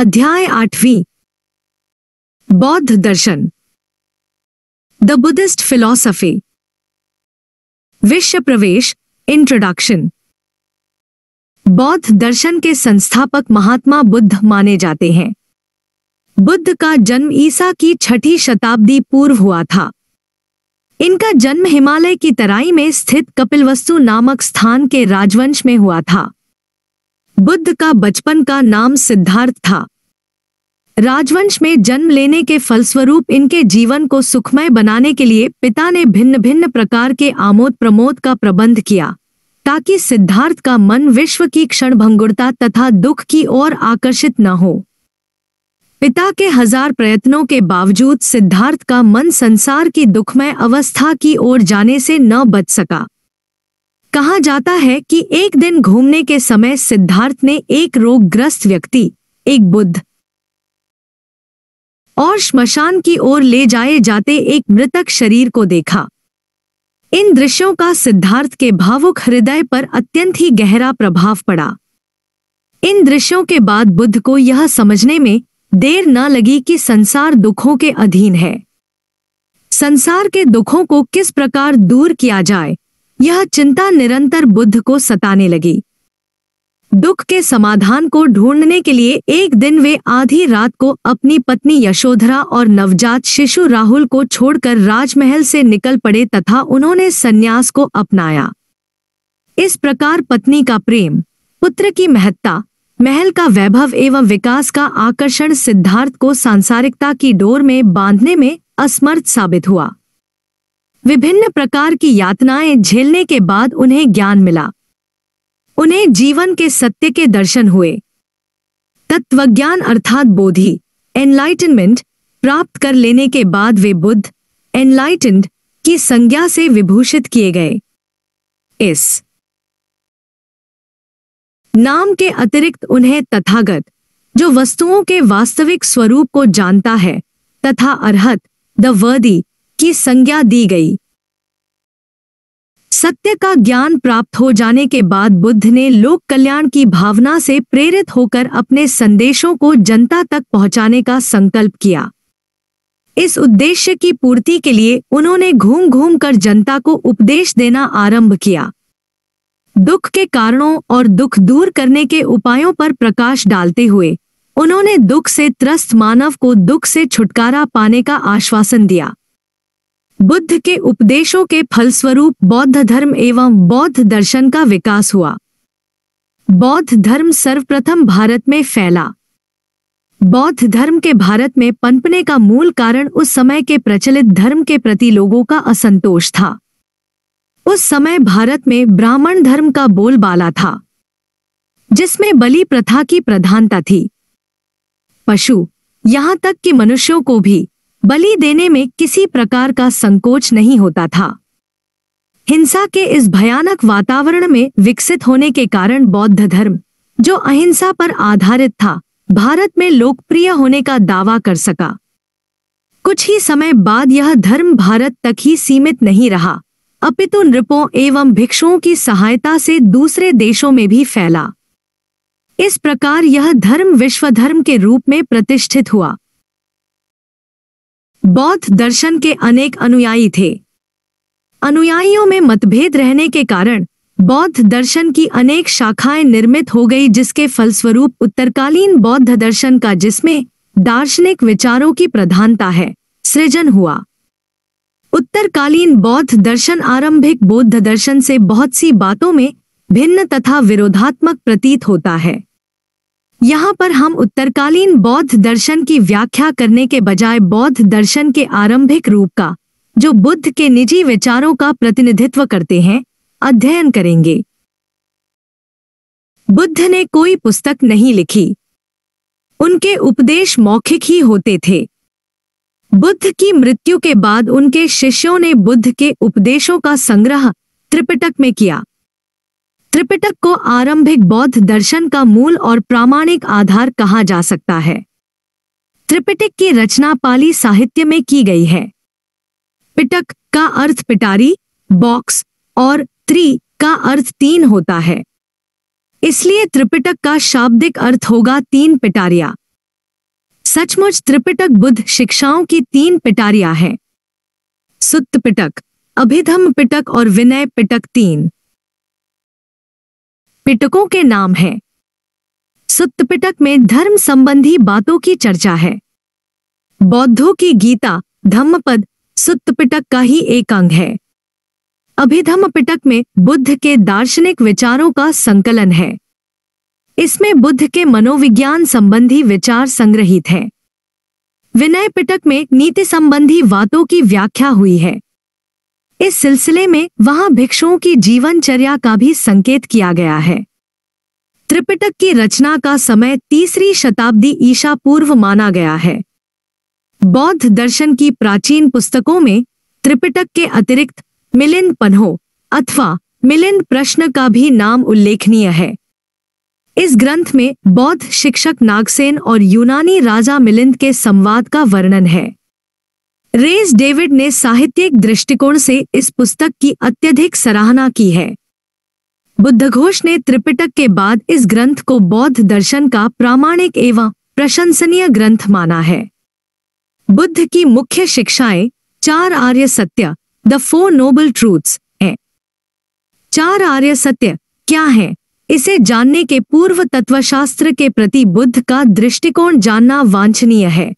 अध्याय आठवीं बौद्ध दर्शन द बुद्धिस्ट फिलोसफी विश्व प्रवेश इंट्रोडक्शन बौद्ध दर्शन के संस्थापक महात्मा बुद्ध माने जाते हैं बुद्ध का जन्म ईसा की छठी शताब्दी पूर्व हुआ था इनका जन्म हिमालय की तराई में स्थित कपिलवस्तु नामक स्थान के राजवंश में हुआ था बुद्ध का बचपन का नाम सिद्धार्थ था राजवंश में जन्म लेने के फलस्वरूप इनके जीवन को सुखमय बनाने के लिए पिता ने भिन्न भिन्न प्रकार के आमोद प्रमोद का प्रबंध किया ताकि सिद्धार्थ का मन विश्व की क्षणभंगुरता तथा दुख की ओर आकर्षित न हो पिता के हजार प्रयत्नों के बावजूद सिद्धार्थ का मन संसार की दुखमय अवस्था की ओर जाने से न बच सका कहा जाता है कि एक दिन घूमने के समय सिद्धार्थ ने एक रोगग्रस्त व्यक्ति एक बुद्ध और श्मशान की ओर ले जाए जाते एक मृतक शरीर को देखा इन दृश्यों का सिद्धार्थ के भावुक हृदय पर अत्यंत ही गहरा प्रभाव पड़ा इन दृश्यों के बाद बुद्ध को यह समझने में देर न लगी कि संसार दुखों के अधीन है संसार के दुखों को किस प्रकार दूर किया जाए यह चिंता निरंतर बुद्ध को सताने लगी दुख के समाधान को ढूंढने के लिए एक दिन वे आधी रात को अपनी पत्नी यशोधरा और नवजात शिशु राहुल को छोड़कर राजमहल से निकल पड़े तथा उन्होंने सन्यास को अपनाया इस प्रकार पत्नी का प्रेम पुत्र की महत्ता महल का वैभव एवं विकास का आकर्षण सिद्धार्थ को सांसारिकता की डोर में बांधने में असमर्थ साबित हुआ विभिन्न प्रकार की यातनाएं झेलने के बाद उन्हें ज्ञान मिला उन्हें जीवन के सत्य के दर्शन हुए तत्वज्ञान अर्थात बोधि एनलाइटनमेंट प्राप्त कर लेने के बाद वे बुद्ध एनलाइटेंड की संज्ञा से विभूषित किए गए इस नाम के अतिरिक्त उन्हें तथागत जो वस्तुओं के वास्तविक स्वरूप को जानता है तथा अरहत द वर्दी की संज्ञा दी गई सत्य का ज्ञान प्राप्त हो जाने के बाद बुद्ध ने लोक कल्याण की भावना से प्रेरित होकर अपने संदेशों को जनता तक पहुंचाने का संकल्प किया इस उद्देश्य की पूर्ति के लिए उन्होंने घूम घूम कर जनता को उपदेश देना आरंभ किया दुख के कारणों और दुख दूर करने के उपायों पर प्रकाश डालते हुए उन्होंने दुख से त्रस्त मानव को दुख से छुटकारा पाने का आश्वासन दिया बुद्ध के उपदेशों के फलस्वरूप बौद्ध धर्म एवं बौद्ध दर्शन का विकास हुआ बौद्ध धर्म सर्वप्रथम भारत में फैला बौद्ध धर्म के भारत में पनपने का मूल कारण उस समय के प्रचलित धर्म के प्रति लोगों का असंतोष था उस समय भारत में ब्राह्मण धर्म का बोलबाला था जिसमें बलि प्रथा की प्रधानता थी पशु यहां तक कि मनुष्यों को भी बलि देने में किसी प्रकार का संकोच नहीं होता था हिंसा के इस भयानक वातावरण में विकसित होने के कारण बौद्ध धर्म जो अहिंसा पर आधारित था भारत में लोकप्रिय होने का दावा कर सका कुछ ही समय बाद यह धर्म भारत तक ही सीमित नहीं रहा अपितु नृपों एवं भिक्षुओं की सहायता से दूसरे देशों में भी फैला इस प्रकार यह धर्म विश्व धर्म के रूप में प्रतिष्ठित हुआ बौद्ध दर्शन के अनेक अनुयायी थे अनुयायियों में मतभेद रहने के कारण बौद्ध दर्शन की अनेक शाखाएं निर्मित हो गई जिसके फलस्वरूप उत्तरकालीन बौद्ध दर्शन का जिसमें दार्शनिक विचारों की प्रधानता है सृजन हुआ उत्तरकालीन बौद्ध दर्शन आरंभिक बौद्ध दर्शन से बहुत सी बातों में भिन्न तथा विरोधात्मक प्रतीत होता है यहाँ पर हम उत्तरकालीन बौद्ध दर्शन की व्याख्या करने के बजाय बौद्ध दर्शन के आरंभिक रूप का जो बुद्ध के निजी विचारों का प्रतिनिधित्व करते हैं अध्ययन करेंगे बुद्ध ने कोई पुस्तक नहीं लिखी उनके उपदेश मौखिक ही होते थे बुद्ध की मृत्यु के बाद उनके शिष्यों ने बुद्ध के उपदेशों का संग्रह त्रिपिटक में किया त्रिपिटक को आरंभिक बौद्ध दर्शन का मूल और प्रामाणिक आधार कहा जा सकता है त्रिपिटक की रचना पाली साहित्य में की गई है पिटक का अर्थ पिटारी बॉक्स और त्री का अर्थ तीन होता है इसलिए त्रिपिटक का शाब्दिक अर्थ होगा तीन पिटारिया सचमुच त्रिपिटक बुद्ध शिक्षाओं की तीन पिटारिया है सुत्त पिटक अभिधम पिटक और विनय पिटक तीन पिटकों के नाम हैं सुत्तपिटक में धर्म संबंधी बातों की चर्चा है बौद्धों की गीता धम्मपद सुत्त का ही एक अंग है अभिधम पिटक में बुद्ध के दार्शनिक विचारों का संकलन है इसमें बुद्ध के मनोविज्ञान संबंधी विचार संग्रहित हैं विनय पिटक में नीति संबंधी बातों की व्याख्या हुई है इस सिलसिले में वहां भिक्षुओं की जीवनचर्या का भी संकेत किया गया है त्रिपिटक की रचना का समय तीसरी शताब्दी ईशा पूर्व माना गया है बौद्ध दर्शन की प्राचीन पुस्तकों में त्रिपिटक के अतिरिक्त मिलिन पन्हो अथवा मिलिन प्रश्न का भी नाम उल्लेखनीय है इस ग्रंथ में बौद्ध शिक्षक नागसेन और यूनानी राजा मिलिंद के संवाद का वर्णन है रेस डेविड ने साहित्यिक दृष्टिकोण से इस पुस्तक की अत्यधिक सराहना की है बुद्धघोष ने त्रिपिटक के बाद इस ग्रंथ को बौद्ध दर्शन का प्रामाणिक एवं प्रशंसनीय ग्रंथ माना है बुद्ध की मुख्य शिक्षाएं चार आर्य सत्य द फोर नोबल ट्रूथ्स हैं चार आर्य सत्य क्या है इसे जानने के पूर्व तत्वशास्त्र के प्रति बुद्ध का दृष्टिकोण जानना वांछनीय है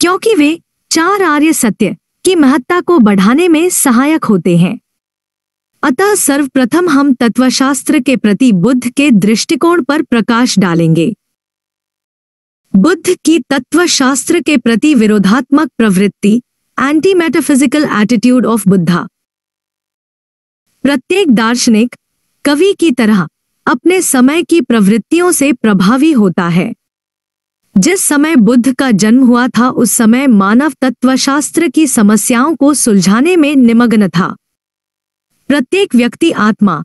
क्योंकि वे चार आर्य सत्य की महत्ता को बढ़ाने में सहायक होते हैं अतः सर्वप्रथम हम तत्वशास्त्र के प्रति बुद्ध के दृष्टिकोण पर प्रकाश डालेंगे बुद्ध की तत्वशास्त्र के प्रति विरोधात्मक प्रवृत्ति anti metaphysical attitude of Buddha प्रत्येक दार्शनिक कवि की तरह अपने समय की प्रवृत्तियों से प्रभावी होता है जिस समय बुद्ध का जन्म हुआ था उस समय मानव तत्वशास्त्र की समस्याओं को सुलझाने में निमग्न था प्रत्येक व्यक्ति आत्मा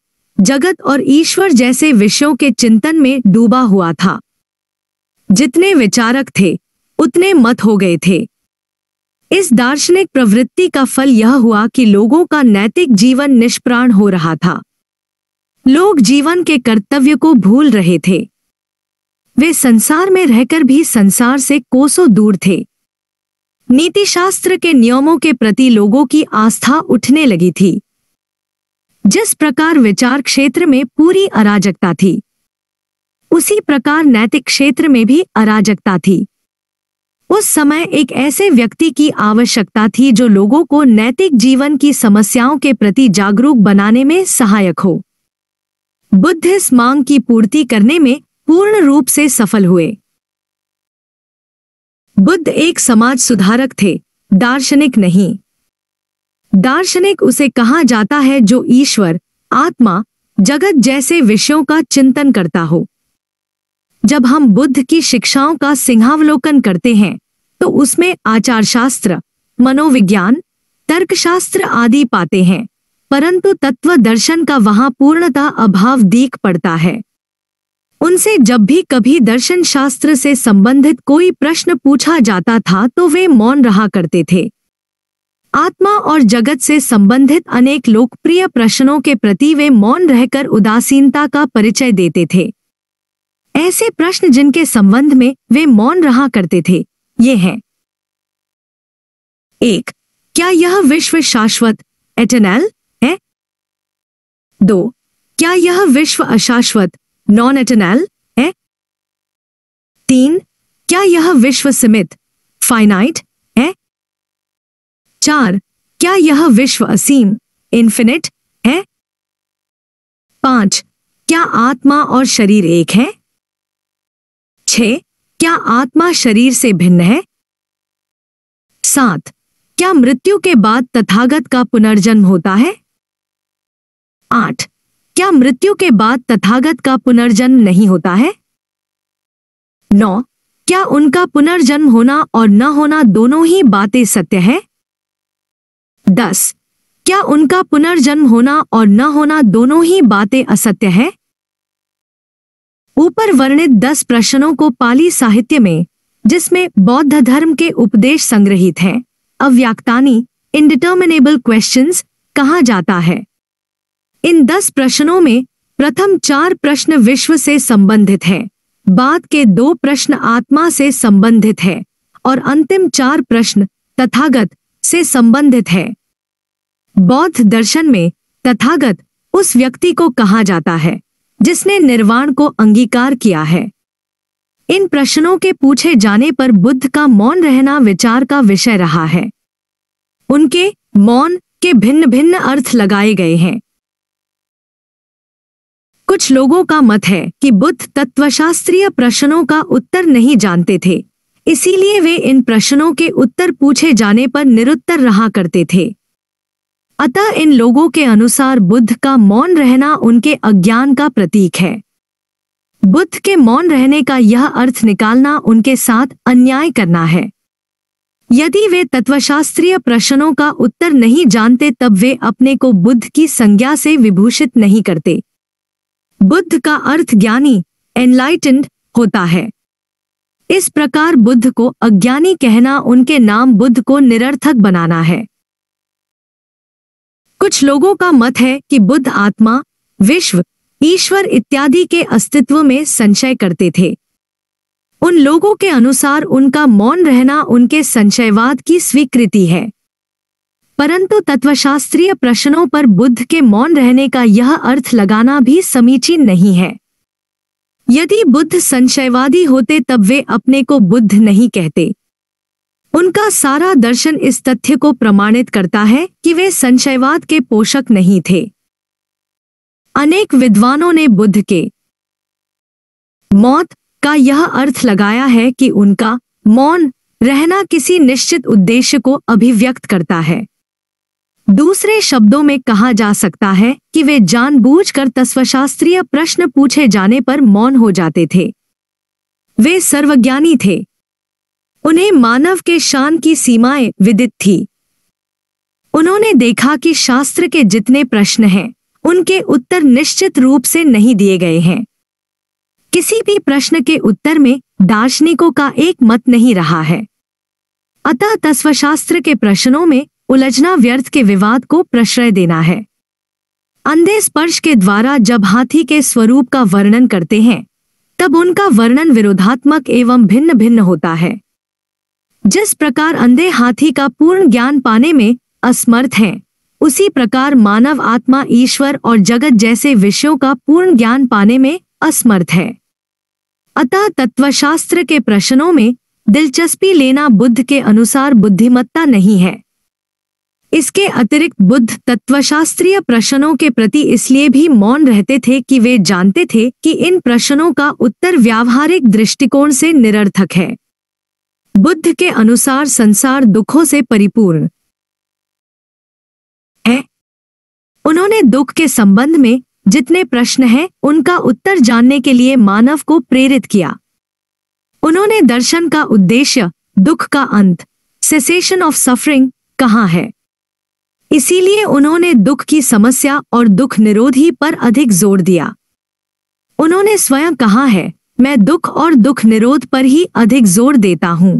जगत और ईश्वर जैसे विषयों के चिंतन में डूबा हुआ था जितने विचारक थे उतने मत हो गए थे इस दार्शनिक प्रवृत्ति का फल यह हुआ कि लोगों का नैतिक जीवन निष्प्राण हो रहा था लोग जीवन के कर्तव्य को भूल रहे थे वे संसार में रहकर भी संसार से कोसों दूर थे नीतिशास्त्र के नियमों के प्रति लोगों की आस्था उठने लगी थी जिस प्रकार विचार क्षेत्र में पूरी अराजकता थी उसी प्रकार नैतिक क्षेत्र में भी अराजकता थी उस समय एक ऐसे व्यक्ति की आवश्यकता थी जो लोगों को नैतिक जीवन की समस्याओं के प्रति जागरूक बनाने में सहायक हो बुद्ध इस मांग की पूर्ति करने में पूर्ण रूप से सफल हुए बुद्ध एक समाज सुधारक थे दार्शनिक नहीं दार्शनिक उसे कहा जाता है जो ईश्वर आत्मा जगत जैसे विषयों का चिंतन करता हो जब हम बुद्ध की शिक्षाओं का सिंहावलोकन करते हैं तो उसमें आचार शास्त्र मनोविज्ञान तर्कशास्त्र आदि पाते हैं परंतु तत्व दर्शन का वहां पूर्णता अभाव दीख पड़ता है उनसे जब भी कभी दर्शन शास्त्र से संबंधित कोई प्रश्न पूछा जाता था तो वे मौन रहा करते थे आत्मा और जगत से संबंधित अनेक लोकप्रिय प्रश्नों के प्रति वे मौन रहकर उदासीनता का परिचय देते थे ऐसे प्रश्न जिनके संबंध में वे मौन रहा करते थे ये हैं एक क्या यह विश्व शाश्वत एटनल है दो क्या यह विश्व अशाश्वत नॉन एटनल है तीन क्या यह विश्व सीमित फाइनाइट है eh? चार क्या यह विश्व असीम इन्फिनिट है पांच क्या आत्मा और शरीर एक है छ क्या आत्मा शरीर से भिन्न है सात क्या मृत्यु के बाद तथागत का पुनर्जन्म होता है आठ क्या मृत्यु के बाद तथागत का पुनर्जन्म नहीं होता है नौ क्या उनका पुनर्जन्म होना और न होना दोनों ही बातें सत्य है दस क्या उनका पुनर्जन्म होना और न होना दोनों ही बातें असत्य है ऊपर वर्णित दस प्रश्नों को पाली साहित्य में जिसमें बौद्ध धर्म के उपदेश संग्रहित हैं अव्याक्तानी इनडिटर्मिनेबल क्वेश्चंस कहा जाता है इन दस प्रश्नों में प्रथम चार प्रश्न विश्व से संबंधित हैं, बाद के दो प्रश्न आत्मा से संबंधित है और अंतिम चार प्रश्न तथागत से संबंधित है बौद्ध दर्शन में तथागत उस व्यक्ति को कहा जाता है जिसने निर्वाण को अंगीकार किया है इन प्रश्नों के पूछे जाने पर बुद्ध का मौन रहना विचार का विषय रहा है उनके मौन के भिन्न भिन्न अर्थ लगाए गए हैं कुछ लोगों का मत है कि बुद्ध तत्वशास्त्रीय प्रश्नों का उत्तर नहीं जानते थे इसीलिए वे इन प्रश्नों के उत्तर पूछे जाने पर निरुत्तर रहा करते थे अतः इन लोगों के अनुसार बुद्ध का मौन रहना उनके अज्ञान का प्रतीक है बुद्ध के मौन रहने का यह अर्थ निकालना उनके साथ अन्याय करना है यदि वे तत्वशास्त्रीय प्रश्नों का उत्तर नहीं जानते तब वे अपने को बुद्ध की संज्ञा से विभूषित नहीं करते बुद्ध का अर्थ ज्ञानी एनलाइटेंड होता है इस प्रकार बुद्ध को अज्ञानी कहना उनके नाम बुद्ध को निरर्थक बनाना है कुछ लोगों का मत है कि बुद्ध आत्मा विश्व ईश्वर इत्यादि के अस्तित्व में संशय करते थे उन लोगों के अनुसार उनका मौन रहना उनके संशयवाद की स्वीकृति है परंतु तत्वशास्त्रीय प्रश्नों पर बुद्ध के मौन रहने का यह अर्थ लगाना भी समीचीन नहीं है यदि बुद्ध संशयवादी होते तब वे अपने को बुद्ध नहीं कहते उनका सारा दर्शन इस तथ्य को प्रमाणित करता है कि वे संशयवाद के पोषक नहीं थे अनेक विद्वानों ने बुद्ध के मौत का यह अर्थ लगाया है कि उनका मौन रहना किसी निश्चित उद्देश्य को अभिव्यक्त करता है दूसरे शब्दों में कहा जा सकता है कि वे जानबूझकर तत्वशास्त्रीय प्रश्न पूछे जाने पर मौन हो जाते थे वे सर्वज्ञानी थे उन्हें मानव के शान की सीमाएं विदित थी उन्होंने देखा कि शास्त्र के जितने प्रश्न हैं उनके उत्तर निश्चित रूप से नहीं दिए गए हैं किसी भी प्रश्न के उत्तर में दार्शनिकों का एक मत नहीं रहा है अतः तत्वशास्त्र के प्रश्नों में उलझना व्यर्थ के विवाद को प्रश्रय देना है अंधे स्पर्श के द्वारा जब हाथी के स्वरूप का वर्णन करते हैं तब उनका वर्णन विरोधात्मक एवं भिन्न भिन्न होता है जिस प्रकार अंधे हाथी का पूर्ण ज्ञान पाने में असमर्थ हैं उसी प्रकार मानव आत्मा ईश्वर और जगत जैसे विषयों का पूर्ण ज्ञान पाने में असमर्थ है अतः तत्वशास्त्र के प्रश्नों में दिलचस्पी लेना बुद्ध के अनुसार बुद्धिमत्ता नहीं है इसके अतिरिक्त बुद्ध तत्वशास्त्रीय प्रश्नों के प्रति इसलिए भी मौन रहते थे कि वे जानते थे कि इन प्रश्नों का उत्तर व्यावहारिक दृष्टिकोण से निरर्थक है बुद्ध के अनुसार संसार दुखों से परिपूर्ण है उन्होंने दुख के संबंध में जितने प्रश्न हैं उनका उत्तर जानने के लिए मानव को प्रेरित किया उन्होंने दर्शन का उद्देश्य दुख का अंत सेसेशन ऑफ सफरिंग कहा है इसीलिए उन्होंने दुख की समस्या और दुख निरोधी पर अधिक जोर दिया उन्होंने स्वयं कहा है मैं दुख और दुख निरोध पर ही अधिक जोर देता हूं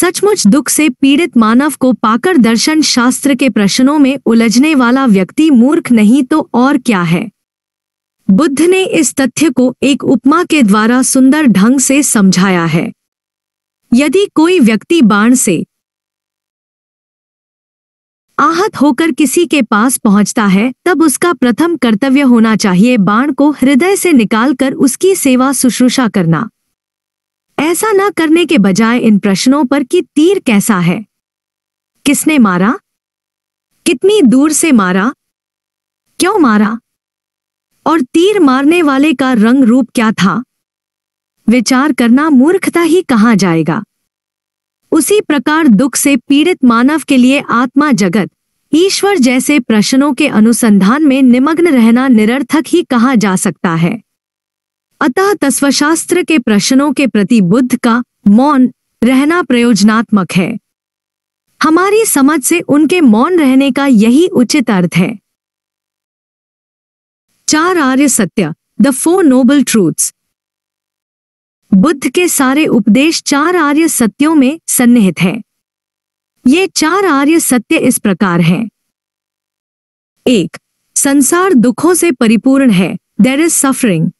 सचमुच दुख से पीड़ित मानव को पाकर दर्शन शास्त्र के प्रश्नों में उलझने वाला व्यक्ति मूर्ख नहीं तो और क्या है बुद्ध ने इस तथ्य को एक उपमा के द्वारा सुंदर ढंग से समझाया है यदि कोई व्यक्ति बाण से आहत होकर किसी के पास पहुंचता है तब उसका प्रथम कर्तव्य होना चाहिए बाण को हृदय से निकालकर उसकी सेवा शुश्रूषा करना ऐसा न करने के बजाय इन प्रश्नों पर कि तीर कैसा है किसने मारा कितनी दूर से मारा क्यों मारा और तीर मारने वाले का रंग रूप क्या था विचार करना मूर्खता ही कहा जाएगा उसी प्रकार दुख से पीड़ित मानव के लिए आत्मा जगत ईश्वर जैसे प्रश्नों के अनुसंधान में निमग्न रहना निरर्थक ही कहा जा सकता है अतः तस्वशास्त्र के प्रश्नों के प्रति बुद्ध का मौन रहना प्रयोजनात्मक है हमारी समझ से उनके मौन रहने का यही उचित अर्थ है चार आर्य सत्य the four noble truths Buddha के सारे उपदेश चार आर्य सत्यों में सन्निहित हैं। ये चार आर्य सत्य इस प्रकार हैं। एक संसार दुखों से परिपूर्ण है देर इज सफरिंग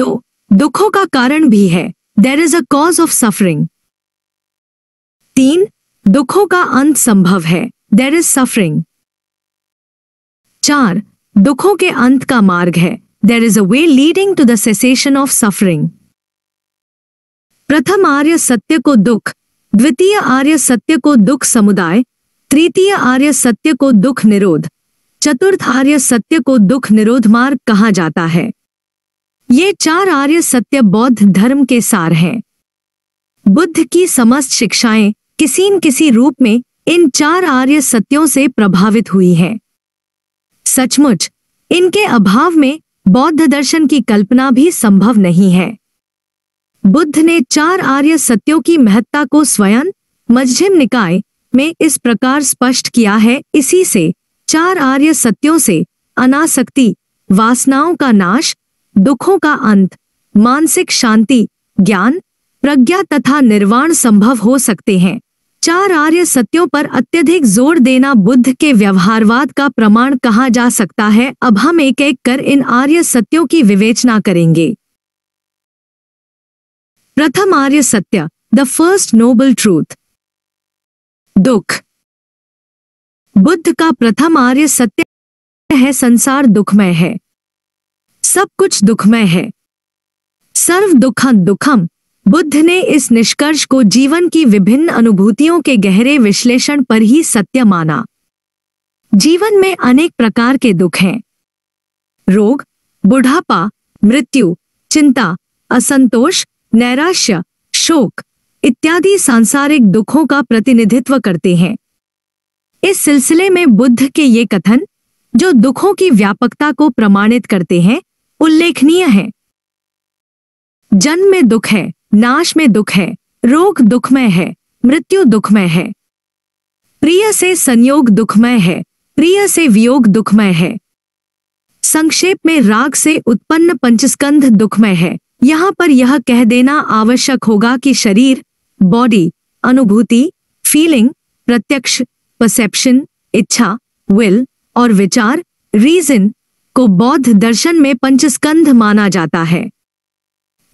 दो दुखों का कारण भी है there is a cause of suffering तीन दुखों का अंत संभव है देर इज सफरिंग चार दुखों के अंत का मार्ग है there is a way leading to the cessation of suffering. प्रथम आर्य सत्य को दुख द्वितीय आर्य सत्य को दुख समुदाय तृतीय आर्य सत्य को दुख निरोध चतुर्थ आर्य सत्य को दुख निरोध मार्ग कहा जाता है ये चार आर्य सत्य बौद्ध धर्म के सार हैं बुद्ध की समस्त शिक्षाएं किसी न किसी रूप में इन चार आर्य सत्यों से प्रभावित हुई हैं सचमुच इनके अभाव में बौद्ध दर्शन की कल्पना भी संभव नहीं है बुद्ध ने चार आर्य सत्यों की महत्ता को स्वयं मझिम निकाय में इस प्रकार स्पष्ट किया है इसी से चार आर्य सत्यों से अनासक्ति वासनाओं का नाश दुखों का अंत मानसिक शांति ज्ञान प्रज्ञा तथा निर्वाण संभव हो सकते हैं चार आर्य सत्यों पर अत्यधिक जोर देना बुद्ध के व्यवहारवाद का प्रमाण कहा जा सकता है अब हम एक एक कर इन आर्य सत्यों की विवेचना करेंगे प्रथम आर्य सत्य द फर्स्ट नोबल ट्रूथ दुख बुद्ध का प्रथम आर्य सत्य है संसार दुखमय है सब कुछ दुखमय है सर्व दुखम दुखम बुद्ध ने इस निष्कर्ष को जीवन की विभिन्न अनुभूतियों के गहरे विश्लेषण पर ही सत्य माना जीवन में अनेक प्रकार के दुख हैं रोग बुढ़ापा मृत्यु चिंता असंतोष नैराश्य शोक इत्यादि सांसारिक दुखों का प्रतिनिधित्व करते हैं इस सिलसिले में बुद्ध के ये कथन जो दुखों की व्यापकता को प्रमाणित करते हैं उल्लेखनीय है जन्म में दुख है नाश में दुख है रोग दुखमय है मृत्यु दुखमय है प्रिय से संयोग दुखमय है प्रिय से वियोग दुखमय है संक्षेप में राग से उत्पन्न पंचस्कंध दुखमय है यहाँ पर यह कह देना आवश्यक होगा कि शरीर बॉडी अनुभूति फीलिंग प्रत्यक्ष परसेप्शन इच्छा विल और विचार रीजन को बौद्ध दर्शन में पंचस्कंध माना जाता है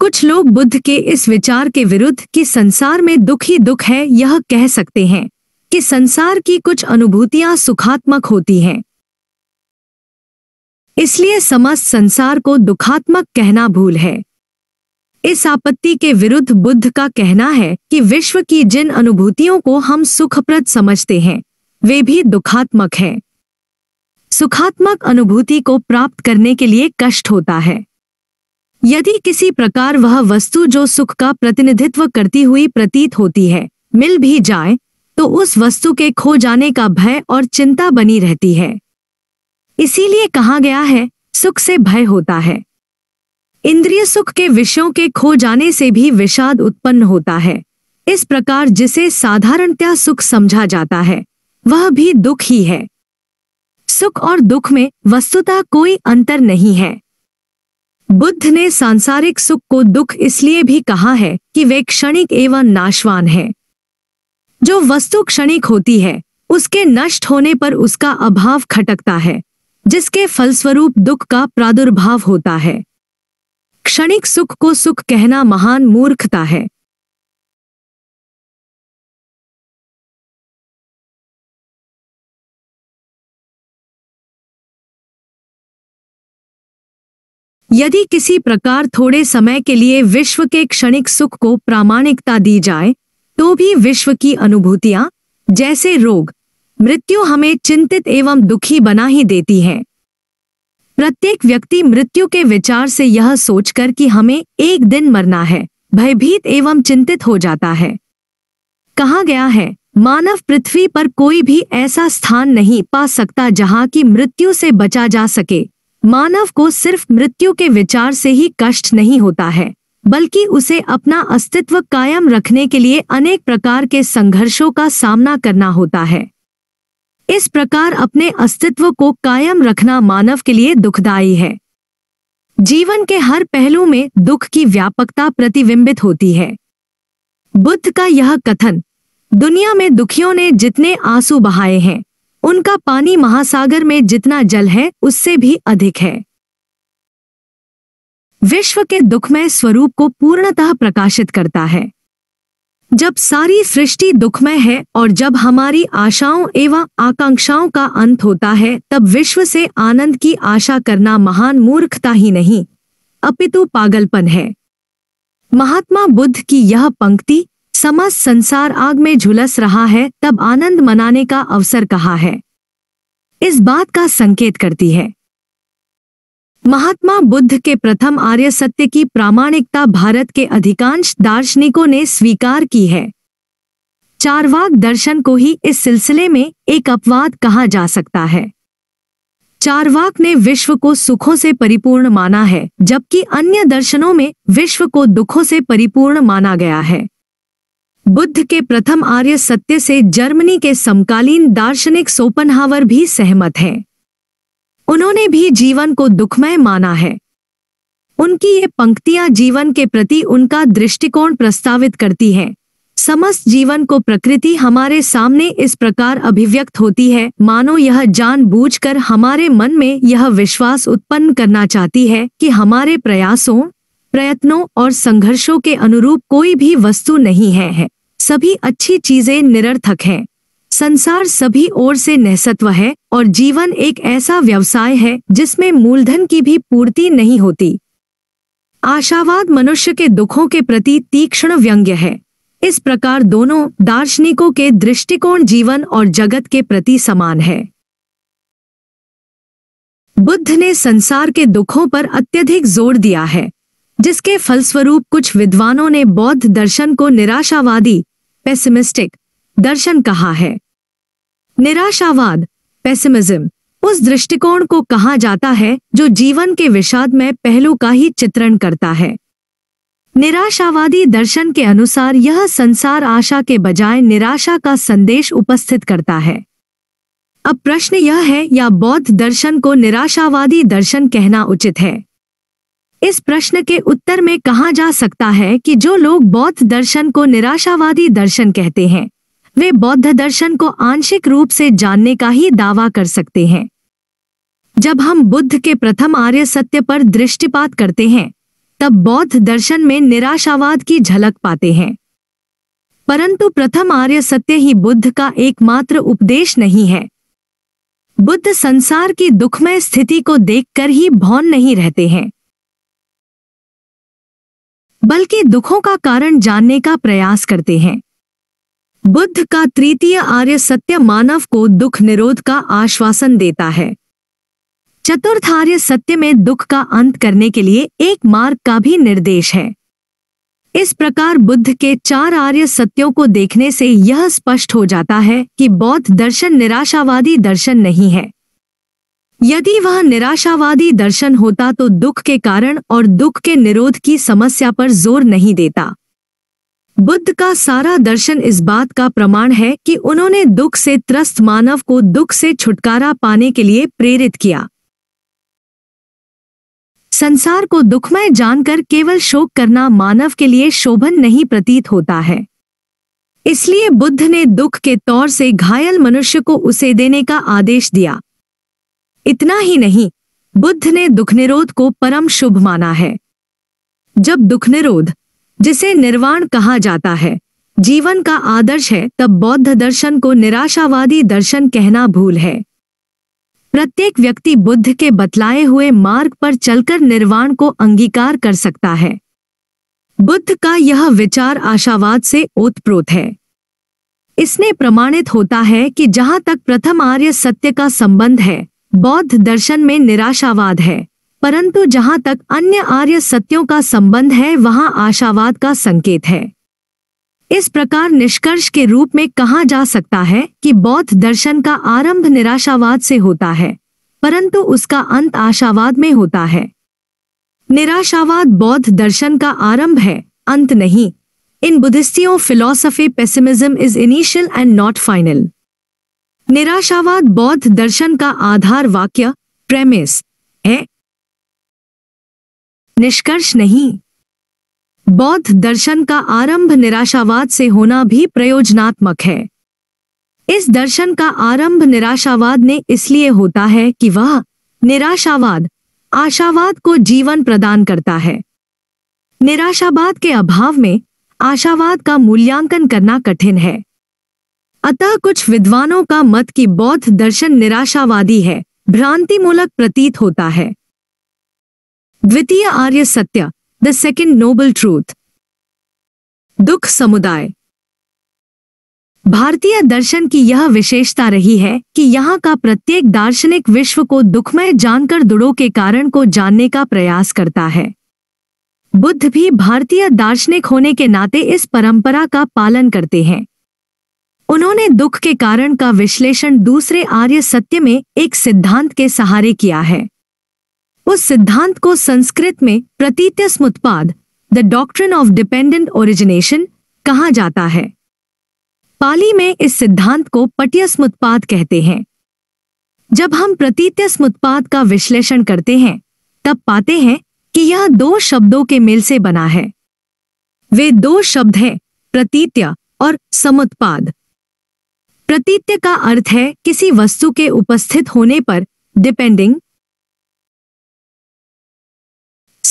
कुछ लोग बुद्ध के इस विचार के विरुद्ध कि संसार में दुख ही दुख है यह कह सकते हैं कि संसार की कुछ अनुभूतियां सुखात्मक होती हैं इसलिए समस्त संसार को दुखात्मक कहना भूल है इस आपत्ति के विरुद्ध बुद्ध का कहना है कि विश्व की जिन अनुभूतियों को हम सुखप्रद समझते हैं वे भी दुखात्मक हैं। सुखात्मक अनुभूति को प्राप्त करने के लिए कष्ट होता है यदि किसी प्रकार वह वस्तु जो सुख का प्रतिनिधित्व करती हुई प्रतीत होती है मिल भी जाए तो उस वस्तु के खो जाने का भय और चिंता बनी रहती है इसीलिए कहा गया है सुख से भय होता है इंद्रिय सुख के विषयों के खो जाने से भी विषाद उत्पन्न होता है इस प्रकार जिसे साधारणतया सुख समझा जाता है वह भी दुख ही है सुख और दुख में वस्तुतः कोई अंतर नहीं है बुद्ध ने सांसारिक सुख को दुख इसलिए भी कहा है कि वे क्षणिक एवं नाशवान है जो वस्तु क्षणिक होती है उसके नष्ट होने पर उसका अभाव खटकता है जिसके फलस्वरूप दुख का प्रादुर्भाव होता है क्षणिक सुख को सुख कहना महान मूर्खता है यदि किसी प्रकार थोड़े समय के लिए विश्व के क्षणिक सुख को प्रामाणिकता दी जाए तो भी विश्व की अनुभूतियां जैसे रोग मृत्यु हमें चिंतित एवं दुखी बना ही देती है प्रत्येक व्यक्ति मृत्यु के विचार से यह सोचकर कि हमें एक दिन मरना है भयभीत एवं चिंतित हो जाता है कहा गया है मानव पृथ्वी पर कोई भी ऐसा स्थान नहीं पा सकता जहां की मृत्यु से बचा जा सके मानव को सिर्फ मृत्यु के विचार से ही कष्ट नहीं होता है बल्कि उसे अपना अस्तित्व कायम रखने के लिए अनेक प्रकार के संघर्षों का सामना करना होता है इस प्रकार अपने अस्तित्व को कायम रखना मानव के लिए दुखदायी है जीवन के हर पहलू में दुख की व्यापकता प्रतिबिंबित होती है बुद्ध का यह कथन दुनिया में दुखियों ने जितने आंसू बहाए हैं उनका पानी महासागर में जितना जल है उससे भी अधिक है विश्व के दुखमय स्वरूप को पूर्णतः प्रकाशित करता है जब सारी सृष्टि दुखमय है और जब हमारी आशाओं एवं आकांक्षाओं का अंत होता है तब विश्व से आनंद की आशा करना महान मूर्खता ही नहीं अपितु पागलपन है महात्मा बुद्ध की यह पंक्ति समस्त संसार आग में झुलस रहा है तब आनंद मनाने का अवसर कहा है इस बात का संकेत करती है महात्मा बुद्ध के प्रथम आर्य सत्य की प्रामाणिकता भारत के अधिकांश दार्शनिकों ने स्वीकार की है चारवाक दर्शन को ही इस सिलसिले में एक अपवाद कहा जा सकता है चारवाक ने विश्व को सुखों से परिपूर्ण माना है जबकि अन्य दर्शनों में विश्व को दुखों से परिपूर्ण माना गया है बुद्ध के प्रथम आर्य सत्य से जर्मनी के समकालीन दार्शनिक सोपनहावर भी सहमत हैं उन्होंने भी जीवन को दुखमय माना है उनकी ये पंक्तियां जीवन के प्रति उनका दृष्टिकोण प्रस्तावित करती हैं समस्त जीवन को प्रकृति हमारे सामने इस प्रकार अभिव्यक्त होती है मानो यह जानबूझकर हमारे मन में यह विश्वास उत्पन्न करना चाहती है कि हमारे प्रयासों प्रयत्नों और संघर्षों के अनुरूप कोई भी वस्तु नहीं है, है। सभी अच्छी चीजें निरर्थक हैं संसार सभी ओर से नहसत्व है और जीवन एक ऐसा व्यवसाय है जिसमें मूलधन की भी पूर्ति नहीं होती आशावाद मनुष्य के दुखों के प्रति तीक्ष्ण व्यंग्य है इस प्रकार दोनों दार्शनिकों के दृष्टिकोण जीवन और जगत के प्रति समान है बुद्ध ने संसार के दुखों पर अत्यधिक जोर दिया है जिसके फलस्वरूप कुछ विद्वानों ने बौद्ध दर्शन को निराशावादी पेसिमिस्टिक दर्शन कहा है निराशावाद पेसिमिज्म उस दृष्टिकोण को कहा जाता है जो जीवन के विषाद में पहलू का ही चित्रण करता है निराशावादी दर्शन के अनुसार यह संसार आशा के बजाय निराशा का संदेश उपस्थित करता है अब प्रश्न यह है या बौद्ध दर्शन को निराशावादी दर्शन कहना उचित है इस प्रश्न के उत्तर में कहा जा सकता है कि जो लोग बौद्ध दर्शन को निराशावादी दर्शन कहते हैं वे बौद्ध दर्शन को आंशिक रूप से जानने का ही दावा कर सकते हैं जब हम बुद्ध के प्रथम आर्य सत्य पर दृष्टिपात करते हैं तब बौद्ध दर्शन में निराशावाद की झलक पाते हैं परंतु प्रथम आर्य सत्य ही बुद्ध का एकमात्र उपदेश नहीं है बुद्ध संसार की दुखमय स्थिति को देखकर ही भौन नहीं रहते हैं बल्कि दुखों का कारण जानने का प्रयास करते हैं बुद्ध का तृतीय आर्य सत्य मानव को दुख निरोध का आश्वासन देता है चतुर्थ आर्य सत्य में दुख का अंत करने के लिए एक मार्ग का भी निर्देश है इस प्रकार बुद्ध के चार आर्य सत्यों को देखने से यह स्पष्ट हो जाता है कि बौद्ध दर्शन निराशावादी दर्शन नहीं है यदि वह निराशावादी दर्शन होता तो दुख के कारण और दुख के निरोध की समस्या पर जोर नहीं देता बुद्ध का सारा दर्शन इस बात का प्रमाण है कि उन्होंने दुख से त्रस्त मानव को दुख से छुटकारा पाने के लिए प्रेरित किया संसार को दुखमय जानकर केवल शोक करना मानव के लिए शोभन नहीं प्रतीत होता है इसलिए बुद्ध ने दुख के तौर से घायल मनुष्य को उसे देने का आदेश दिया इतना ही नहीं बुद्ध ने दुख निरोध को परम शुभ माना है जब दुख निरोध जिसे निर्वाण कहा जाता है जीवन का आदर्श है तब बौद्ध दर्शन को निराशावादी दर्शन कहना भूल है प्रत्येक व्यक्ति बुद्ध के बतलाए हुए मार्ग पर चलकर निर्वाण को अंगीकार कर सकता है बुद्ध का यह विचार आशावाद से ओतप्रोत है इसने प्रमाणित होता है कि जहां तक प्रथम आर्य सत्य का संबंध है बौद्ध दर्शन में निराशावाद है परंतु जहां तक अन्य आर्य सत्यों का संबंध है वहां आशावाद का संकेत है इस प्रकार निष्कर्ष के रूप में कहा जा सकता है कि बौद्ध दर्शन का आरंभ निराशावाद से होता है परंतु उसका अंत आशावाद में होता है निराशावाद बौद्ध दर्शन का आरंभ है अंत नहीं in Buddhistic philosophy pessimism is initial and not final निराशावाद बौद्ध दर्शन का आधार वाक्य प्रेमिस है निष्कर्ष नहीं बौद्ध दर्शन का आरंभ निराशावाद से होना भी प्रयोजनात्मक है इस दर्शन का आरंभ निराशावाद ने इसलिए होता है कि वह निराशावाद आशावाद को जीवन प्रदान करता है निराशावाद के अभाव में आशावाद का मूल्यांकन करना कठिन है अतः कुछ विद्वानों का मत कि बौद्ध दर्शन निराशावादी है भ्रांति मूलक प्रतीत होता है द्वितीय आर्य सत्य द सेकेंड नोबल ट्रूथ दुख समुदाय भारतीय दर्शन की यह विशेषता रही है कि यहाँ का प्रत्येक दार्शनिक विश्व को दुखमय जानकर दुड़ो के कारण को जानने का प्रयास करता है बुद्ध भी भारतीय दार्शनिक होने के नाते इस परंपरा का पालन करते हैं उन्होंने दुख के कारण का विश्लेषण दूसरे आर्य सत्य में एक सिद्धांत के सहारे किया है उस सिद्धांत को संस्कृत में प्रतीत्य स्मुत्पाद the doctrine of dependent origination कहा जाता है पाली में इस सिद्धांत को पट्यस्मुत्पाद कहते हैं जब हम स्मुत्पाद का विश्लेषण करते हैं तब पाते हैं कि यह दो शब्दों के मेल से बना है वे दो शब्द हैं प्रतीत्य और समुत्पाद प्रतीत्य का अर्थ है किसी वस्तु के उपस्थित होने पर डिपेंडिंग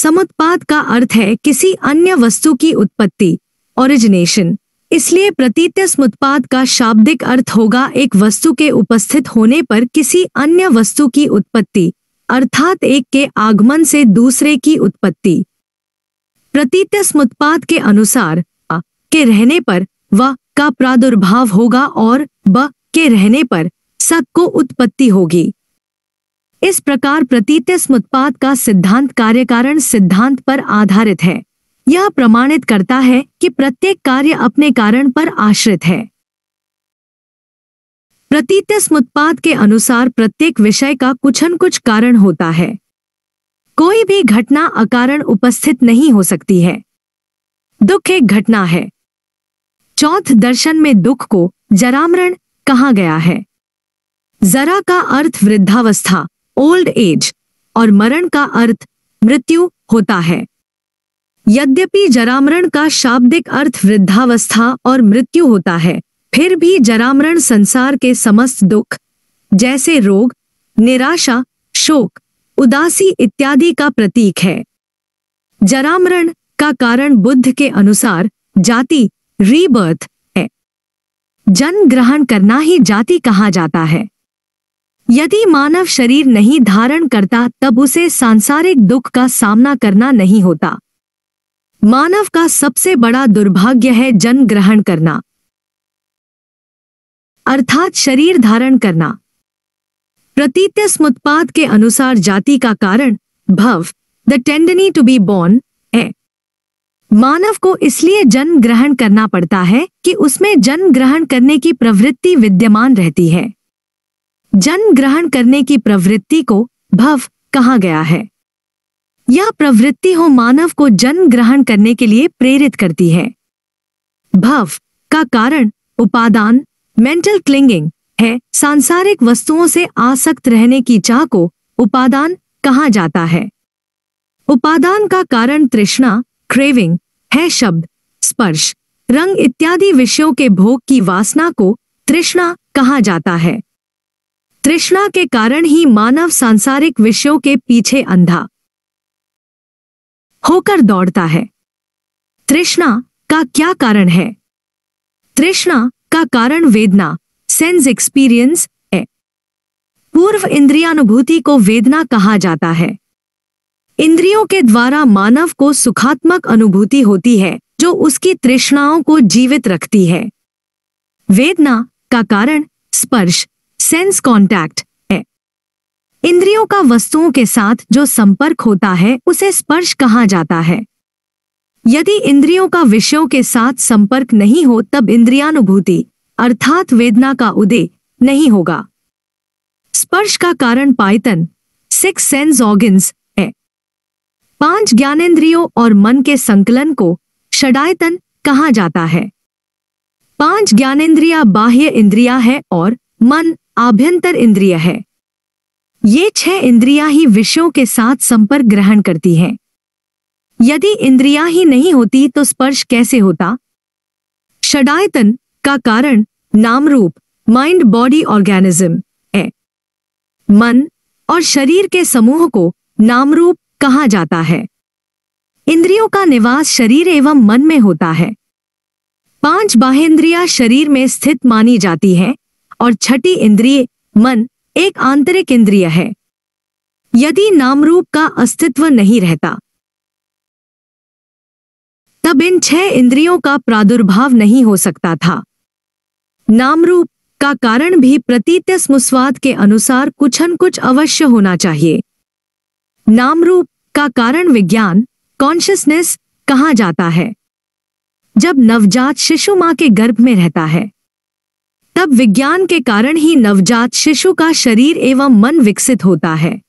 समुत्पाद का अर्थ है किसी अन्य वस्तु की उत्पत्ति ओरिजिनेशन इसलिए प्रतीत्य समुत्पाद का शाब्दिक अर्थ होगा एक वस्तु के उपस्थित होने पर किसी अन्य वस्तु की उत्पत्ति अर्थात एक के आगमन से दूसरे की उत्पत्ति प्रतीत्य समुत्पाद के अनुसार के रहने पर व का प्रादुर्भाव होगा और ब के रहने पर सक को उत्पत्ति होगी इस प्रकार प्रतीत उत्पाद का सिद्धांत कार्यकारण सिद्धांत पर आधारित है यह प्रमाणित करता है कि प्रत्येक कार्य अपने कारण पर आश्रित है प्रतीत उत्पाद के अनुसार प्रत्येक विषय का कुछ न कुछ कारण होता है कोई भी घटना अकारण उपस्थित नहीं हो सकती है दुख एक घटना है चौथ दर्शन में दुख को जरामरण कहा गया है जरा का अर्थ वृद्धावस्था ओल्ड एज और मरण का अर्थ मृत्यु होता है यद्यपि जरामरण का शाब्दिक अर्थ वृद्धावस्था और मृत्यु होता है फिर भी जरामरण संसार के समस्त दुख जैसे रोग निराशा शोक उदासी इत्यादि का प्रतीक है जरामरण का कारण बुद्ध के अनुसार जाति रीबर्थ है जन्म ग्रहण करना ही जाति कहा जाता है यदि मानव शरीर नहीं धारण करता तब उसे सांसारिक दुख का सामना करना नहीं होता मानव का सबसे बड़ा दुर्भाग्य है जन्म ग्रहण करना अर्थात शरीर धारण करना प्रतीत्य स्मुत्पाद के अनुसार जाति का कारण भव the tendency to be born मानव को इसलिए जन्म ग्रहण करना पड़ता है कि उसमें जन्म ग्रहण करने की प्रवृत्ति विद्यमान रहती है जन्म ग्रहण करने की प्रवृत्ति को भव कहा गया है यह प्रवृत्ति हो मानव को जन्म ग्रहण करने के लिए प्रेरित करती है भव का कारण उपादान मेंटल क्लिंगिंग है सांसारिक वस्तुओं से आसक्त रहने की चाह को उपादान कहा जाता है उपादान का कारण तृष्णा क्रेविंग है शब्द स्पर्श रंग इत्यादि विषयों के भोग की वासना को तृष्णा कहा जाता है तृष्णा के कारण ही मानव सांसारिक विषयों के पीछे अंधा होकर दौड़ता है तृष्णा का क्या कारण है तृष्णा का कारण वेदना सेंस एक्सपीरियंस है पूर्व इंद्रियानुभूति को वेदना कहा जाता है इंद्रियों के द्वारा मानव को सुखात्मक अनुभूति होती है जो उसकी तृष्णाओं को जीवित रखती है वेदना का कारण स्पर्श सेंस कॉन्टैक्ट है इंद्रियों का वस्तुओं के साथ जो संपर्क होता है उसे स्पर्श कहा जाता है यदि इंद्रियों का विषयों के साथ संपर्क नहीं हो तब इंद्रियानुभूति अर्थात वेदना का उदय नहीं होगा स्पर्श का कारण पायतन सिक्स सेंस ऑर्गन्स पांच ज्ञानेन्द्रियों और मन के संकलन को षडायतन कहा जाता है पांच ज्ञानेन्द्रिया बाह्य इंद्रिया है और मन आभ्यंतर इंद्रिय है ये छह इंद्रिया ही विषयों के साथ संपर्क ग्रहण करती हैं। यदि इंद्रिया ही नहीं होती तो स्पर्श कैसे होता षडायतन का कारण नाम रूप माइंड बॉडी ऑर्गेनिज्म है मन और शरीर के समूह को नामरूप कहा जाता है इंद्रियों का निवास शरीर एवं मन में होता है पांच बाहेंद्रिया शरीर में स्थित मानी जाती है और छठी इंद्रिय मन एक आंतरिक इंद्रिय है यदि नामरूप का अस्तित्व नहीं रहता तब इन छह इंद्रियों का प्रादुर्भाव नहीं हो सकता था नामरूप का कारण भी प्रतीत स्मुस्वाद के अनुसार कुछ न कुछ अवश्य होना चाहिए नामरूप का कारण विज्ञान कॉन्शियसनेस कहा जाता है जब नवजात शिशु मां के गर्भ में रहता है तब विज्ञान के कारण ही नवजात शिशु का शरीर एवं मन विकसित होता है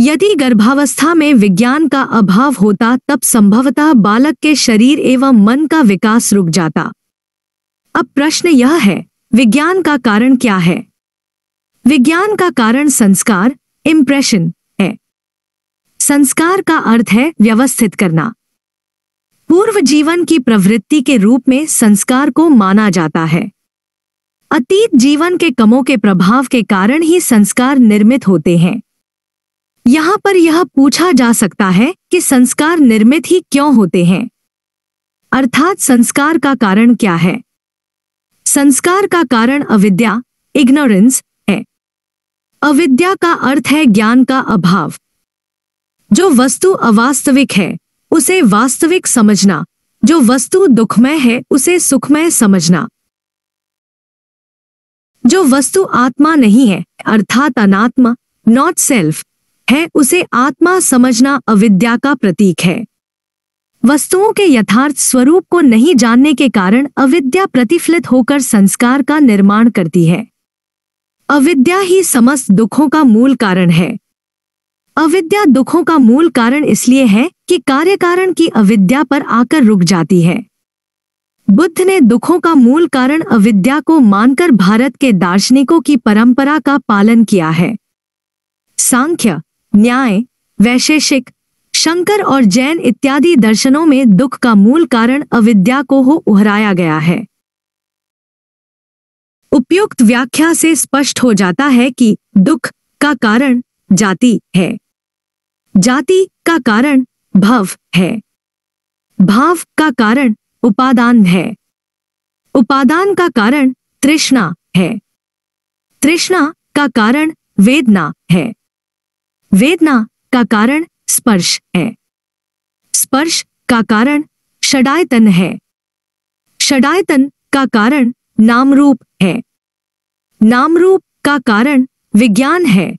यदि गर्भावस्था में विज्ञान का अभाव होता तब संभवतः बालक के शरीर एवं मन का विकास रुक जाता अब प्रश्न यह है विज्ञान का कारण क्या है विज्ञान का कारण संस्कार इंप्रेशन संस्कार का अर्थ है व्यवस्थित करना पूर्व जीवन की प्रवृत्ति के रूप में संस्कार को माना जाता है अतीत जीवन के कमों के प्रभाव के कारण ही संस्कार निर्मित होते हैं यहां पर यह पूछा जा सकता है कि संस्कार निर्मित ही क्यों होते हैं अर्थात संस्कार का कारण क्या है संस्कार का कारण अविद्या इग्नोरेंस है अविद्या का अर्थ है ज्ञान का अभाव जो वस्तु अवास्तविक है उसे वास्तविक समझना जो वस्तु दुखमय है उसे सुखमय समझना जो वस्तु आत्मा नहीं है अर्थात अनात्मा नॉट सेल्फ है उसे आत्मा समझना अविद्या का प्रतीक है वस्तुओं के यथार्थ स्वरूप को नहीं जानने के कारण अविद्या प्रतिफलित होकर संस्कार का निर्माण करती है अविद्या ही समस्त दुखों का मूल कारण है अविद्या दुखों का मूल कारण इसलिए है कि कार्य कारण की अविद्या पर आकर रुक जाती है बुद्ध ने दुखों का मूल कारण अविद्या को मानकर भारत के दार्शनिकों की परंपरा का पालन किया है सांख्य न्याय वैशेषिक शंकर और जैन इत्यादि दर्शनों में दुख का मूल कारण अविद्या को हो उहराया गया है उपयुक्त व्याख्या से स्पष्ट हो जाता है कि दुख का कारण जाति है जाति का कारण भव है भाव का कारण उपादान है उपादान का कारण तृष्णा है तृष्णा का कारण वेदना है वेदना का कारण स्पर्श है स्पर्श का कारण षडायतन है षडायतन का कारण नामरूप है नामरूप का कारण विज्ञान है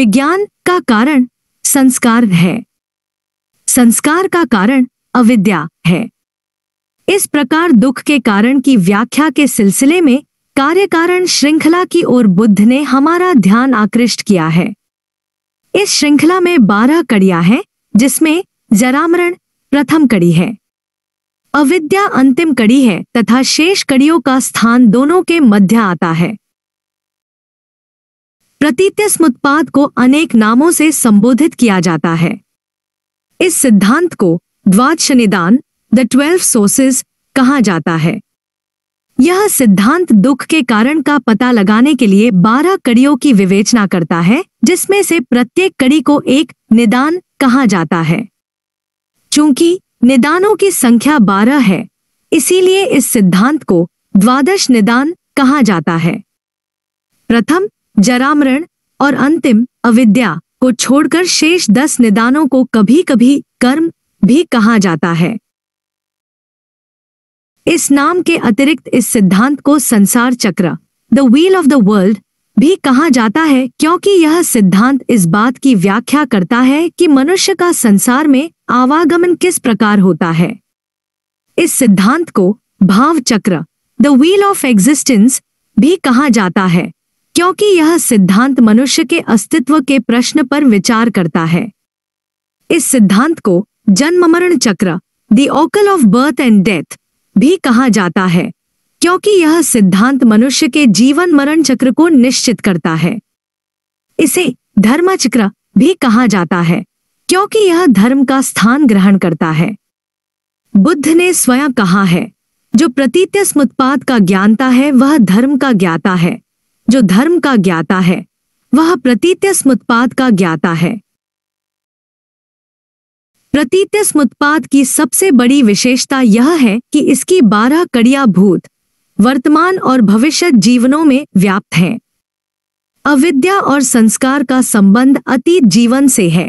विज्ञान का कारण संस्कार है संस्कार का कारण अविद्या है इस प्रकार दुख के कारण की व्याख्या के सिलसिले में कार्य कारण श्रृंखला की ओर बुद्ध ने हमारा ध्यान आकृष्ट किया है इस श्रृंखला में बारह कड़ियां हैं जिसमें जरामरण प्रथम कड़ी है अविद्या अंतिम कड़ी है तथा शेष कड़ियों का स्थान दोनों के मध्य आता है प्रतित्यस्म उत्पाद को अनेक नामों से संबोधित किया जाता है इस सिद्धांत को द्वाद शनिदान द ट्वेल्व सोर्सेस कहा जाता है यह सिद्धांत दुख के कारण का पता लगाने के लिए बारह कड़ियों की विवेचना करता है जिसमें से प्रत्येक कड़ी को एक निदान कहा जाता है चूंकि निदानों की संख्या बारह है इसीलिए इस सिद्धांत को द्वादश निदान कहा जाता है प्रथम जरामरण और अंतिम अविद्या को छोड़कर शेष दस निदानों को कभी कभी कर्म भी कहा जाता है इस नाम के अतिरिक्त इस सिद्धांत को संसार चक्र the wheel of the world भी कहा जाता है क्योंकि यह सिद्धांत इस बात की व्याख्या करता है कि मनुष्य का संसार में आवागमन किस प्रकार होता है इस सिद्धांत को भाव चक्र द व्हील ऑफ एग्जिस्टेंस भी कहा जाता है क्योंकि यह सिद्धांत मनुष्य के अस्तित्व के प्रश्न पर विचार करता है इस सिद्धांत को जन्म मरण चक्र the cycle of birth and death भी कहा जाता है क्योंकि यह सिद्धांत मनुष्य के जीवन मरण चक्र को निश्चित करता है इसे धर्म चक्र भी कहा जाता है क्योंकि यह धर्म का स्थान ग्रहण करता है बुद्ध ने स्वयं कहा है जो प्रतीत्य स्मुत्पाद का ज्ञानता है वह धर्म का ज्ञाता है जो धर्म का ज्ञाता है वह प्रतीत्य स्मुत्पाद का ज्ञाता है प्रतीत्य स्मुत्पाद की सबसे बड़ी विशेषता यह है कि इसकी बारह कड़िया भूत वर्तमान और भविष्य जीवनों में व्याप्त हैं अविद्या और संस्कार का संबंध अतीत जीवन से है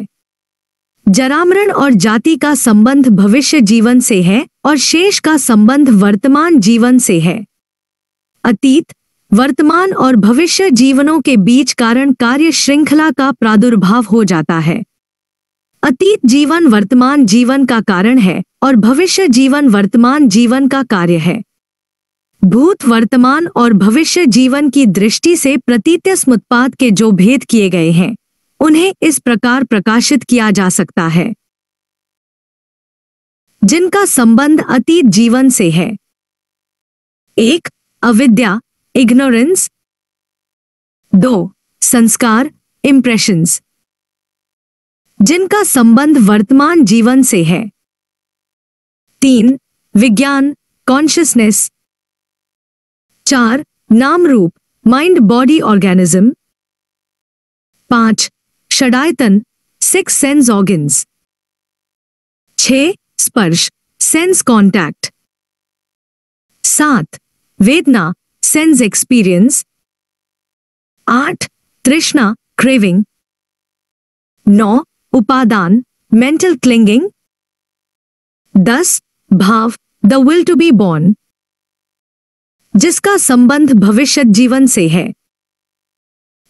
जरामरण और जाति का संबंध भविष्य जीवन से है और शेष का संबंध वर्तमान जीवन से है अतीत वर्तमान और भविष्य जीवनों के बीच कारण कार्य श्रृंखला का प्रादुर्भाव हो जाता है अतीत जीवन वर्तमान जीवन का कारण है और भविष्य जीवन वर्तमान जीवन का कार्य है भूत वर्तमान और भविष्य जीवन की दृष्टि से प्रतीत स्मुत्पाद के जो भेद किए गए हैं उन्हें इस प्रकार प्रकाशित किया जा सकता है जिनका संबंध अतीत जीवन से है एक अविद्या इग्नोरेंस दो संस्कार इंप्रेशंस जिनका संबंध वर्तमान जीवन से है तीन विज्ञान कॉन्शियसनेस चार नाम रूप माइंड बॉडी ऑर्गेनिज्म पांच षडायतन सिक्स सेंस ऑर्गन्स छ स्पर्श सेंस कॉन्टैक्ट सात वेदना सेंस एक्सपीरियंस आठ तृष्णा क्रेविंग नौ उपादान मेंटल क्लिंगिंग दस भाव the will to be born जिसका संबंध भविष्य जीवन से है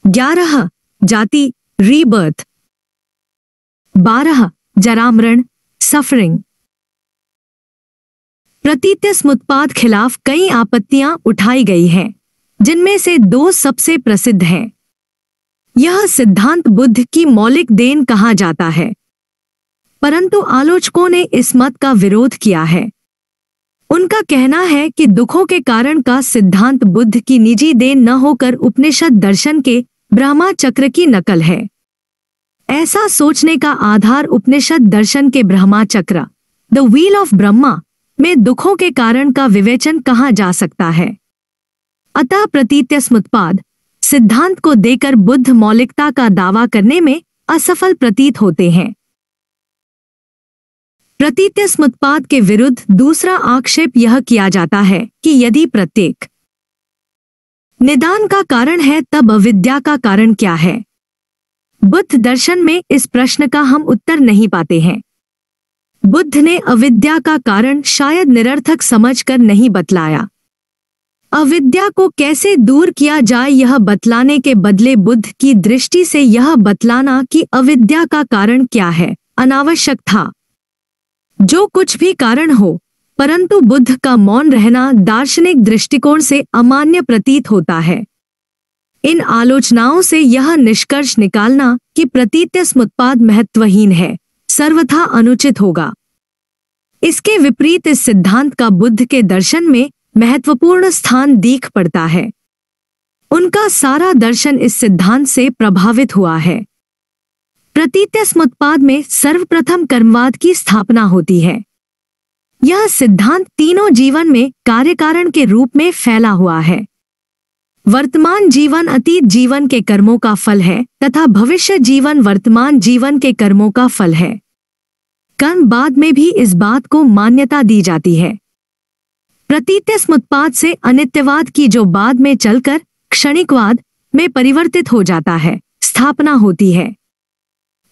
ग्यारह जाति रीबर्थ बारह जरामरण सफरिंग प्रतित्यस उत्पाद खिलाफ कई आपत्तियां उठाई गई हैं जिनमें से दो सबसे प्रसिद्ध हैं यह सिद्धांत बुद्ध की मौलिक देन कहा जाता है परंतु आलोचकों ने इस मत का विरोध किया है उनका कहना है कि दुखों के कारण का सिद्धांत बुद्ध की निजी देन न होकर उपनिषद दर्शन के ब्रह्मा चक्र की नकल है ऐसा सोचने का आधार उपनिषद दर्शन के ब्रह्मा चक्र द व्हील ऑफ ब्रह्मा में दुखों के कारण का विवेचन कहा जा सकता है अतः प्रतीत्य सिद्धांत को देकर बुद्ध मौलिकता का दावा करने में असफल प्रतीत होते हैं प्रतीत्य स्मुत्पाद के विरुद्ध दूसरा आक्षेप यह किया जाता है कि यदि प्रत्येक निदान का कारण है तब अविद्या का कारण क्या है बुद्ध दर्शन में इस प्रश्न का हम उत्तर नहीं पाते हैं बुद्ध ने अविद्या का कारण शायद निरर्थक समझकर नहीं बतलाया अविद्या को कैसे दूर किया जाए यह बतलाने के बदले बुद्ध की दृष्टि से यह बतलाना कि अविद्या का कारण क्या है अनावश्यक था जो कुछ भी कारण हो परंतु बुद्ध का मौन रहना दार्शनिक दृष्टिकोण से अमान्य प्रतीत होता है इन आलोचनाओं से यह निष्कर्ष निकालना कि प्रतीत्य स्मुत्पाद महत्वहीन है सर्वथा अनुचित होगा इसके विपरीत इस सिद्धांत का बुद्ध के दर्शन में महत्वपूर्ण स्थान दीख पड़ता है उनका सारा दर्शन इस सिद्धांत से प्रभावित हुआ है समुत्पाद में सर्वप्रथम कर्मवाद की स्थापना होती है यह सिद्धांत तीनों जीवन में कार्यकारण के रूप में फैला हुआ है वर्तमान जीवन अतीत जीवन के कर्मों का फल है तथा भविष्य जीवन वर्तमान जीवन के कर्मों का फल है कर्म बाद में भी इस बात को मान्यता दी जाती है प्रतीत्य समुत्पाद से अनित्यवाद की जो बाद में चलकर क्षणिकवाद में परिवर्तित हो जाता है स्थापना होती है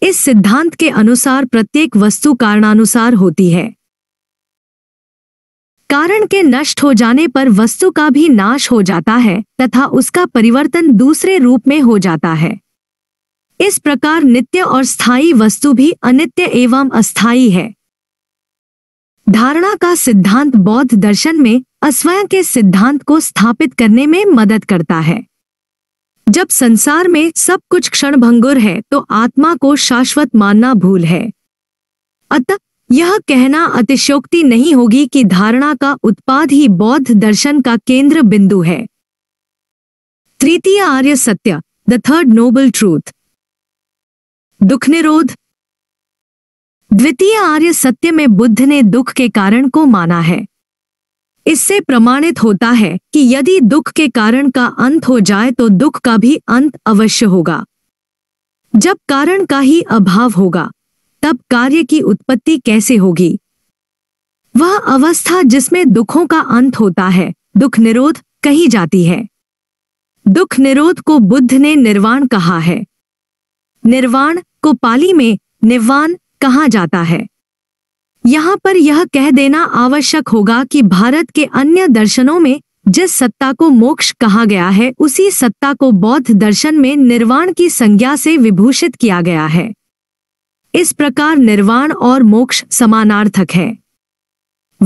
इस सिद्धांत के अनुसार प्रत्येक वस्तु कारणानुसार होती है कारण के नष्ट हो जाने पर वस्तु का भी नाश हो जाता है तथा उसका परिवर्तन दूसरे रूप में हो जाता है इस प्रकार नित्य और स्थायी वस्तु भी अनित्य एवं अस्थायी है धारणा का सिद्धांत बौद्ध दर्शन में अस्वयं के सिद्धांत को स्थापित करने में मदद करता है जब संसार में सब कुछ क्षणभंगुर है तो आत्मा को शाश्वत मानना भूल है अतः यह कहना अतिशोक्ति नहीं होगी कि धारणा का उत्पाद ही बौद्ध दर्शन का केंद्र बिंदु है तृतीय आर्य सत्य द थर्ड नोबल ट्रूथ दुख निरोध द्वितीय आर्य सत्य में बुद्ध ने दुख के कारण को माना है इससे प्रमाणित होता है कि यदि दुख के कारण का अंत हो जाए तो दुख का भी अंत अवश्य होगा जब कारण का ही अभाव होगा तब कार्य की उत्पत्ति कैसे होगी वह अवस्था जिसमें दुखों का अंत होता है दुख निरोध कही जाती है दुख निरोध को बुद्ध ने निर्वाण कहा है निर्वाण को पाली में निर्वाण कहा जाता है यहां पर यह कह देना आवश्यक होगा कि भारत के अन्य दर्शनों में जिस सत्ता को मोक्ष कहा गया है उसी सत्ता को बौद्ध दर्शन में निर्वाण की संज्ञा से विभूषित किया गया है इस प्रकार निर्वाण और मोक्ष समानार्थक है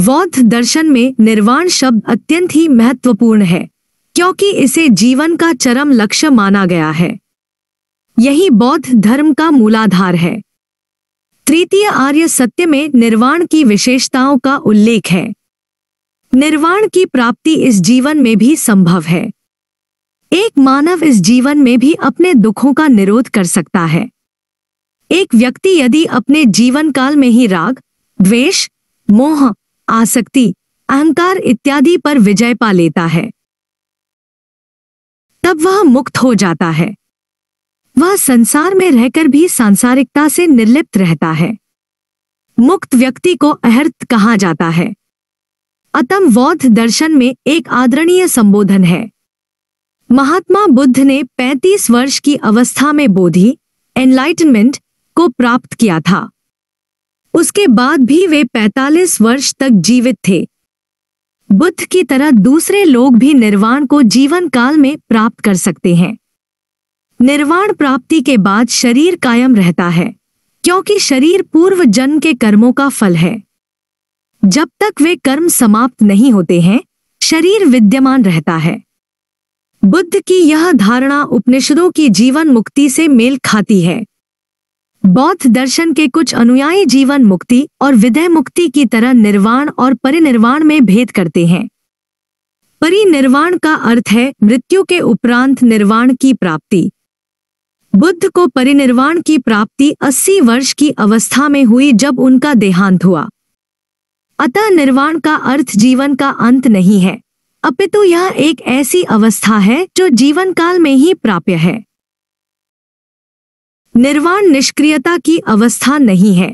बौद्ध दर्शन में निर्वाण शब्द अत्यंत ही महत्वपूर्ण है क्योंकि इसे जीवन का चरम लक्ष्य माना गया है यही बौद्ध धर्म का मूलाधार है तृतीय आर्य सत्य में निर्वाण की विशेषताओं का उल्लेख है निर्वाण की प्राप्ति इस जीवन में भी संभव है एक मानव इस जीवन में भी अपने दुखों का निरोध कर सकता है एक व्यक्ति यदि अपने जीवन काल में ही राग द्वेष मोह आसक्ति अहंकार इत्यादि पर विजय पा लेता है तब वह मुक्त हो जाता है वह संसार में रहकर भी सांसारिकता से निर्लिप्त रहता है मुक्त व्यक्ति को अहर्त कहा जाता है अतम बौद्ध दर्शन में एक आदरणीय संबोधन है महात्मा बुद्ध ने 35 वर्ष की अवस्था में बोधि एनलाइटनमेंट को प्राप्त किया था उसके बाद भी वे 45 वर्ष तक जीवित थे बुद्ध की तरह दूसरे लोग भी निर्वाण को जीवन काल में प्राप्त कर सकते हैं निर्वाण प्राप्ति के बाद शरीर कायम रहता है क्योंकि शरीर पूर्व जन्म के कर्मों का फल है जब तक वे कर्म समाप्त नहीं होते हैं शरीर विद्यमान रहता है बुद्ध की यह धारणा उपनिषदों की जीवन मुक्ति से मेल खाती है बौद्ध दर्शन के कुछ अनुयायी जीवन मुक्ति और विधेय मुक्ति की तरह निर्वाण और परिनिर्वाण में भेद करते हैं परिनिर्वाण का अर्थ है मृत्यु के उपरांत निर्वाण की प्राप्ति बुद्ध को परिनिर्वाण की प्राप्ति 80 वर्ष की अवस्था में हुई जब उनका देहांत हुआ अतः निर्वाण का अर्थ जीवन का अंत नहीं है अपितु यह एक ऐसी अवस्था है जो जीवन काल में ही प्राप्य है निर्वाण निष्क्रियता की अवस्था नहीं है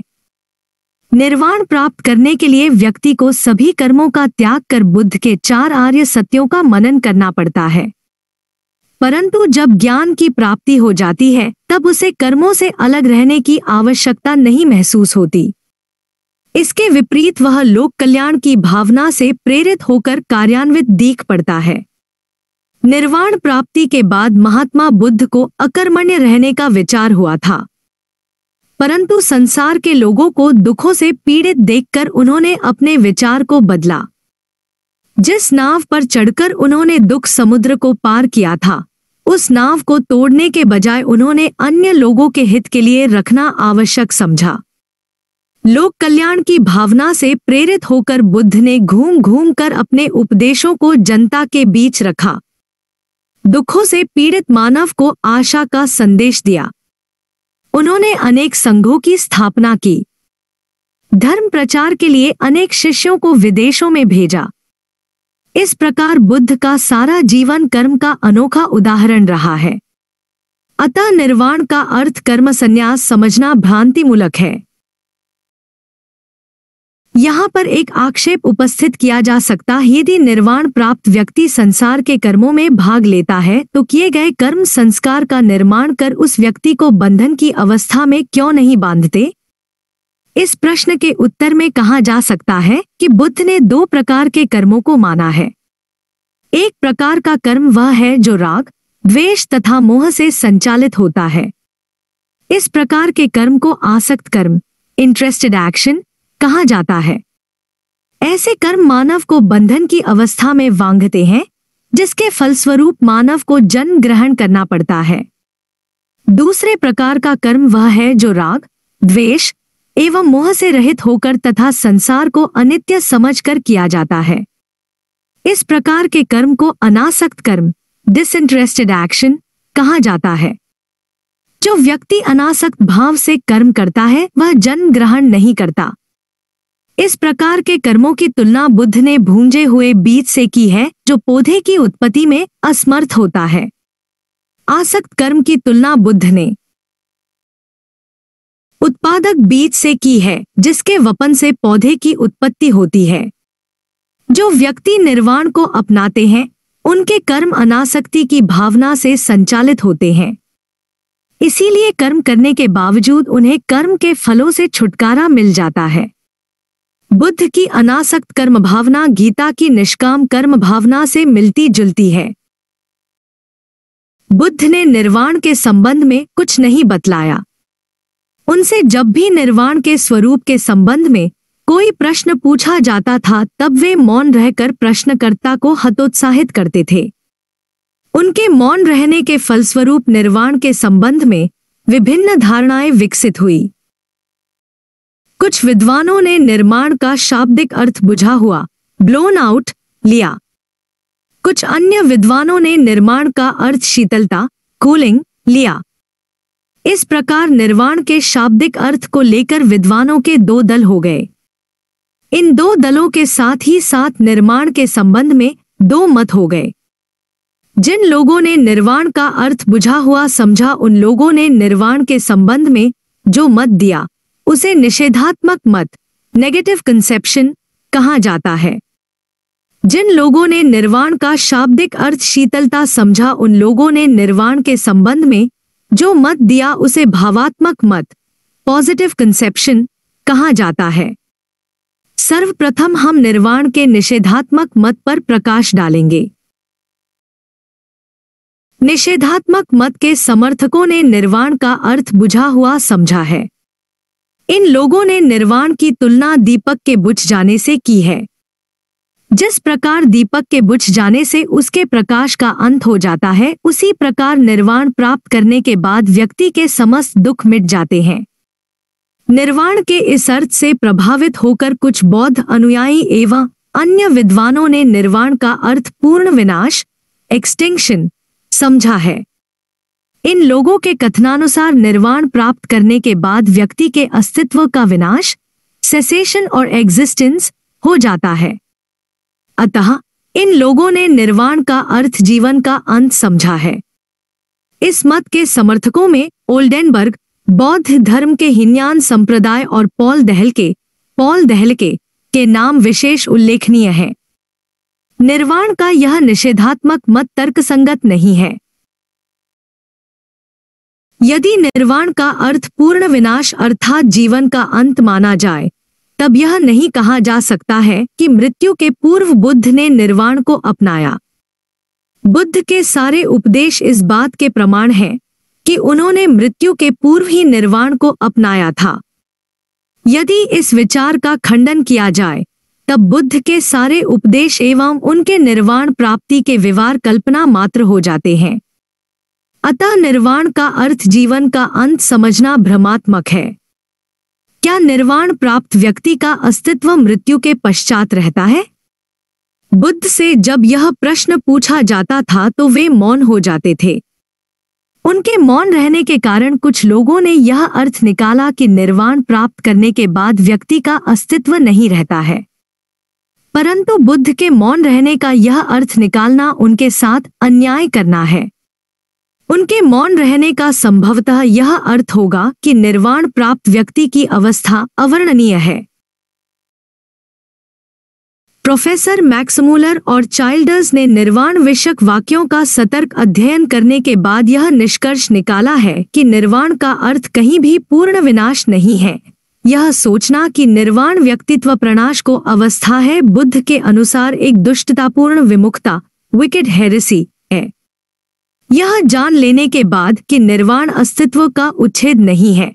निर्वाण प्राप्त करने के लिए व्यक्ति को सभी कर्मों का त्याग कर बुद्ध के चार आर्य सत्यों का मनन करना पड़ता है परंतु जब ज्ञान की प्राप्ति हो जाती है तब उसे कर्मों से अलग रहने की आवश्यकता नहीं महसूस होती इसके विपरीत वह लोक कल्याण की भावना से प्रेरित होकर कार्यान्वित दीख पड़ता है निर्वाण प्राप्ति के बाद महात्मा बुद्ध को अकर्मण्य रहने का विचार हुआ था परंतु संसार के लोगों को दुखों से पीड़ित देखकर उन्होंने अपने विचार को बदला जिस नाव पर चढ़कर उन्होंने दुख समुद्र को पार किया था उस नाव को तोड़ने के बजाय उन्होंने अन्य लोगों के हित के लिए रखना आवश्यक समझा लोक कल्याण की भावना से प्रेरित होकर बुद्ध ने घूम घूम कर अपने उपदेशों को जनता के बीच रखा दुखों से पीड़ित मानव को आशा का संदेश दिया उन्होंने अनेक संघों की स्थापना की धर्म प्रचार के लिए अनेक शिष्यों को विदेशों में भेजा इस प्रकार बुद्ध का सारा जीवन कर्म का अनोखा उदाहरण रहा है अतः निर्वाण का अर्थ कर्म संन्यास समझना भ्रांतिमूलक है यहाँ पर एक आक्षेप उपस्थित किया जा सकता है यदि निर्वाण प्राप्त व्यक्ति संसार के कर्मों में भाग लेता है तो किए गए कर्म संस्कार का निर्माण कर उस व्यक्ति को बंधन की अवस्था में क्यों नहीं बांधते इस प्रश्न के उत्तर में कहा जा सकता है कि बुद्ध ने दो प्रकार के कर्मों को माना है एक प्रकार का कर्म वह है जो राग द्वेष तथा मोह से संचालित होता है इस प्रकार के कर्म को आसक्त कर्म इंटरेस्टेड एक्शन कहा जाता है ऐसे कर्म मानव को बंधन की अवस्था में वांगते हैं जिसके फलस्वरूप मानव को जन्म ग्रहण करना पड़ता है दूसरे प्रकार का कर्म वह है जो राग द्वेष एवं मोह से रहित होकर तथा संसार को अनित्य समझकर किया जाता है इस प्रकार के कर्म को अनासक्त कर्म डिसइंटरेस्टेड एक्शन कहा जाता है जो व्यक्ति अनासक्त भाव से कर्म करता है वह जन्म ग्रहण नहीं करता इस प्रकार के कर्मों की तुलना बुद्ध ने भूंजे हुए बीज से की है जो पौधे की उत्पत्ति में असमर्थ होता है आसक्त कर्म की तुलना बुद्ध ने उत्पादक बीज से की है जिसके वपन से पौधे की उत्पत्ति होती है जो व्यक्ति निर्वाण को अपनाते हैं उनके कर्म अनासक्ति की भावना से संचालित होते हैं इसीलिए कर्म करने के बावजूद उन्हें कर्म के फलों से छुटकारा मिल जाता है बुद्ध की अनासक्त कर्म भावना गीता की निष्काम कर्म भावना से मिलती जुलती है बुद्ध ने निर्वाण के संबंध में कुछ नहीं बतलाया उनसे जब भी निर्वाण के स्वरूप के संबंध में कोई प्रश्न पूछा जाता था तब वे मौन रहकर प्रश्नकर्ता को हतोत्साहित करते थे उनके मौन रहने के फलस्वरूप निर्वाण के संबंध में विभिन्न धारणाएं विकसित हुई कुछ विद्वानों ने निर्माण का शाब्दिक अर्थ बुझा हुआ ब्लोन आउट लिया कुछ अन्य विद्वानों ने निर्माण का अर्थ शीतलता कूलिंग लिया इस प्रकार निर्वाण के शाब्दिक अर्थ को लेकर विद्वानों के दो दल हो गए इन दो दलों के साथ ही साथ निर्माण के संबंध में दो मत हो गए जिन लोगों ने निर्वाण का अर्थ बुझा हुआ समझा उन लोगों ने निर्वाण के संबंध में जो मत दिया उसे निषेधात्मक मत नेगेटिव कंसेप्शन कहा जाता है जिन लोगों ने निर्वाण का शाब्दिक अर्थ शीतलता समझा उन लोगों ने निर्वाण के संबंध में जो मत दिया उसे भावात्मक मत पॉजिटिव कंसेप्शन कहा जाता है सर्वप्रथम हम निर्वाण के निषेधात्मक मत पर प्रकाश डालेंगे निषेधात्मक मत के समर्थकों ने निर्वाण का अर्थ बुझा हुआ समझा है इन लोगों ने निर्वाण की तुलना दीपक के बुझ जाने से की है जिस प्रकार दीपक के बुझ जाने से उसके प्रकाश का अंत हो जाता है उसी प्रकार निर्वाण प्राप्त करने के बाद व्यक्ति के समस्त दुख मिट जाते हैं निर्वाण के इस अर्थ से प्रभावित होकर कुछ बौद्ध अनुयायी एवं अन्य विद्वानों ने निर्वाण का अर्थ पूर्ण विनाश एक्सटेंशन समझा है इन लोगों के कथनानुसार निर्वाण प्राप्त करने के बाद व्यक्ति के अस्तित्व का विनाश सेसेशन और एग्जिस्टेंस हो जाता है अतः इन लोगों ने निर्वाण का अर्थ जीवन का अंत समझा है इस मत के समर्थकों में ओल्डेनबर्ग बौद्ध धर्म के हिन्यान संप्रदाय और पॉल दहलके पॉल दहलके के नाम विशेष उल्लेखनीय है निर्वाण का यह निषेधात्मक मत तर्कसंगत नहीं है यदि निर्वाण का अर्थ पूर्ण विनाश अर्थात जीवन का अंत माना जाए तब यह नहीं कहा जा सकता है कि मृत्यु के पूर्व बुद्ध ने निर्वाण को अपनाया बुद्ध के सारे उपदेश इस बात के प्रमाण हैं कि उन्होंने मृत्यु के पूर्व ही निर्वाण को अपनाया था यदि इस विचार का खंडन किया जाए तब बुद्ध के सारे उपदेश एवं उनके निर्वाण प्राप्ति के विवार कल्पना मात्र हो जाते हैं अतः निर्वाण का अर्थ जीवन का अंत समझना भ्रमात्मक है क्या निर्वाण प्राप्त व्यक्ति का अस्तित्व मृत्यु के पश्चात रहता है बुद्ध से जब यह प्रश्न पूछा जाता था तो वे मौन हो जाते थे उनके मौन रहने के कारण कुछ लोगों ने यह अर्थ निकाला कि निर्वाण प्राप्त करने के बाद व्यक्ति का अस्तित्व नहीं रहता है परंतु बुद्ध के मौन रहने का यह अर्थ निकालना उनके साथ अन्याय करना है उनके मौन रहने का संभवतः यह अर्थ होगा कि निर्वाण प्राप्त व्यक्ति की अवस्था अवर्णनीय है प्रोफेसर मैक्समूलर और चाइल्डर्स ने निर्वाण विषयक वाक्यों का सतर्क अध्ययन करने के बाद यह निष्कर्ष निकाला है कि निर्वाण का अर्थ कहीं भी पूर्ण विनाश नहीं है यह सोचना कि निर्वाण व्यक्तित्व प्रणाश को अवस्था है बुद्ध के अनुसार एक दुष्टतापूर्ण विमुखता विकेट हेरेसी है यह जान लेने के बाद कि निर्वाण अस्तित्व का उच्छेद नहीं है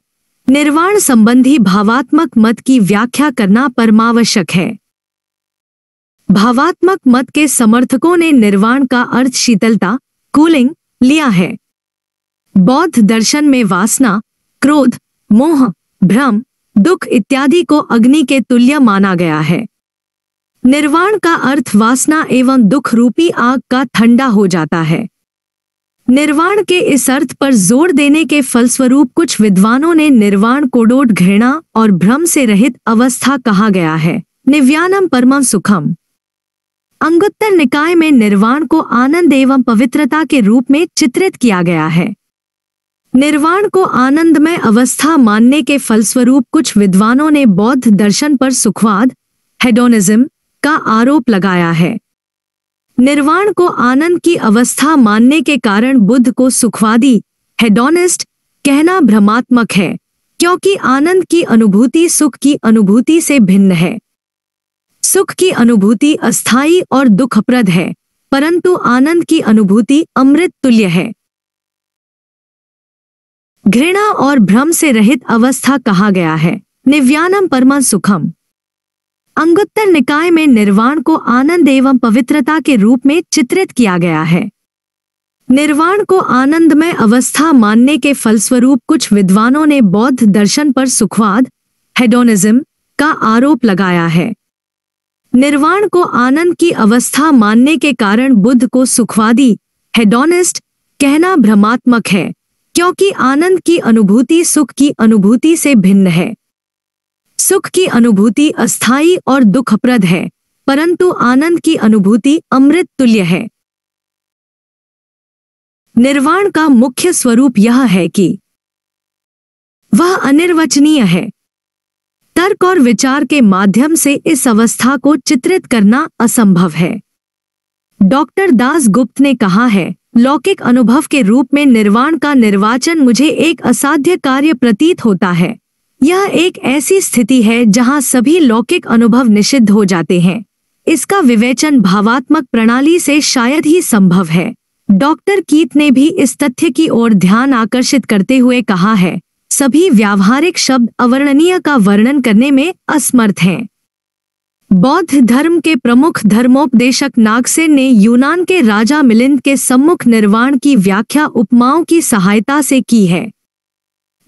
निर्वाण संबंधी भावात्मक मत की व्याख्या करना परमावश्यक है भावात्मक मत के समर्थकों ने निर्वाण का अर्थ शीतलता कूलिंग लिया है बौद्ध दर्शन में वासना क्रोध मोह भ्रम दुख इत्यादि को अग्नि के तुल्य माना गया है निर्वाण का अर्थ वासना एवं दुख रूपी आग का ठंडा हो जाता है निर्वाण के इस अर्थ पर जोर देने के फलस्वरूप कुछ विद्वानों ने निर्वाण कोडोट घृणा और भ्रम से रहित अवस्था कहा गया है निव्यानम परमम सुखम अंगुत्तर निकाय में निर्वाण को आनंद एवं पवित्रता के रूप में चित्रित किया गया है निर्वाण को आनंदमय अवस्था मानने के फलस्वरूप कुछ विद्वानों ने बौद्ध दर्शन पर सुखवाद हेडोनिज्म का आरोप लगाया है निर्वाण को आनंद की अवस्था मानने के कारण बुद्ध को सुखवादी हेडोनिस्ट कहना भ्रमात्मक है क्योंकि आनंद की अनुभूति सुख की अनुभूति से भिन्न है सुख की अनुभूति अस्थाई और दुखप्रद है परंतु आनंद की अनुभूति अमृत तुल्य है घृणा और भ्रम से रहित अवस्था कहा गया है निव्यानम परमा सुखम अंगुत्तर निकाय में निर्वाण को आनंद एवं पवित्रता के रूप में चित्रित किया गया है निर्वाण को आनंदमय अवस्था मानने के फलस्वरूप कुछ विद्वानों ने बौद्ध दर्शन पर सुखवाद हेडोनिज्म का आरोप लगाया है निर्वाण को आनंद की अवस्था मानने के कारण बुद्ध को सुखवादी हेडोनिस्ट कहना भ्रमात्मक है क्योंकि आनंद की अनुभूति सुख की अनुभूति से भिन्न है सुख की अनुभूति अस्थाई और दुखप्रद है परंतु आनंद की अनुभूति अमृत तुल्य है निर्वाण का मुख्य स्वरूप यह है कि वह अनिर्वचनीय है तर्क और विचार के माध्यम से इस अवस्था को चित्रित करना असंभव है डॉक्टर दास गुप्त ने कहा है लौकिक अनुभव के रूप में निर्वाण का निर्वाचन मुझे एक असाध्य कार्य प्रतीत होता है यह एक ऐसी स्थिति है जहां सभी लौकिक अनुभव निषिद्ध हो जाते हैं इसका विवेचन भावात्मक प्रणाली से शायद ही संभव है डॉक्टर कीत ने भी इस तथ्य की ओर ध्यान आकर्षित करते हुए कहा है सभी व्यावहारिक शब्द अवर्णनीय का वर्णन करने में असमर्थ हैं बौद्ध धर्म के प्रमुख धर्मोपदेशक नागसेन ने यूनान के राजा मिलिंद के सम्मुख निर्वाण की व्याख्या उपमाओं की सहायता से की है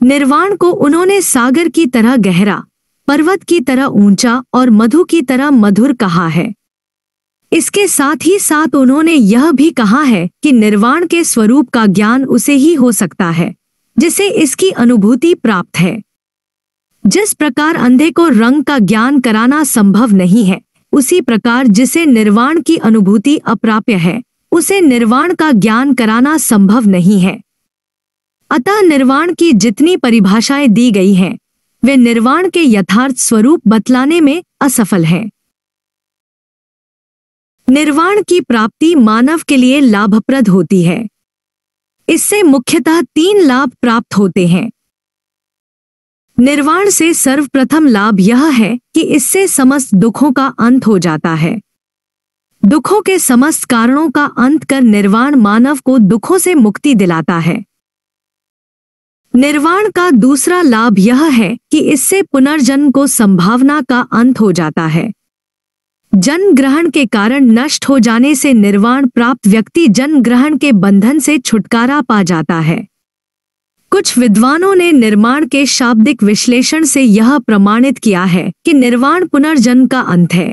निर्वाण को उन्होंने सागर की तरह गहरा पर्वत की तरह ऊंचा और मधु की तरह मधुर कहा है इसके साथ ही साथ उन्होंने यह भी कहा है कि निर्वाण के स्वरूप का ज्ञान उसे ही हो सकता है जिसे इसकी अनुभूति प्राप्त है जिस प्रकार अंधे को रंग का ज्ञान कराना संभव नहीं है उसी प्रकार जिसे निर्वाण की अनुभूति अप्राप्य है उसे निर्वाण का ज्ञान कराना संभव नहीं है अतः निर्वाण की जितनी परिभाषाएं दी गई हैं वे निर्वाण के यथार्थ स्वरूप बतलाने में असफल हैं निर्वाण की प्राप्ति मानव के लिए लाभप्रद होती है इससे मुख्यतः तीन लाभ प्राप्त होते हैं निर्वाण से सर्वप्रथम लाभ यह है कि इससे समस्त दुखों का अंत हो जाता है दुखों के समस्त कारणों का अंत कर निर्वाण मानव को दुखों से मुक्ति दिलाता है निर्वाण का दूसरा लाभ यह है कि इससे पुनर्जन्म को संभावना का अंत हो जाता है जन्म ग्रहण के कारण नष्ट हो जाने से निर्वाण प्राप्त व्यक्ति जन्म ग्रहण के बंधन से छुटकारा पा जाता है कुछ विद्वानों ने निर्माण के शाब्दिक विश्लेषण से यह प्रमाणित किया है कि निर्वाण पुनर्जन्म का अंत है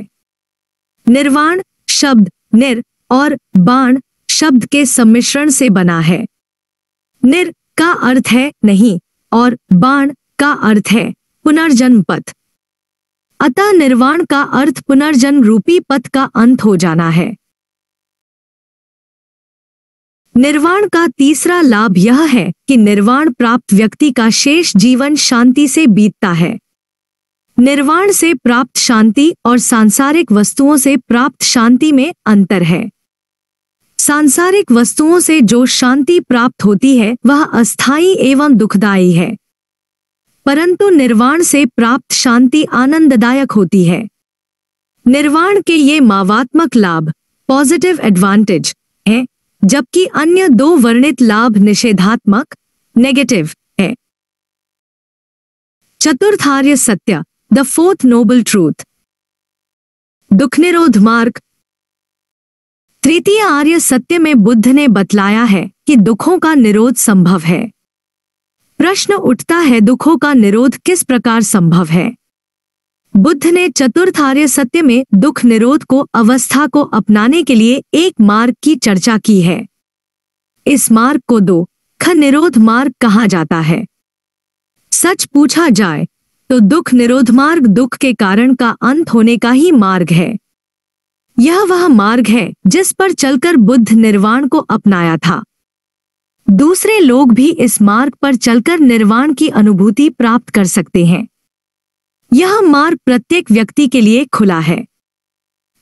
निर्वाण शब्द निर और बाण शब्द के सम्मिश्रण से बना है निर का अर्थ है नहीं और बाण का अर्थ है पुनर्जन्म पथ अतः निर्वाण का अर्थ पुनर्जन्म रूपी पथ का अंत हो जाना है निर्वाण का तीसरा लाभ यह है कि निर्वाण प्राप्त व्यक्ति का शेष जीवन शांति से बीतता है निर्वाण से प्राप्त शांति और सांसारिक वस्तुओं से प्राप्त शांति में अंतर है सांसारिक वस्तुओं से जो शांति प्राप्त होती है वह अस्थायी एवं दुखदायी है परंतु निर्वाण से प्राप्त शांति आनंददायक होती है निर्वाण के ये मावात्मक लाभ पॉजिटिव एडवांटेज है जबकि अन्य दो वर्णित लाभ निषेधात्मक नेगेटिव है चतुर्थार्य सत्य द फोर्थ नोबल ट्रूथ दुख निरोध मार्ग तृतीय आर्य सत्य में बुद्ध ने बतलाया है कि दुखों का निरोध संभव है प्रश्न उठता है दुखों का निरोध किस प्रकार संभव है बुद्ध ने चतुर्थ आर्य सत्य में दुख निरोध को अवस्था को अपनाने के लिए एक मार्ग की चर्चा की है इस मार्ग को दो ख निरोध मार्ग कहा जाता है सच पूछा जाए तो दुख निरोध मार्ग दुख के कारण का अंत होने का ही मार्ग है यह वह मार्ग है जिस पर चलकर बुद्ध निर्वाण को अपनाया था दूसरे लोग भी इस मार्ग पर चलकर निर्वाण की अनुभूति प्राप्त कर सकते हैं यह मार्ग प्रत्येक व्यक्ति के लिए खुला है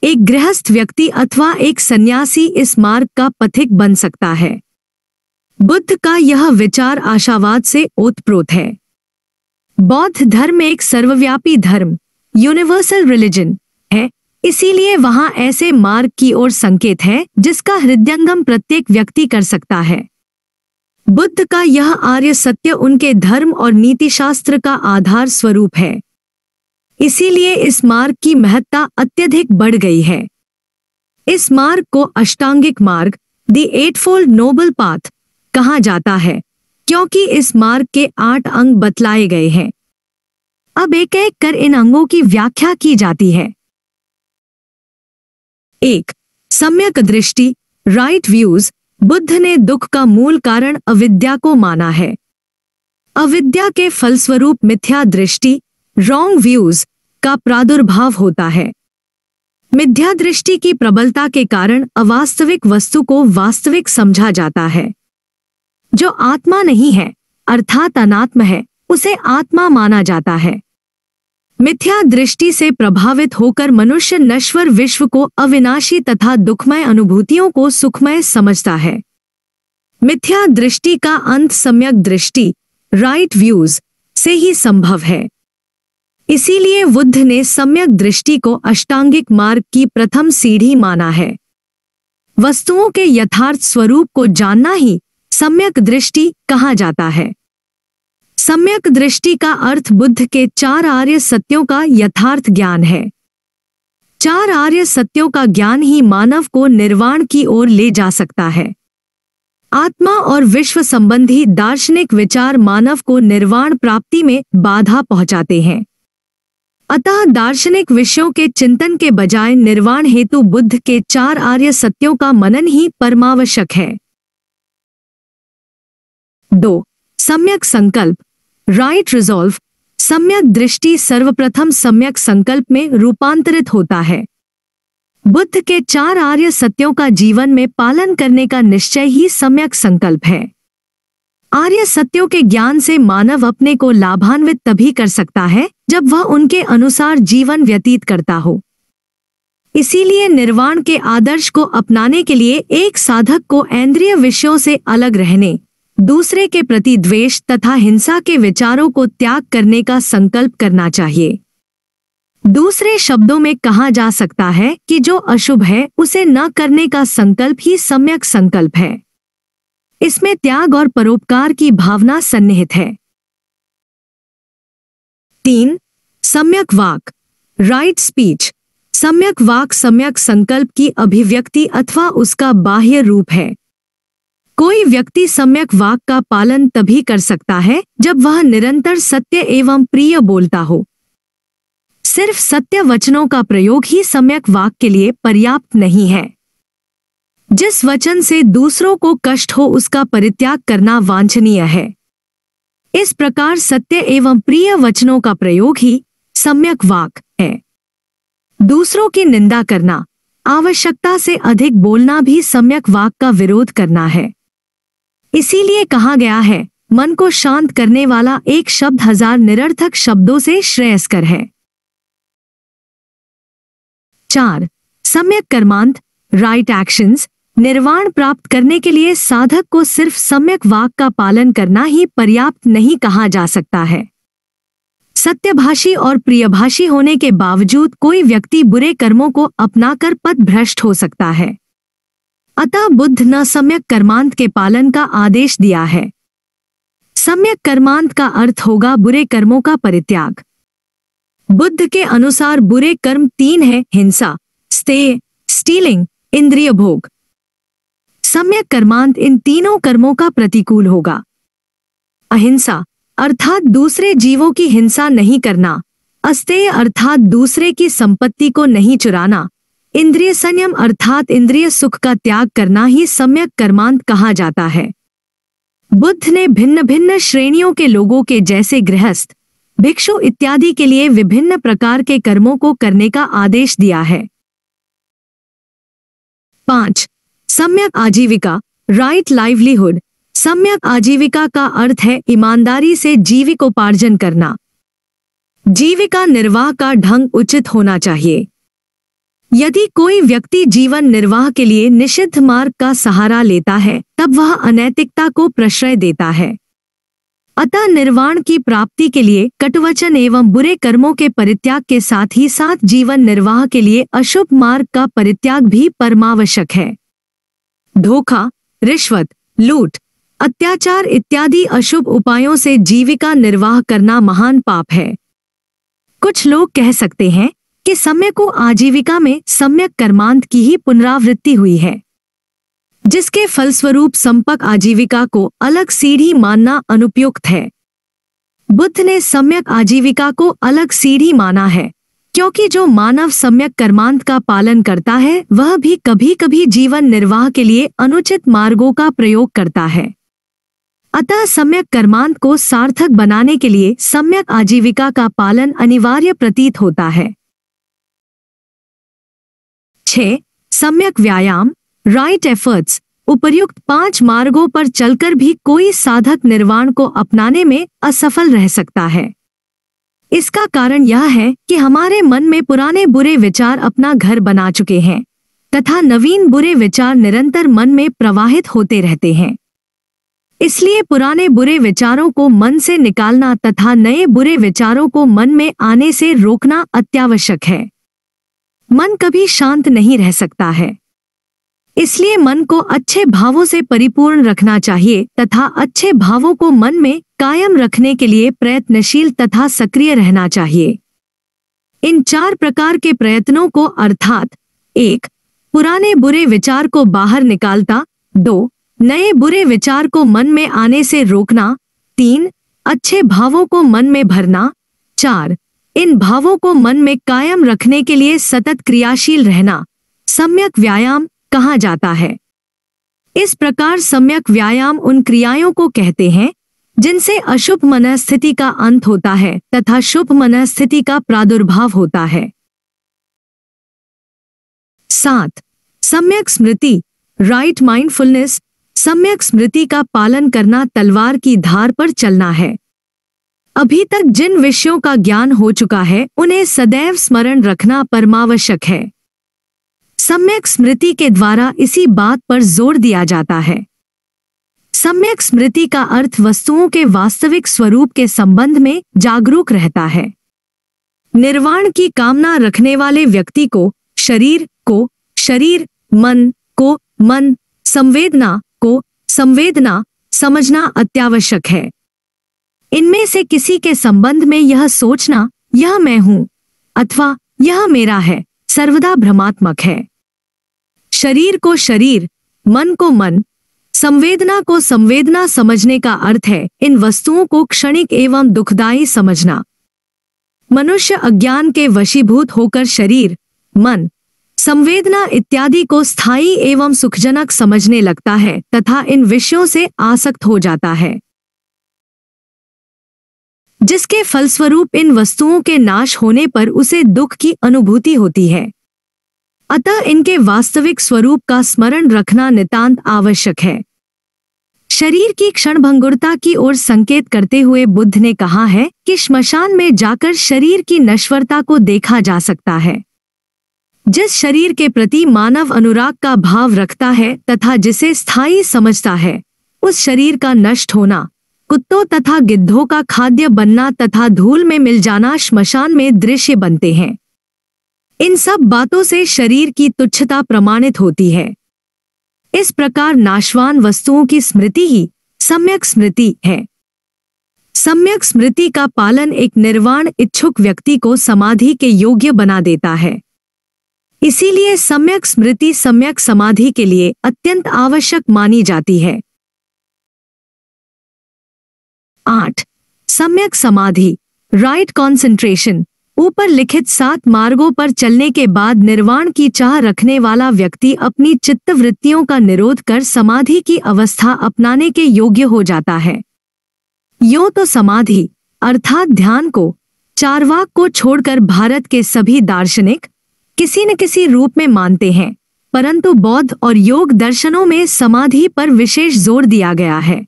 एक गृहस्थ व्यक्ति अथवा एक सन्यासी इस मार्ग का पथिक बन सकता है बुद्ध का यह विचार आशावाद से ओतप्रोत है बौद्ध धर्म एक सर्वव्यापी धर्म यूनिवर्सल रिलीजन इसीलिए वहाँ ऐसे मार्ग की ओर संकेत है जिसका हृदयंगम प्रत्येक व्यक्ति कर सकता है बुद्ध का यह आर्य सत्य उनके धर्म और नीतिशास्त्र का आधार स्वरूप है इसीलिए इस मार्ग की महत्ता अत्यधिक बढ़ गई है इस मार्ग को अष्टांगिक मार्ग दी एटफोल्ड नोबल पाथ कहा जाता है क्योंकि इस मार्ग के आठ अंग बतलाए गए हैं अब एक एक कर इन अंगों की व्याख्या की जाती है एक सम्यक दृष्टि राइट व्यूज बुद्ध ने दुख का मूल कारण अविद्या को माना है अविद्या के फलस्वरूप मिथ्या दृष्टि रॉन्ग व्यूज का प्रादुर्भाव होता है मिथ्या दृष्टि की प्रबलता के कारण अवास्तविक वस्तु को वास्तविक समझा जाता है जो आत्मा नहीं है अर्थात अनात्म है उसे आत्मा माना जाता है मिथ्या दृष्टि से प्रभावित होकर मनुष्य नश्वर विश्व को अविनाशी तथा दुखमय अनुभूतियों को सुखमय समझता है मिथ्या दृष्टि का अंत सम्यक दृष्टि राइट व्यूज से ही संभव है इसीलिए बुद्ध ने सम्यक दृष्टि को अष्टांगिक मार्ग की प्रथम सीढ़ी माना है वस्तुओं के यथार्थ स्वरूप को जानना ही सम्यक दृष्टि कहा जाता है सम्यक दृष्टि का अर्थ बुद्ध के चार आर्य सत्यों का यथार्थ ज्ञान है चार आर्य सत्यों का ज्ञान ही मानव को निर्वाण की ओर ले जा सकता है आत्मा और विश्व संबंधी दार्शनिक विचार मानव को निर्वाण प्राप्ति में बाधा पहुंचाते हैं अतः दार्शनिक विषयों के चिंतन के बजाय निर्वाण हेतु बुद्ध के चार आर्य सत्यों का मनन ही परमावश्यक है दो सम्यक संकल्प राइट रिजॉल्व सम्यक दृष्टि सर्वप्रथम सम्यक संकल्प में रूपांतरित होता है बुद्ध के चार आर्य सत्यों का जीवन में पालन करने का निश्चय ही सम्यक संकल्प है आर्य सत्यों के ज्ञान से मानव अपने को लाभान्वित तभी कर सकता है जब वह उनके अनुसार जीवन व्यतीत करता हो इसीलिए निर्वाण के आदर्श को अपनाने के लिए एक साधक को ऐन्द्रिय विषयों से अलग रहने दूसरे के प्रति द्वेष तथा हिंसा के विचारों को त्याग करने का संकल्प करना चाहिए दूसरे शब्दों में कहा जा सकता है कि जो अशुभ है उसे न करने का संकल्प ही सम्यक संकल्प है इसमें त्याग और परोपकार की भावना सन्निहित है तीन सम्यक वाक राइट स्पीच सम्यक वाक सम्यक संकल्प की अभिव्यक्ति अथवा उसका बाह्य रूप है कोई व्यक्ति सम्यक वाक का पालन तभी कर सकता है जब वह निरंतर सत्य एवं प्रिय बोलता हो सिर्फ सत्य वचनों का प्रयोग ही सम्यक वाक के लिए पर्याप्त नहीं है जिस वचन से दूसरों को कष्ट हो उसका परित्याग करना वांछनीय है इस प्रकार सत्य एवं प्रिय वचनों का प्रयोग ही सम्यक वाक है दूसरों की निंदा करना आवश्यकता से अधिक बोलना भी सम्यक वाक का विरोध करना है इसीलिए कहा गया है मन को शांत करने वाला एक शब्द हजार निरर्थक शब्दों से श्रेयस्कर है चार सम्यक कर्मांत राइट एक्शंस निर्वाण प्राप्त करने के लिए साधक को सिर्फ सम्यक वाक का पालन करना ही पर्याप्त नहीं कहा जा सकता है सत्यभाषी और प्रियभाषी होने के बावजूद कोई व्यक्ति बुरे कर्मों को अपनाकर पद भ्रष्ट हो सकता है अतः बुद्ध न सम्यक कर्मांत के पालन का आदेश दिया है सम्यक कर्मांत का अर्थ होगा बुरे कर्मों का परित्याग बुद्ध के अनुसार बुरे कर्म तीन है हिंसा स्तेय स्टीलिंग इंद्रिय भोग सम्यक कर्मांत इन तीनों कर्मों का प्रतिकूल होगा अहिंसा अर्थात दूसरे जीवों की हिंसा नहीं करना अस्तेय अर्थात दूसरे की संपत्ति को नहीं चुराना इंद्रिय संयम अर्थात इंद्रिय सुख का त्याग करना ही सम्यक कर्मांत कहा जाता है बुद्ध ने भिन्न भिन्न श्रेणियों के लोगों के जैसे गृहस्थ भिक्षु इत्यादि के लिए विभिन्न प्रकार के कर्मों को करने का आदेश दिया है पांच सम्यक आजीविका राइट लाइवलीहुड सम्यक आजीविका का अर्थ है ईमानदारी से जीविकोपार्जन करना जीविका निर्वाह का ढंग उचित होना चाहिए यदि कोई व्यक्ति जीवन निर्वाह के लिए निषिद्ध मार्ग का सहारा लेता है तब वह अनैतिकता को प्रश्रय देता है अतः निर्वाण की प्राप्ति के लिए कटवचन एवं बुरे कर्मों के परित्याग के साथ ही साथ जीवन निर्वाह के लिए अशुभ मार्ग का परित्याग भी परमावश्यक है धोखा रिश्वत लूट अत्याचार इत्यादि अशुभ उपायों से जीविका निर्वाह करना महान पाप है कुछ लोग कह सकते हैं कि समय को आजीविका में सम्यक कर्मांत की ही पुनरावृत्ति हुई है जिसके फलस्वरूप संपक आजीविका को अलग सीढ़ी मानना अनुपयुक्त है बुद्ध ने सम्यक आजीविका को अलग सीढ़ी माना है क्योंकि जो मानव सम्यक कर्मांत का पालन करता है वह भी कभी कभी जीवन निर्वाह के लिए अनुचित मार्गों का प्रयोग करता है अतः सम्यक कर्मांत को सार्थक बनाने के लिए सम्यक आजीविका का पालन अनिवार्य प्रतीत होता है छः सम्यक व्यायाम राइट एफर्ट्स उपर्युक्त पांच मार्गों पर चलकर भी कोई साधक निर्वाण को अपनाने में असफल रह सकता है इसका कारण यह है कि हमारे मन में पुराने बुरे विचार अपना घर बना चुके हैं तथा नवीन बुरे विचार निरंतर मन में प्रवाहित होते रहते हैं इसलिए पुराने बुरे विचारों को मन से निकालना तथा नए बुरे विचारों को मन में आने से रोकना अत्यावश्यक है मन कभी शांत नहीं रह सकता है इसलिए मन को अच्छे भावों से परिपूर्ण रखना चाहिए तथा अच्छे भावों को मन में कायम रखने के लिए प्रयत्नशील तथा सक्रिय रहना चाहिए इन चार प्रकार के प्रयत्नों को अर्थात एक पुराने बुरे विचार को बाहर निकालता दो नए बुरे विचार को मन में आने से रोकना तीन अच्छे भावों को मन में भरना चार इन भावों को मन में कायम रखने के लिए सतत क्रियाशील रहना सम्यक व्यायाम कहा जाता है इस प्रकार सम्यक व्यायाम उन क्रियाओं को कहते हैं जिनसे अशुभ मनस्थिति का अंत होता है तथा शुभ मनस्थिति का प्रादुर्भाव होता है सात सम्यक स्मृति राइट माइंडफुलनेस सम्यक स्मृति का पालन करना तलवार की धार पर चलना है अभी तक जिन विषयों का ज्ञान हो चुका है उन्हें सदैव स्मरण रखना परमावश्यक है सम्यक स्मृति के द्वारा इसी बात पर जोर दिया जाता है सम्यक स्मृति का अर्थ वस्तुओं के वास्तविक स्वरूप के संबंध में जागरूक रहता है निर्वाण की कामना रखने वाले व्यक्ति को शरीर को शरीर मन को मन संवेदना को संवेदना समझना अत्यावश्यक है इनमें से किसी के संबंध में यह सोचना यह मैं हूं अथवा यह मेरा है सर्वदा भ्रमात्मक है शरीर को शरीर मन को मन संवेदना को संवेदना समझने का अर्थ है इन वस्तुओं को क्षणिक एवं दुखदायी समझना मनुष्य अज्ञान के वशीभूत होकर शरीर मन संवेदना इत्यादि को स्थायी एवं सुखजनक समझने लगता है तथा इन विषयों से आसक्त हो जाता है जिसके फलस्वरूप इन वस्तुओं के नाश होने पर उसे दुख की अनुभूति होती है अतः इनके वास्तविक स्वरूप का स्मरण रखना नितांत आवश्यक है शरीर की क्षणभंगुरता की ओर संकेत करते हुए बुद्ध ने कहा है कि श्मशान में जाकर शरीर की नश्वरता को देखा जा सकता है जिस शरीर के प्रति मानव अनुराग का भाव रखता है तथा जिसे स्थायी समझता है उस शरीर का नष्ट होना कुत्तों तथा गिद्धों का खाद्य बनना तथा धूल में मिल जाना श्मशान में दृश्य बनते हैं इन सब बातों से शरीर की तुच्छता प्रमाणित होती है इस प्रकार नाशवान वस्तुओं की स्मृति ही सम्यक स्मृति है सम्यक स्मृति का पालन एक निर्वाण इच्छुक व्यक्ति को समाधि के योग्य बना देता है इसीलिए सम्यक स्मृति सम्यक समाधि के लिए अत्यंत आवश्यक मानी जाती है आठ सम्यक समाधि राइट कॉन्सेंट्रेशन ऊपर लिखित सात मार्गों पर चलने के बाद निर्वाण की चाह रखने वाला व्यक्ति अपनी चित्तवृत्तियों का निरोध कर समाधि की अवस्था अपनाने के योग्य हो जाता है यो तो समाधि अर्थात ध्यान को चारवाक को छोड़कर भारत के सभी दार्शनिक किसी न किसी रूप में मानते हैं परंतु बौद्ध और योग दर्शनों में समाधि पर विशेष जोर दिया गया है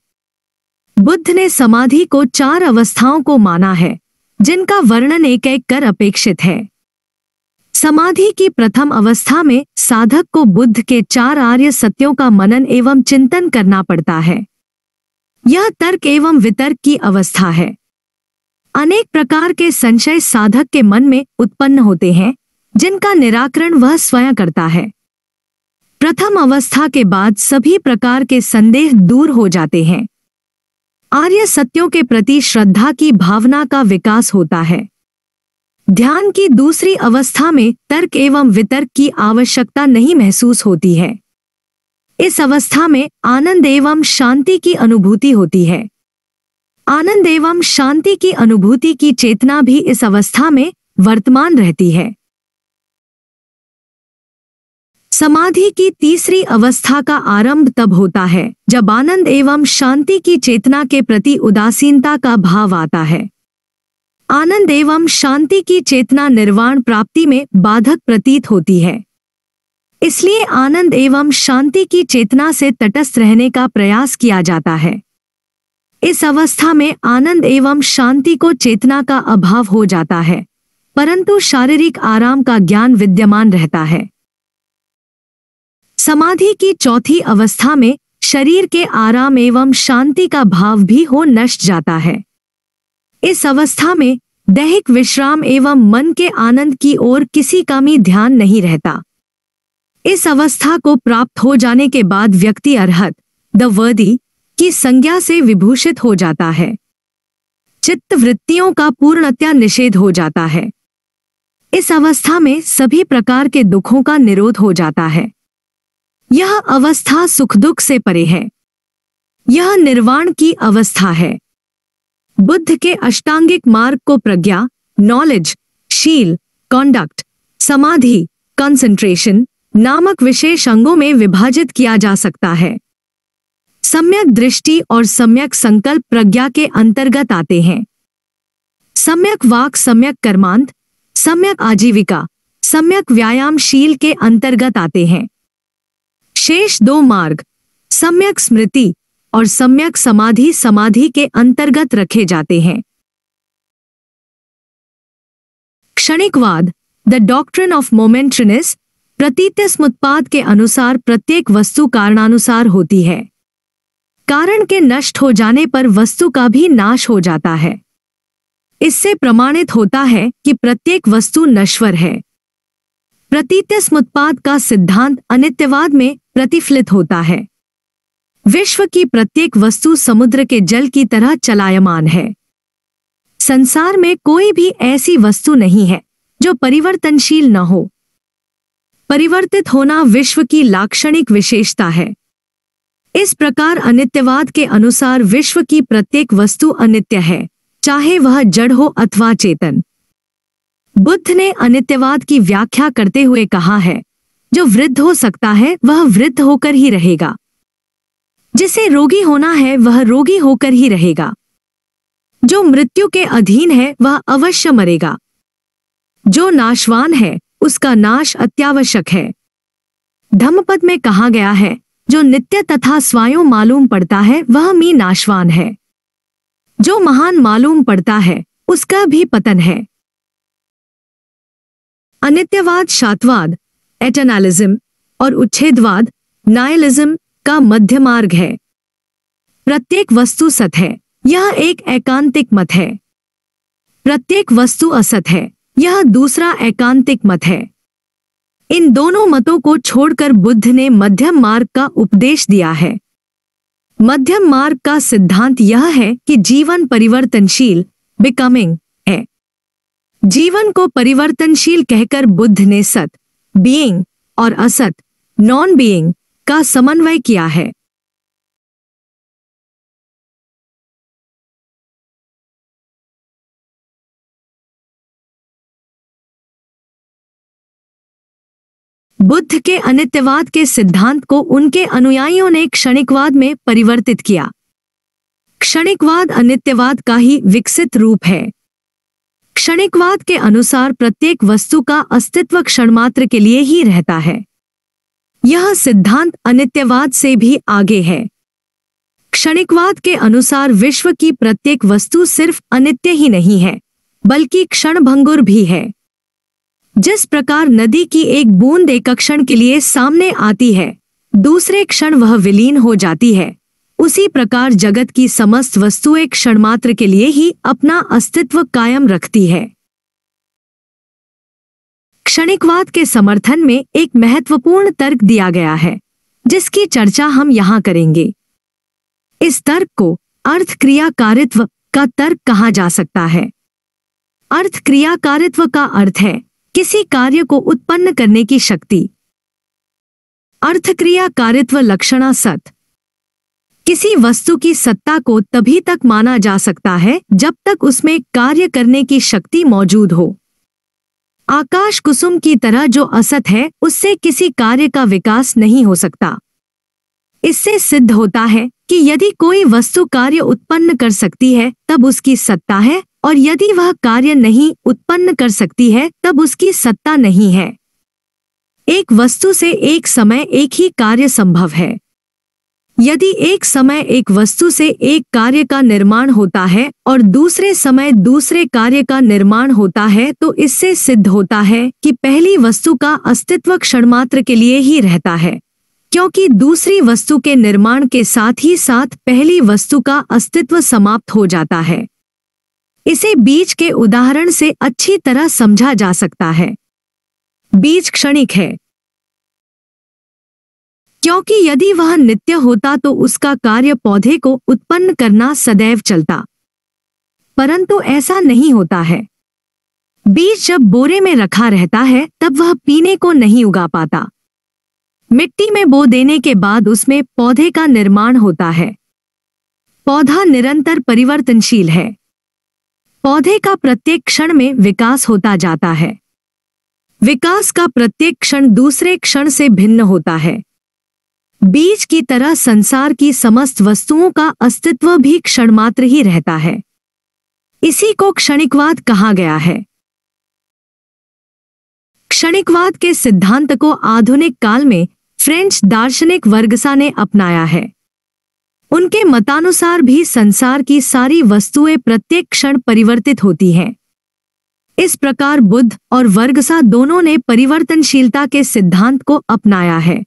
बुद्ध ने समाधि को चार अवस्थाओं को माना है जिनका वर्णन एक एक कर अपेक्षित है समाधि की प्रथम अवस्था में साधक को बुद्ध के चार आर्य सत्यों का मनन एवं चिंतन करना पड़ता है यह तर्क एवं वितर्क की अवस्था है अनेक प्रकार के संशय साधक के मन में उत्पन्न होते हैं जिनका निराकरण वह स्वयं करता है प्रथम अवस्था के बाद सभी प्रकार के संदेह दूर हो जाते हैं आर्य सत्यों के प्रति श्रद्धा की भावना का विकास होता है ध्यान की दूसरी अवस्था में तर्क एवं वितर्क की आवश्यकता नहीं महसूस होती है इस अवस्था में आनंद एवं शांति की अनुभूति होती है आनंद एवं शांति की अनुभूति की चेतना भी इस अवस्था में वर्तमान रहती है समाधि की तीसरी अवस्था का आरंभ तब होता है जब आनंद एवं शांति की चेतना के प्रति उदासीनता का भाव आता है आनंद एवं शांति की चेतना निर्वाण प्राप्ति में बाधक प्रतीत होती है इसलिए आनंद एवं शांति की चेतना से तटस्थ रहने का प्रयास किया जाता है इस अवस्था में आनंद एवं शांति को चेतना का अभाव हो जाता है परंतु शारीरिक आराम का ज्ञान विद्यमान रहता है समाधि की चौथी अवस्था में शरीर के आराम एवं शांति का भाव भी हो नष्ट जाता है इस अवस्था में दैहिक विश्राम एवं मन के आनंद की ओर किसी का भी ध्यान नहीं रहता इस अवस्था को प्राप्त हो जाने के बाद व्यक्ति अर्हत द वर्दी की संज्ञा से विभूषित हो जाता है चित्त वृत्तियों का पूर्णतया निषेध हो जाता है इस अवस्था में सभी प्रकार के दुखों का निरोध हो जाता है यह अवस्था सुख दुख से परे है यह निर्वाण की अवस्था है बुद्ध के अष्टांगिक मार्ग को प्रज्ञा नॉलेज शील कॉन्डक्ट समाधि कंसंट्रेशन नामक विशेष अंगों में विभाजित किया जा सकता है सम्यक दृष्टि और सम्यक संकल्प प्रज्ञा के अंतर्गत आते हैं सम्यक वाक सम्यक कर्मांत सम्यक आजीविका सम्यक व्यायामशील के अंतर्गत आते हैं शेष दो मार्ग सम्यक स्मृति और सम्यक समाधि समाधि के अंतर्गत रखे जाते हैं क्षणिकवाद द डॉक्ट्रिन ऑफ मोमेंट्रिनेस प्रतीत स्मुत्पाद के अनुसार प्रत्येक वस्तु कारणानुसार होती है कारण के नष्ट हो जाने पर वस्तु का भी नाश हो जाता है इससे प्रमाणित होता है कि प्रत्येक वस्तु नश्वर है प्रतीत्य समुत्पाद का सिद्धांत अनित्यवाद में प्रतिफलित होता है विश्व की प्रत्येक वस्तु समुद्र के जल की तरह चलायमान है संसार में कोई भी ऐसी वस्तु नहीं है जो परिवर्तनशील न हो परिवर्तित होना विश्व की लाक्षणिक विशेषता है इस प्रकार अनित्यवाद के अनुसार विश्व की प्रत्येक वस्तु अनित्य है चाहे वह जड़ हो अथवा चेतन बुद्ध ने अनित्यवाद की व्याख्या करते हुए कहा है जो वृद्ध हो सकता है वह वृद्ध होकर ही रहेगा जिसे रोगी होना है वह रोगी होकर ही रहेगा जो मृत्यु के अधीन है वह अवश्य मरेगा जो नाशवान है उसका नाश अत्यावश्यक है धम्मपद में कहा गया है जो नित्य तथा स्वायो मालूम पड़ता है वह मी नाशवान है जो महान मालूम पड़ता है उसका भी पतन है अनित्यवाद शातवाद एटनालिज्म और उच्छेदवाद नायलिज्म का मध्य मार्ग है प्रत्येक वस्तु सत है यह एक एकांतिक मत है प्रत्येक वस्तु असत है यह दूसरा एकांतिक मत है इन दोनों मतों को छोड़कर बुद्ध ने मध्यम मार्ग का उपदेश दिया है मध्यम मार्ग का सिद्धांत यह है कि जीवन परिवर्तनशील बिकमिंग जीवन को परिवर्तनशील कहकर बुद्ध ने सत बीइंग और असत नॉन बीइंग का समन्वय किया है बुद्ध के अनित्यवाद के सिद्धांत को उनके अनुयायियों ने क्षणिकवाद में परिवर्तित किया क्षणिकवाद अनित्यवाद का ही विकसित रूप है क्षणिकवाद के अनुसार प्रत्येक वस्तु का अस्तित्व क्षण मात्र के लिए ही रहता है यह सिद्धांत अनित्यवाद से भी आगे है क्षणिकवाद के अनुसार विश्व की प्रत्येक वस्तु सिर्फ अनित्य ही नहीं है बल्कि क्षणभंगुर भी है जिस प्रकार नदी की एक बूंद एक क्षण के लिए सामने आती है दूसरे क्षण वह विलीन हो जाती है उसी प्रकार जगत की समस्त वस्तु एक क्षणमात्र के लिए ही अपना अस्तित्व कायम रखती है क्षणिकवाद के समर्थन में एक महत्वपूर्ण तर्क दिया गया है जिसकी चर्चा हम यहां करेंगे इस तर्क को अर्थ क्रियाकारित्व का तर्क कहा जा सकता है अर्थ क्रियाकारित्व का अर्थ है किसी कार्य को उत्पन्न करने की शक्ति अर्थक्रिया कारित्व लक्षणा सत्य किसी वस्तु की सत्ता को तभी तक माना जा सकता है जब तक उसमें कार्य करने की शक्ति मौजूद हो आकाश कुसुम की तरह जो असत है उससे किसी कार्य का विकास नहीं हो सकता इससे सिद्ध होता है कि यदि कोई वस्तु कार्य उत्पन्न कर सकती है तब उसकी सत्ता है और यदि वह कार्य नहीं उत्पन्न कर सकती है तब उसकी सत्ता नहीं है एक वस्तु से एक समय एक ही कार्य संभव है यदि एक समय एक वस्तु से एक कार्य का निर्माण होता है और दूसरे समय दूसरे कार्य का निर्माण होता है तो इससे सिद्ध होता है कि पहली वस्तु का अस्तित्व क्षणमात्र के लिए ही रहता है क्योंकि दूसरी वस्तु के निर्माण के साथ ही साथ पहली वस्तु का अस्तित्व समाप्त हो जाता है इसे बीज के उदाहरण से अच्छी तरह समझा जा सकता है बीज क्षणिक है क्योंकि यदि वह नित्य होता तो उसका कार्य पौधे को उत्पन्न करना सदैव चलता परंतु ऐसा नहीं होता है बीज जब बोरे में रखा रहता है तब वह पीने को नहीं उगा पाता मिट्टी में बो देने के बाद उसमें पौधे का निर्माण होता है पौधा निरंतर परिवर्तनशील है पौधे का प्रत्येक क्षण में विकास होता जाता है विकास का प्रत्येक क्षण दूसरे क्षण से भिन्न होता है बीज की तरह संसार की समस्त वस्तुओं का अस्तित्व भी क्षणमात्र ही रहता है इसी को क्षणिकवाद कहा गया है क्षणिकवाद के सिद्धांत को आधुनिक काल में फ्रेंच दार्शनिक वर्गसा ने अपनाया है उनके मतानुसार भी संसार की सारी वस्तुएं प्रत्येक क्षण परिवर्तित होती हैं इस प्रकार बुद्ध और वर्गसा दोनों ने परिवर्तनशीलता के सिद्धांत को अपनाया है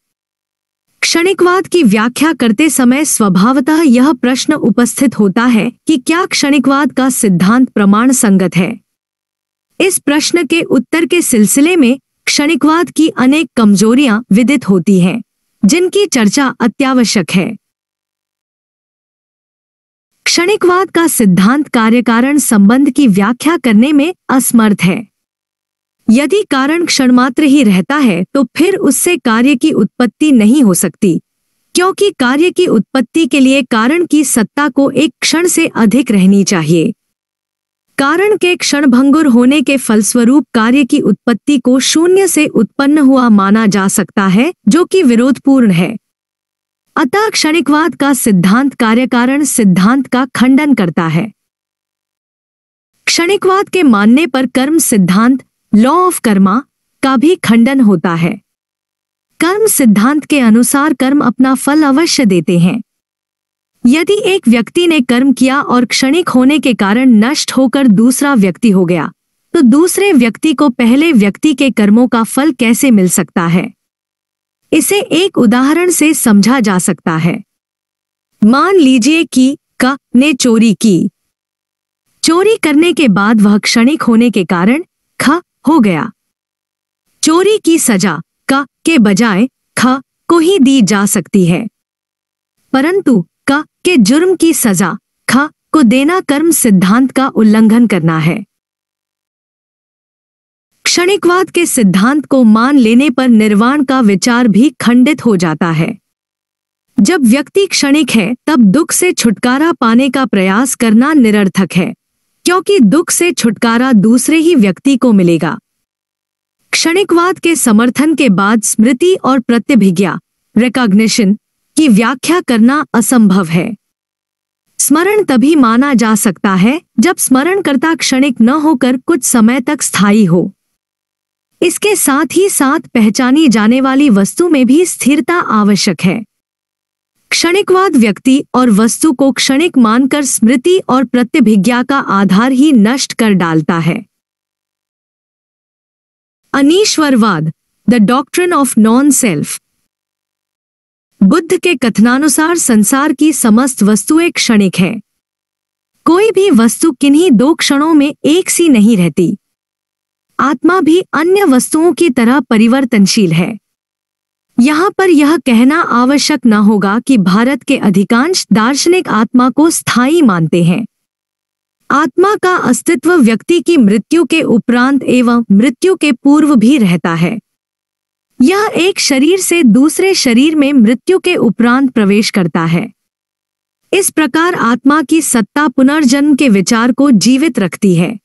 क्षणिकवाद की व्याख्या करते समय स्वभावतः यह प्रश्न उपस्थित होता है कि क्या क्षणिकवाद का सिद्धांत प्रमाण संगत है इस प्रश्न के उत्तर के सिलसिले में क्षणिकवाद की अनेक कमजोरियां विदित होती हैं जिनकी चर्चा अत्यावश्यक है क्षणिकवाद का सिद्धांत कार्यकारण संबंध की व्याख्या करने में असमर्थ है यदि कारण क्षणमात्र ही रहता है तो फिर उससे कार्य की उत्पत्ति नहीं हो सकती क्योंकि कार्य की उत्पत्ति के लिए कारण की सत्ता को एक क्षण से अधिक रहनी चाहिए कारण के क्षण भंगुर होने के फलस्वरूप कार्य की उत्पत्ति को शून्य से उत्पन्न हुआ माना जा सकता है जो कि विरोधपूर्ण है अतः क्षणिकवाद का सिद्धांत कार्यकारण सिद्धांत का खंडन करता है क्षणिकवाद के मानने पर कर्म सिद्धांत लॉ ऑफ कर्मा का भी खंडन होता है कर्म सिद्धांत के अनुसार कर्म अपना फल अवश्य देते हैं यदि एक व्यक्ति ने कर्म किया और क्षणिक होने के कारण नष्ट होकर दूसरा व्यक्ति हो गया तो दूसरे व्यक्ति को पहले व्यक्ति के कर्मों का फल कैसे मिल सकता है इसे एक उदाहरण से समझा जा सकता है मान लीजिए कि क ने चोरी की चोरी करने के बाद वह क्षणिक होने के कारण ख हो गया चोरी की सजा का के बजाय ख को ही दी जा सकती है परंतु क के जुर्म की सजा ख को देना कर्म सिद्धांत का उल्लंघन करना है क्षणिकवाद के सिद्धांत को मान लेने पर निर्वाण का विचार भी खंडित हो जाता है जब व्यक्ति क्षणिक है तब दुख से छुटकारा पाने का प्रयास करना निरर्थक है क्योंकि दुख से छुटकारा दूसरे ही व्यक्ति को मिलेगा क्षणिकवाद के समर्थन के बाद स्मृति और प्रत्यभिज्ञा रिकॉग्निशन की व्याख्या करना असंभव है स्मरण तभी माना जा सकता है जब स्मरणकर्ता क्षणिक न होकर कुछ समय तक स्थायी हो इसके साथ ही साथ पहचानी जाने वाली वस्तु में भी स्थिरता आवश्यक है क्षणिकवाद व्यक्ति और वस्तु को क्षणिक मानकर स्मृति और प्रत्यभिज्ञा का आधार ही नष्ट कर डालता है अनीश्वरवाद the doctrine of non self बुद्ध के कथनानुसार संसार की समस्त वस्तुएं क्षणिक हैं। कोई भी वस्तु किन्हीं दो क्षणों में एक सी नहीं रहती आत्मा भी अन्य वस्तुओं की तरह परिवर्तनशील है यहाँ पर यह कहना आवश्यक न होगा कि भारत के अधिकांश दार्शनिक आत्मा को स्थायी मानते हैं आत्मा का अस्तित्व व्यक्ति की मृत्यु के उपरांत एवं मृत्यु के पूर्व भी रहता है यह एक शरीर से दूसरे शरीर में मृत्यु के उपरांत प्रवेश करता है इस प्रकार आत्मा की सत्ता पुनर्जन्म के विचार को जीवित रखती है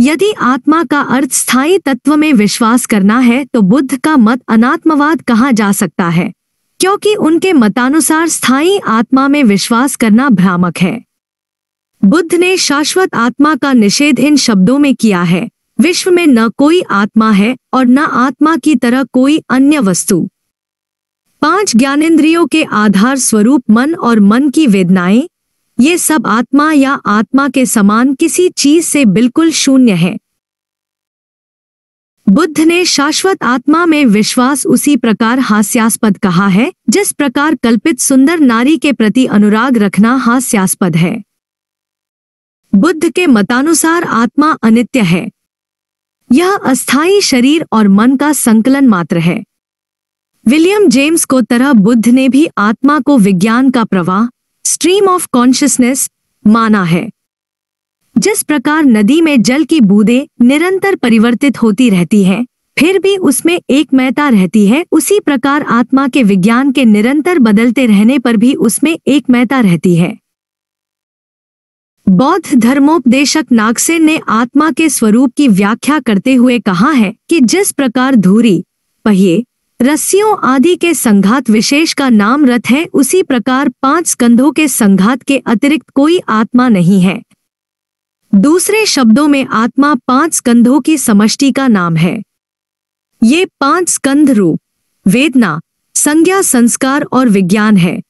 यदि आत्मा का अर्थ स्थायी तत्व में विश्वास करना है तो बुद्ध का मत अनात्मवाद कहा जा सकता है क्योंकि उनके मतानुसार स्थायी आत्मा में विश्वास करना भ्रामक है बुद्ध ने शाश्वत आत्मा का निषेध इन शब्दों में किया है विश्व में न कोई आत्मा है और न आत्मा की तरह कोई अन्य वस्तु पांच ज्ञानेन्द्रियों के आधार स्वरूप मन और मन की वेदनाएं ये सब आत्मा या आत्मा के समान किसी चीज से बिल्कुल शून्य है बुद्ध ने शाश्वत आत्मा में विश्वास उसी प्रकार हास्यास्पद कहा है जिस प्रकार कल्पित सुंदर नारी के प्रति अनुराग रखना हास्यास्पद है बुद्ध के मतानुसार आत्मा अनित्य है यह अस्थायी शरीर और मन का संकलन मात्र है विलियम जेम्स को तरह बुद्ध ने भी आत्मा को विज्ञान का प्रवाह स्ट्रीम ऑफ कॉन्शियसनेस माना है जिस प्रकार नदी में जल की बूंदें निरंतर परिवर्तित होती रहती हैं, फिर भी उसमें एक महता रहती है उसी प्रकार आत्मा के विज्ञान के निरंतर बदलते रहने पर भी उसमें एक महता रहती है बौद्ध धर्मोपदेशक नागसेन ने आत्मा के स्वरूप की व्याख्या करते हुए कहा है कि जिस प्रकार धूरी पहिए रस्सियों आदि के संघात विशेष का नाम रथ है उसी प्रकार पांच स्कंधों के संघात के अतिरिक्त कोई आत्मा नहीं है दूसरे शब्दों में आत्मा पांच स्कंधों की समष्टि का नाम है ये पांच स्कंध रूप वेदना संज्ञा संस्कार और विज्ञान है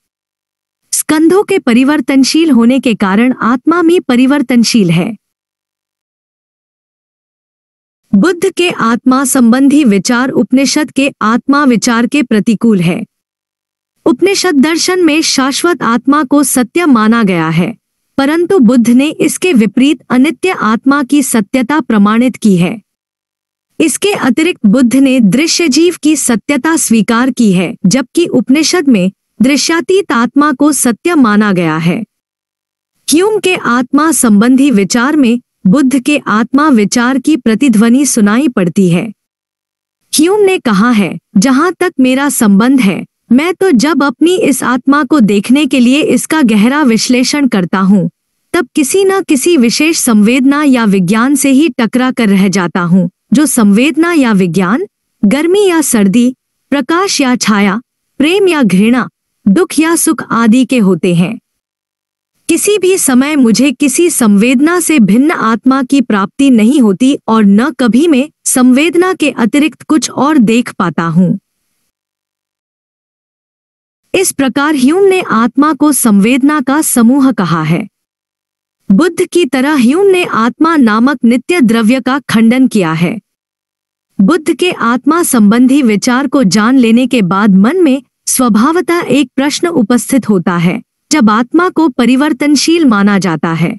स्कंधों के परिवर्तनशील होने के कारण आत्मा में परिवर्तनशील है बुद्ध के आत्मा संबंधी विचार उपनिषद के आत्मा विचार के प्रतिकूल है उपनिषद दर्शन में शाश्वत आत्मा को सत्य माना गया है परंतु बुद्ध ने इसके विपरीत अनित्य आत्मा की सत्यता प्रमाणित की है इसके अतिरिक्त बुद्ध ने दृश्य जीव की सत्यता स्वीकार की है जबकि उपनिषद में दृश्यातीत आत्मा को सत्य माना गया है क्यूम के आत्मा संबंधी विचार में बुद्ध के आत्मा विचार की प्रतिध्वनि सुनाई पड़ती है ह्यूम ने कहा है जहां तक मेरा संबंध है मैं तो जब अपनी इस आत्मा को देखने के लिए इसका गहरा विश्लेषण करता हूँ तब किसी न किसी विशेष संवेदना या विज्ञान से ही टकरा कर रह जाता हूँ जो संवेदना या विज्ञान गर्मी या सर्दी प्रकाश या छाया प्रेम या घृणा दुख या सुख आदि के होते हैं किसी भी समय मुझे किसी संवेदना से भिन्न आत्मा की प्राप्ति नहीं होती और न कभी मैं संवेदना के अतिरिक्त कुछ और देख पाता हूँ इस प्रकार ह्यूम ने आत्मा को संवेदना का समूह कहा है बुद्ध की तरह ह्यूम ने आत्मा नामक नित्य द्रव्य का खंडन किया है बुद्ध के आत्मा संबंधी विचार को जान लेने के बाद मन में स्वभावतः एक प्रश्न उपस्थित होता है जब आत्मा को परिवर्तनशील माना जाता है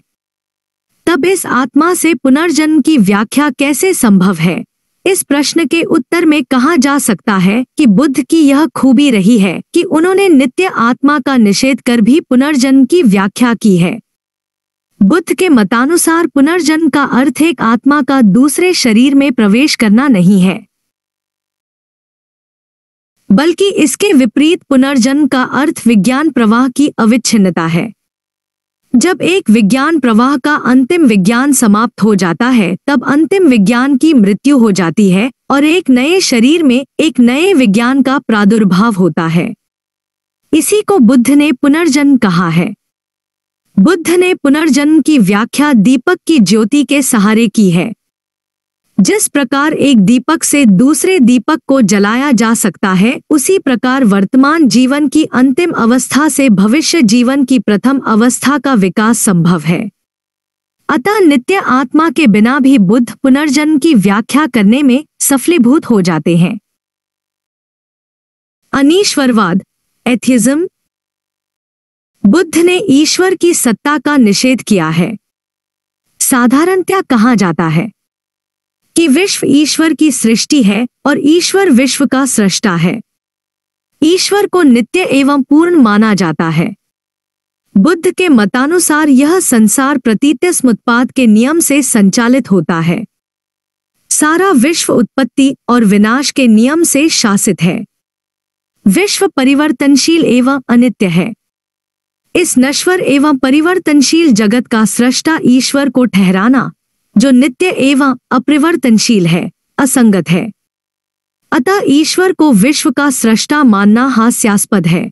तब इस आत्मा से पुनर्जन्म की व्याख्या कैसे संभव है इस प्रश्न के उत्तर में कहा जा सकता है कि बुद्ध की यह खूबी रही है कि उन्होंने नित्य आत्मा का निषेध कर भी पुनर्जन्म की व्याख्या की है बुद्ध के मतानुसार पुनर्जन्म का अर्थ एक आत्मा का दूसरे शरीर में प्रवेश करना नहीं है बल्कि इसके विपरीत पुनर्जन्म का अर्थ विज्ञान प्रवाह की अविच्छिन्नता है जब एक विज्ञान प्रवाह का अंतिम विज्ञान समाप्त हो जाता है तब अंतिम विज्ञान की मृत्यु हो जाती है और एक नए शरीर में एक नए विज्ञान का प्रादुर्भाव होता है इसी को बुद्ध ने पुनर्जन्म कहा है बुद्ध ने पुनर्जन्म की व्याख्या दीपक की ज्योति के सहारे की है जिस प्रकार एक दीपक से दूसरे दीपक को जलाया जा सकता है उसी प्रकार वर्तमान जीवन की अंतिम अवस्था से भविष्य जीवन की प्रथम अवस्था का विकास संभव है अतः नित्य आत्मा के बिना भी बुद्ध पुनर्जन्म की व्याख्या करने में सफलीभूत हो जाते हैं अनीश्वरवाद एथिज्म बुद्ध ने ईश्वर की सत्ता का निषेध किया है साधारणतया कहा जाता है कि विश्व ईश्वर की सृष्टि है और ईश्वर विश्व का सृष्टा है ईश्वर को नित्य एवं पूर्ण माना जाता है बुद्ध के मतानुसार यह संसार प्रतीत्यस्म उत्पाद के नियम से संचालित होता है सारा विश्व उत्पत्ति और विनाश के नियम से शासित है विश्व परिवर्तनशील एवं अनित्य है इस नश्वर एवं परिवर्तनशील जगत का सृष्टा ईश्वर को ठहराना जो नित्य एवं अपरिवर्तनशील है असंगत है अतः ईश्वर को विश्व का सृष्टा मानना हास्यास्पद है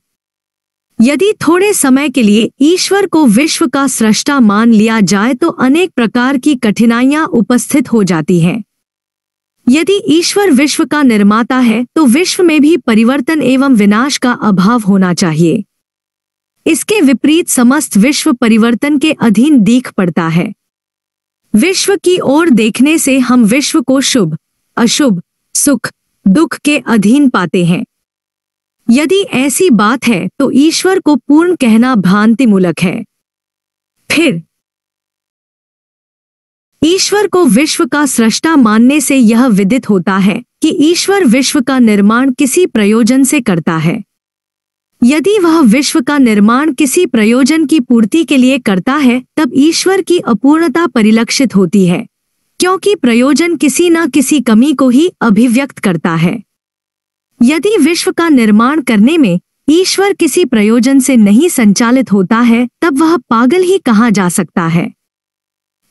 यदि थोड़े समय के लिए ईश्वर को विश्व का सृष्टा मान लिया जाए तो अनेक प्रकार की कठिनाइयां उपस्थित हो जाती हैं यदि ईश्वर विश्व का निर्माता है तो विश्व में भी परिवर्तन एवं विनाश का अभाव होना चाहिए इसके विपरीत समस्त विश्व परिवर्तन के अधीन दीख पड़ता है विश्व की ओर देखने से हम विश्व को शुभ अशुभ सुख दुख के अधीन पाते हैं यदि ऐसी बात है तो ईश्वर को पूर्ण कहना भ्रांतिमूलक है फिर ईश्वर को विश्व का सृष्टा मानने से यह विदित होता है कि ईश्वर विश्व का निर्माण किसी प्रयोजन से करता है यदि वह विश्व का निर्माण किसी प्रयोजन की पूर्ति के लिए करता है तब ईश्वर की अपूर्णता परिलक्षित होती है क्योंकि प्रयोजन किसी न किसी कमी को ही अभिव्यक्त करता है यदि विश्व का निर्माण करने में ईश्वर किसी प्रयोजन से नहीं संचालित होता है तब वह पागल ही कहा जा सकता है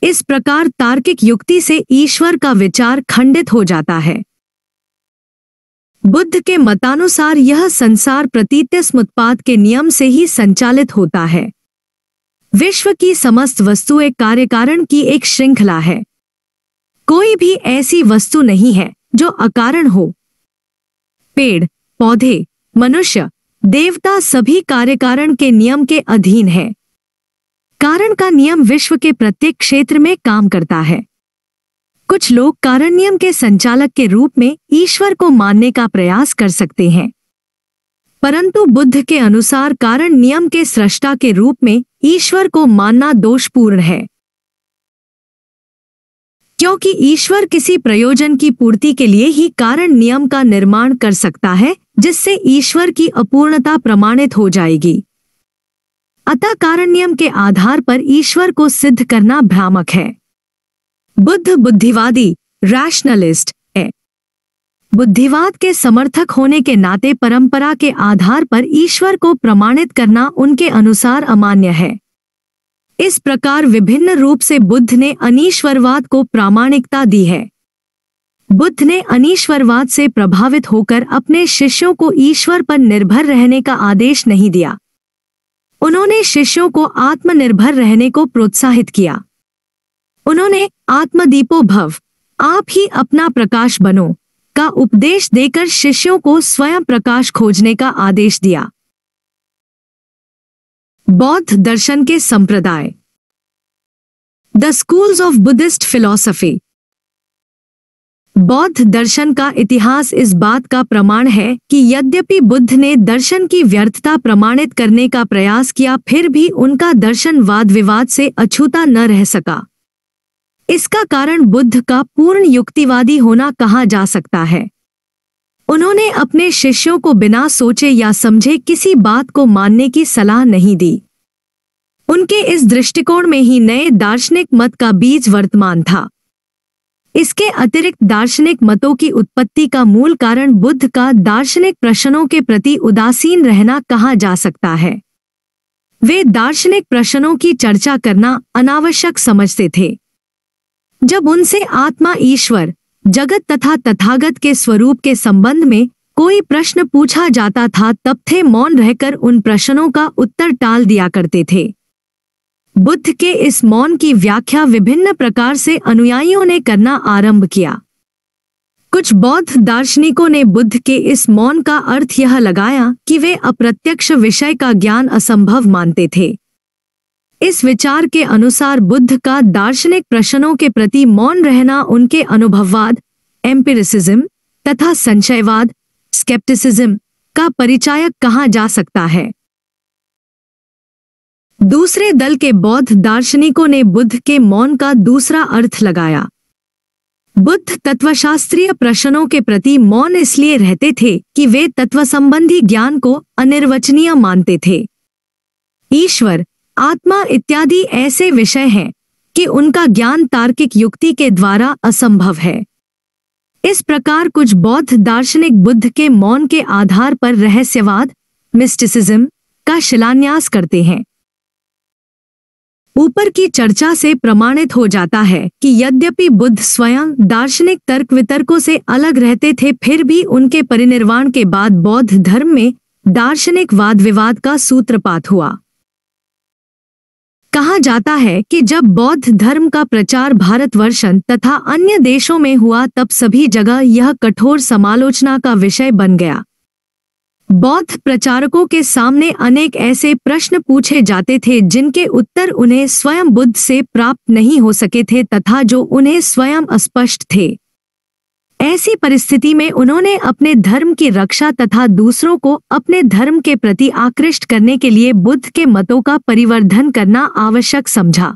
इस प्रकार तार्किक युक्ति से ईश्वर का विचार खंडित हो जाता है बुद्ध के मतानुसार यह संसार स्मुत्पाद के नियम से ही संचालित होता है विश्व की समस्त वस्तुएं कार्यकारण की एक श्रृंखला है कोई भी ऐसी वस्तु नहीं है जो अकारण हो पेड़ पौधे मनुष्य देवता सभी कार्यकारण के नियम के अधीन है कारण का नियम विश्व के प्रत्येक क्षेत्र में काम करता है कुछ लोग कारण्यम के संचालक के रूप में ईश्वर को मानने का प्रयास कर सकते हैं परंतु बुद्ध के अनुसार कारण नियम के सृष्टा के रूप में ईश्वर को मानना दोषपूर्ण है क्योंकि ईश्वर किसी प्रयोजन की पूर्ति के लिए ही कारण नियम का निर्माण कर सकता है जिससे ईश्वर की अपूर्णता प्रमाणित हो जाएगी अतः कारण नियम के आधार पर ईश्वर को सिद्ध करना भ्रामक है बुद्ध बुद्धिवादी रैशनलिस्ट है बुद्धिवाद के समर्थक होने के नाते परंपरा के आधार पर ईश्वर को प्रमाणित करना उनके अनुसार अमान्य है इस प्रकार विभिन्न रूप से बुद्ध ने अनिश्वरवाद को प्रामाणिकता दी है बुद्ध ने अनिश्वरवाद से प्रभावित होकर अपने शिष्यों को ईश्वर पर निर्भर रहने का आदेश नहीं दिया उन्होंने शिष्यों को आत्मनिर्भर रहने को प्रोत्साहित किया उन्होंने आत्मदीपो भव आप ही अपना प्रकाश बनो का उपदेश देकर शिष्यों को स्वयं प्रकाश खोजने का आदेश दिया बौद्ध दर्शन के संप्रदाय the schools of Buddhist philosophy बौद्ध दर्शन का इतिहास इस बात का प्रमाण है कि यद्यपि बुद्ध ने दर्शन की व्यर्थता प्रमाणित करने का प्रयास किया फिर भी उनका दर्शन वाद विवाद से अछूता न रह सका इसका कारण बुद्ध का पूर्ण युक्तिवादी होना कहा जा सकता है उन्होंने अपने शिष्यों को बिना सोचे या समझे किसी बात को मानने की सलाह नहीं दी उनके इस दृष्टिकोण में ही नए दार्शनिक मत का बीज वर्तमान था इसके अतिरिक्त दार्शनिक मतों की उत्पत्ति का मूल कारण बुद्ध का दार्शनिक प्रश्नों के प्रति उदासीन रहना कहा जा सकता है वे दार्शनिक प्रश्नों की चर्चा करना अनावश्यक समझते थे जब उनसे आत्मा ईश्वर जगत तथा तथागत के स्वरूप के संबंध में कोई प्रश्न पूछा जाता था तब थे मौन रहकर उन प्रश्नों का उत्तर टाल दिया करते थे बुद्ध के इस मौन की व्याख्या विभिन्न प्रकार से अनुयायियों ने करना आरंभ किया कुछ बौद्ध दार्शनिकों ने बुद्ध के इस मौन का अर्थ यह लगाया कि वे अप्रत्यक्ष विषय का ज्ञान असंभव मानते थे इस विचार के अनुसार बुद्ध का दार्शनिक प्रश्नों के प्रति मौन रहना उनके अनुभववाद एम्पिरिसिज्म तथा संशयवाद स्केप्टिसिज्म का परिचायक कहा जा सकता है दूसरे दल के बौद्ध दार्शनिकों ने बुद्ध के मौन का दूसरा अर्थ लगाया बुद्ध तत्वशास्त्रीय प्रश्नों के प्रति मौन इसलिए रहते थे कि वे तत्व संबंधी ज्ञान को अनिर्वचनीय मानते थे ईश्वर आत्मा इत्यादि ऐसे विषय हैं कि उनका ज्ञान तार्किक युक्ति के द्वारा असंभव है इस प्रकार कुछ बौद्ध दार्शनिक बुद्ध के मौन के आधार पर रहस्यवाद मिस्टिसिज्म का शिलान्यास करते हैं ऊपर की चर्चा से प्रमाणित हो जाता है कि यद्यपि बुद्ध स्वयं दार्शनिक तर्क वितर्कों से अलग रहते थे फिर भी उनके परिनिर्वाण के बाद बौद्ध धर्म में दार्शनिक वाद विवाद का सूत्रपात हुआ कहा जाता है कि जब बौद्ध धर्म का प्रचार भारतवर्षन तथा अन्य देशों में हुआ तब सभी जगह यह कठोर समालोचना का विषय बन गया बौद्ध प्रचारकों के सामने अनेक ऐसे प्रश्न पूछे जाते थे जिनके उत्तर उन्हें स्वयं बुद्ध से प्राप्त नहीं हो सके थे तथा जो उन्हें स्वयं अस्पष्ट थे ऐसी परिस्थिति में उन्होंने अपने धर्म की रक्षा तथा दूसरों को अपने धर्म के प्रति आकृष्ट करने के लिए बुद्ध के मतों का परिवर्धन करना आवश्यक समझा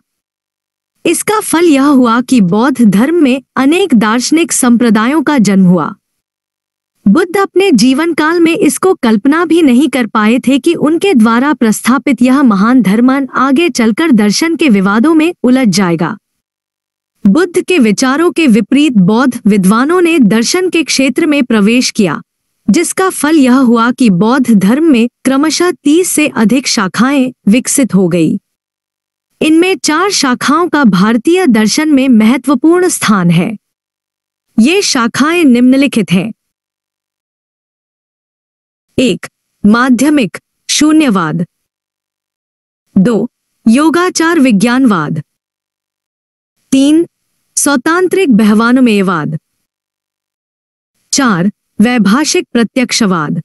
इसका फल यह हुआ कि बौद्ध धर्म में अनेक दार्शनिक संप्रदायों का जन्म हुआ बुद्ध अपने जीवन काल में इसको कल्पना भी नहीं कर पाए थे कि उनके द्वारा प्रस्थापित यह महान धर्मन आगे चलकर दर्शन के विवादों में उलझ जाएगा बुद्ध के विचारों के विपरीत बौद्ध विद्वानों ने दर्शन के क्षेत्र में प्रवेश किया जिसका फल यह हुआ कि बौद्ध धर्म में क्रमशः तीस से अधिक शाखाएं विकसित हो गई इनमें चार शाखाओं का भारतीय दर्शन में महत्वपूर्ण स्थान है ये शाखाएं निम्नलिखित हैं एक माध्यमिक शून्यवाद दो योगाचार विज्ञानवाद तीन स्वतांत्रिक बहवानुमेवाद चार वैभाषिक प्रत्यक्षवाद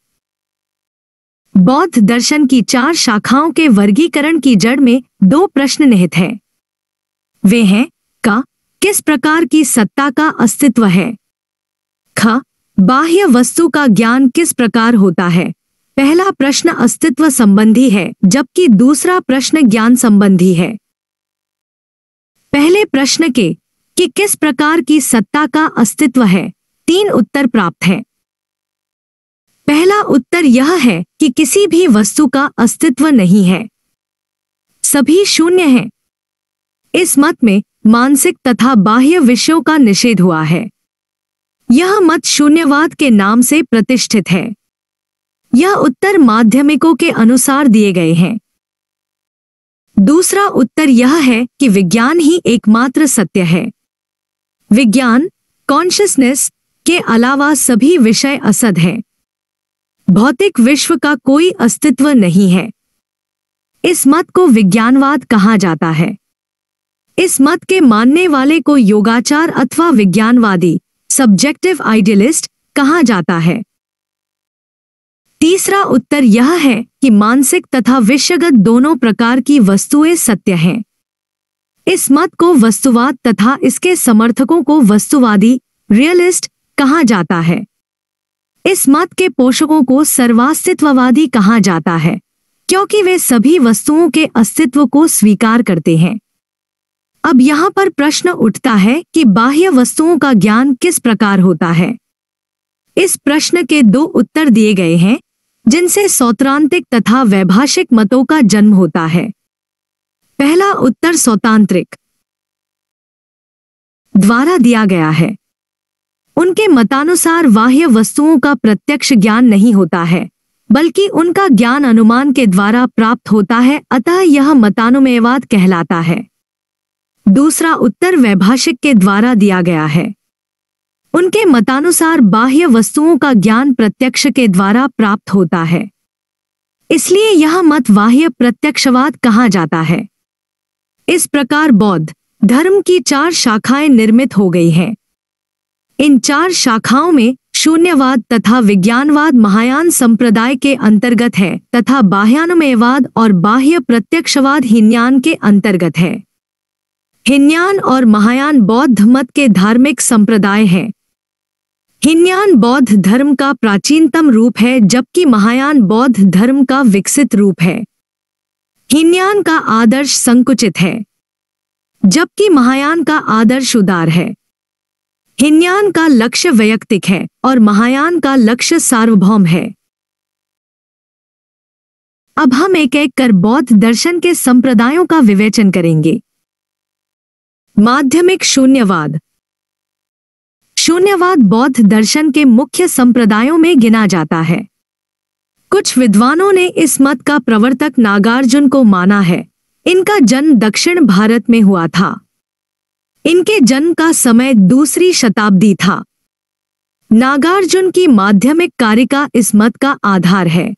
बौद्ध दर्शन की चार शाखाओं के वर्गीकरण की जड़ में दो प्रश्न निहित हैं वे हैं का किस प्रकार की सत्ता का अस्तित्व है ख बाह्य वस्तु का ज्ञान किस प्रकार होता है पहला प्रश्न अस्तित्व संबंधी है जबकि दूसरा प्रश्न ज्ञान संबंधी है पहले प्रश्न के कि किस प्रकार की सत्ता का अस्तित्व है तीन उत्तर प्राप्त है पहला उत्तर यह है कि किसी भी वस्तु का अस्तित्व नहीं है सभी शून्य हैं। इस मत में मानसिक तथा बाह्य विषयों का निषेध हुआ है यह मत शून्यवाद के नाम से प्रतिष्ठित है यह उत्तर माध्यमिकों के अनुसार दिए गए हैं दूसरा उत्तर यह है कि विज्ञान ही एकमात्र सत्य है विज्ञान कॉन्शियसनेस के अलावा सभी विषय असद हैं भौतिक विश्व का कोई अस्तित्व नहीं है इस मत को विज्ञानवाद कहा जाता है इस मत के मानने वाले को योगाचार अथवा विज्ञानवादी सब्जेक्टिव आइडियलिस्ट कहा जाता है तीसरा उत्तर यह है कि मानसिक तथा विषयगत दोनों प्रकार की वस्तुएं सत्य हैं इस मत को वस्तुवाद तथा इसके समर्थकों को वस्तुवादी रियलिस्ट कहा जाता है इस मत के पोषकों को सर्वास्तित्ववादी कहा जाता है क्योंकि वे सभी वस्तुओं के अस्तित्व को स्वीकार करते हैं अब यहाँ पर प्रश्न उठता है कि बाह्य वस्तुओं का ज्ञान किस प्रकार होता है इस प्रश्न के दो उत्तर दिए गए हैं जिनसे सौत्रांतिक तथा वैभाषिक मतों का जन्म होता है पहला उत्तर स्वतांत्रिक द्वारा दिया गया है उनके मतानुसार बाह्य वस्तुओं का प्रत्यक्ष ज्ञान नहीं होता है बल्कि उनका ज्ञान अनुमान के द्वारा प्राप्त होता है अतः यह मतानुमेवाद कहलाता है दूसरा उत्तर वैभाषिक के द्वारा दिया गया है उनके मतानुसार बाह्य वस्तुओं का ज्ञान प्रत्यक्ष के द्वारा प्राप्त होता है इसलिए यह मत बाह्य प्रत्यक्षवाद कहा जाता है इस प्रकार बौद्ध धर्म की चार शाखाएं निर्मित हो गई हैं इन चार शाखाओं में शून्यवाद तथा विज्ञानवाद महायान संप्रदाय के अंतर्गत है तथा बाह्यानमयवाद और बाह्य प्रत्यक्षवाद हिन्यान के अंतर्गत है हिन्यान और महायान बौद्ध मत के धार्मिक संप्रदाय है हिन्यान बौद्ध धर्म का प्राचीनतम रूप है जबकि महायान बौद्ध धर्म का विकसित रूप है हिन्यान का आदर्श संकुचित है जबकि महायान का आदर्श उदार है हिन्यान का लक्ष्य वैयक्तिक है और महायान का लक्ष्य सार्वभौम है अब हम एक एक कर बौद्ध दर्शन के संप्रदायों का विवेचन करेंगे माध्यमिक शून्यवाद शून्यवाद बौद्ध दर्शन के मुख्य संप्रदायों में गिना जाता है कुछ विद्वानों ने इस मत का प्रवर्तक नागार्जुन को माना है इनका जन्म दक्षिण भारत में हुआ था इनके जन्म का समय दूसरी शताब्दी था नागार्जुन की माध्यमिक कारिका इस मत का आधार है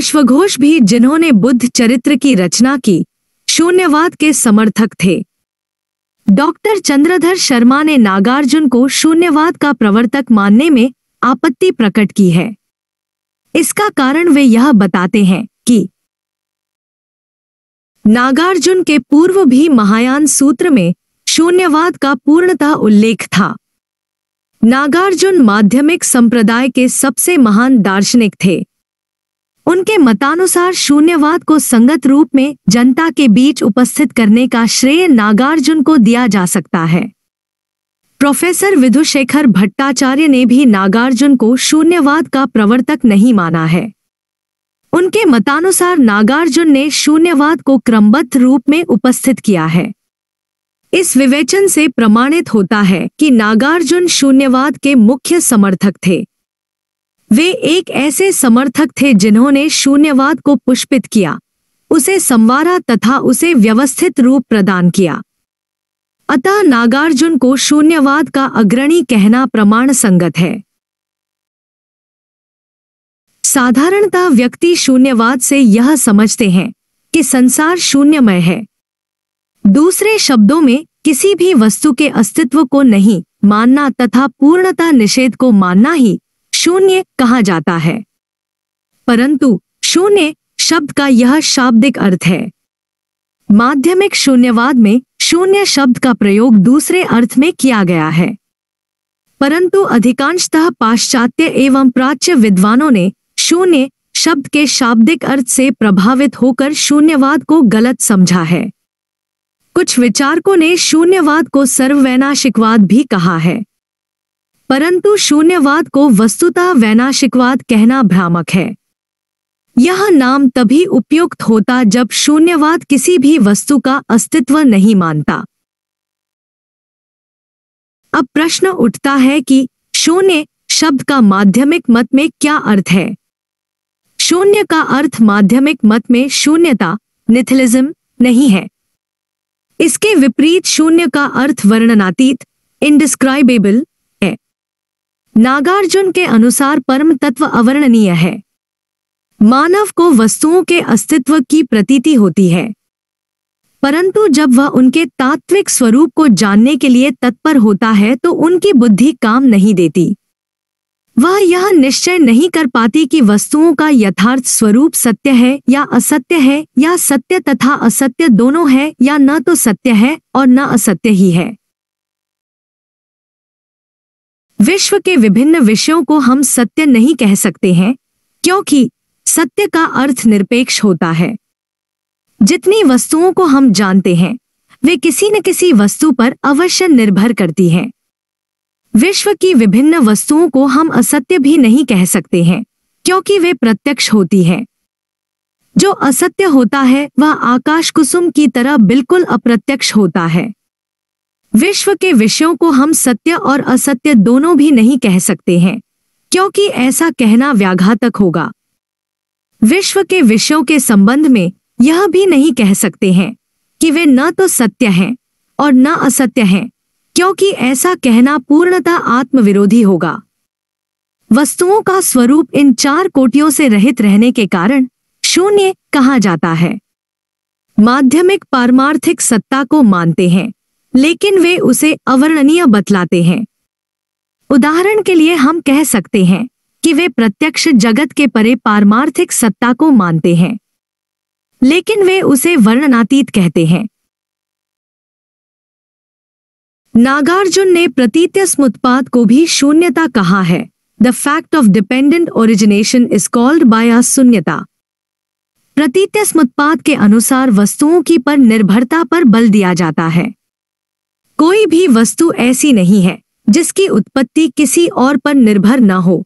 अश्वघोष भी जिन्होंने बुद्ध चरित्र की रचना की शून्यवाद के समर्थक थे डॉक्टर चंद्रधर शर्मा ने नागार्जुन को शून्यवाद का प्रवर्तक मानने में आपत्ति प्रकट की है इसका कारण वे यह बताते हैं कि नागार्जुन के पूर्व भी महायान सूत्र में शून्यवाद का पूर्णतः उल्लेख था नागार्जुन माध्यमिक संप्रदाय के सबसे महान दार्शनिक थे उनके मतानुसार शून्यवाद को संगत रूप में जनता के बीच उपस्थित करने का श्रेय नागार्जुन को दिया जा सकता है प्रोफेसर विधुशेखर भट्टाचार्य ने भी नागार्जुन को शून्यवाद का प्रवर्तक नहीं माना है उनके मतानुसार नागार्जुन ने शून्यवाद को क्रमबद्ध रूप में उपस्थित किया है इस विवेचन से प्रमाणित होता है कि नागार्जुन शून्यवाद के मुख्य समर्थक थे वे एक ऐसे समर्थक थे जिन्होंने शून्यवाद को पुष्पित किया उसे संवारा तथा उसे व्यवस्थित रूप प्रदान किया अतः नागार्जुन को शून्यवाद का अग्रणी कहना प्रमाण संगत है साधारणता व्यक्ति शून्यवाद से यह समझते हैं कि संसार शून्यमय है दूसरे शब्दों में किसी भी वस्तु के अस्तित्व को नहीं मानना तथा पूर्णता निषेध को मानना ही शून्य कहा जाता है परंतु शून्य शब्द का यह शाब्दिक अर्थ है माध्यमिक शून्यवाद में शून्य शब्द का प्रयोग दूसरे अर्थ में किया गया है परंतु अधिकांशतः पाश्चात्य एवं प्राच्य विद्वानों ने शून्य शब्द के शाब्दिक अर्थ से प्रभावित होकर शून्यवाद को गलत समझा है कुछ विचारकों ने शून्यवाद को सर्ववैनाशिकवाद भी कहा है परंतु शून्यवाद को वस्तुतः वैनाशिकवाद कहना भ्रामक है यह नाम तभी उपयुक्त होता जब शून्यवाद किसी भी वस्तु का अस्तित्व नहीं मानता अब प्रश्न उठता है कि शून्य शब्द का माध्यमिक मत में क्या अर्थ है शून्य का अर्थ माध्यमिक मत में शून्यता निथिलिज्म नहीं है इसके विपरीत शून्य का अर्थ वर्णनातीत इनडिस्क्राइबेबल है नागार्जुन के अनुसार परम तत्व अवर्णनीय है मानव को वस्तुओं के अस्तित्व की प्रतीति होती है परंतु जब वह उनके तात्विक स्वरूप को जानने के लिए तत्पर होता है तो उनकी बुद्धि काम नहीं देती वह यह निश्चय नहीं कर पाती कि वस्तुओं का यथार्थ स्वरूप सत्य है या असत्य है या सत्य तथा असत्य दोनों है या न तो सत्य है और न असत्य ही है विश्व के विभिन्न विषयों को हम सत्य नहीं कह सकते हैं क्योंकि सत्य का अर्थ निरपेक्ष होता है जितनी वस्तुओं को हम जानते हैं वे किसी न किसी वस्तु पर अवश्य निर्भर करती हैं विश्व की विभिन्न वस्तुओं को हम असत्य भी नहीं कह सकते हैं क्योंकि वे प्रत्यक्ष होती हैं जो असत्य होता है वह आकाश कुसुम की तरह बिल्कुल अप्रत्यक्ष होता है विश्व के विषयों को हम सत्य और असत्य दोनों भी नहीं कह सकते हैं क्योंकि ऐसा कहना व्याघातक होगा विश्व के विषयों के संबंध में यह भी नहीं कह सकते हैं कि वे न तो सत्य हैं और न असत्य हैं क्योंकि ऐसा कहना पूर्णतः आत्मविरोधी होगा वस्तुओं का स्वरूप इन चार कोटियों से रहित रहने के कारण शून्य कहा जाता है माध्यमिक पारमार्थिक सत्ता को मानते हैं लेकिन वे उसे अवर्णनीय बतलाते हैं उदाहरण के लिए हम कह सकते हैं कि वे प्रत्यक्ष जगत के परे पारमार्थिक सत्ता को मानते हैं लेकिन वे उसे वर्णनातीत कहते हैं नागार्जुन ने प्रतीत्य स्मुत्पाद को भी शून्यता कहा है the fact of dependent origination is called by a शून्यता प्रतीत्य स्मुत्पाद के अनुसार वस्तुओं की पर निर्भरता पर बल दिया जाता है कोई भी वस्तु ऐसी नहीं है जिसकी उत्पत्ति किसी और पर निर्भर न हो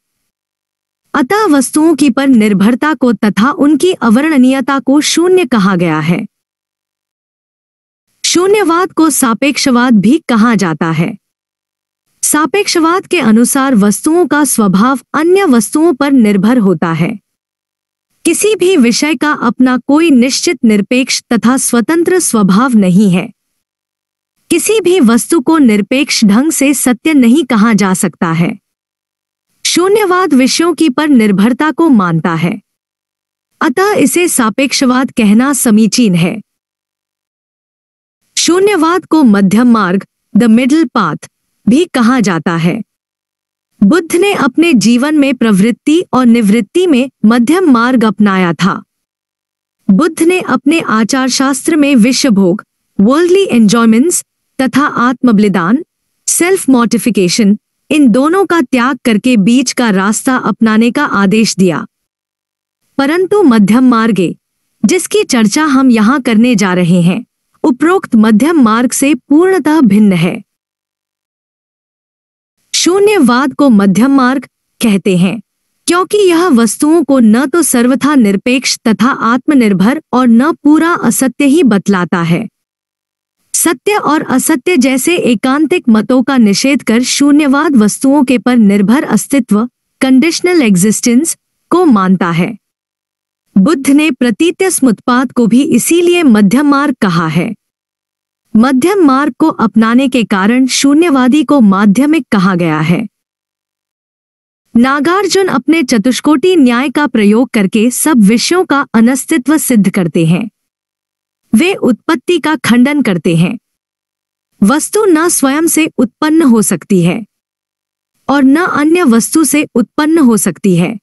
अतः वस्तुओं की पर निर्भरता को तथा उनकी अवर्णनीयता को शून्य कहा गया है शून्यवाद को सापेक्षवाद भी कहा जाता है सापेक्षवाद के अनुसार वस्तुओं का स्वभाव अन्य वस्तुओं पर निर्भर होता है किसी भी विषय का अपना कोई निश्चित निरपेक्ष तथा स्वतंत्र स्वभाव नहीं है किसी भी वस्तु को निरपेक्ष ढंग से सत्य नहीं कहा जा सकता है शून्यवाद विषयों की पर निर्भरता को मानता है अतः इसे सापेक्षवाद कहना समीचीन है शून्यवाद को मध्यम मार्ग द मिडल पाथ भी कहा जाता है बुद्ध ने अपने जीवन में प्रवृत्ति और निवृत्ति में मध्यम मार्ग अपनाया था बुद्ध ने अपने आचार शास्त्र में भोग वर्ल्डली एंजॉयमेंट्स तथा आत्मबलिदान सेल्फ मॉटिफिकेशन इन दोनों का त्याग करके बीच का रास्ता अपनाने का आदेश दिया परंतु मध्यम मार्गे जिसकी चर्चा हम यहाँ करने जा रहे हैं उपरोक्त मध्यम मार्ग से पूर्णतः भिन्न है शून्यवाद को मध्यम मार्ग कहते हैं क्योंकि यह वस्तुओं को न तो सर्वथा निरपेक्ष तथा आत्मनिर्भर और न पूरा असत्य ही बतलाता है सत्य और असत्य जैसे एकांतिक मतों का निषेध कर शून्यवाद वस्तुओं के पर निर्भर अस्तित्व कंडीशनल एग्जिस्टेंस को मानता है बुद्ध ने प्रतीत्य स्मुत्पाद को भी इसीलिए मध्यम मार्ग कहा है मध्यम मार्ग को अपनाने के कारण शून्यवादी को माध्यमिक कहा गया है नागार्जुन अपने चतुष्कोटी न्याय का प्रयोग करके सब विषयों का अनस्तित्व सिद्ध करते हैं वे उत्पत्ति का खंडन करते हैं वस्तु न स्वयं से उत्पन्न हो सकती है और न अन्य वस्तु से उत्पन्न हो सकती है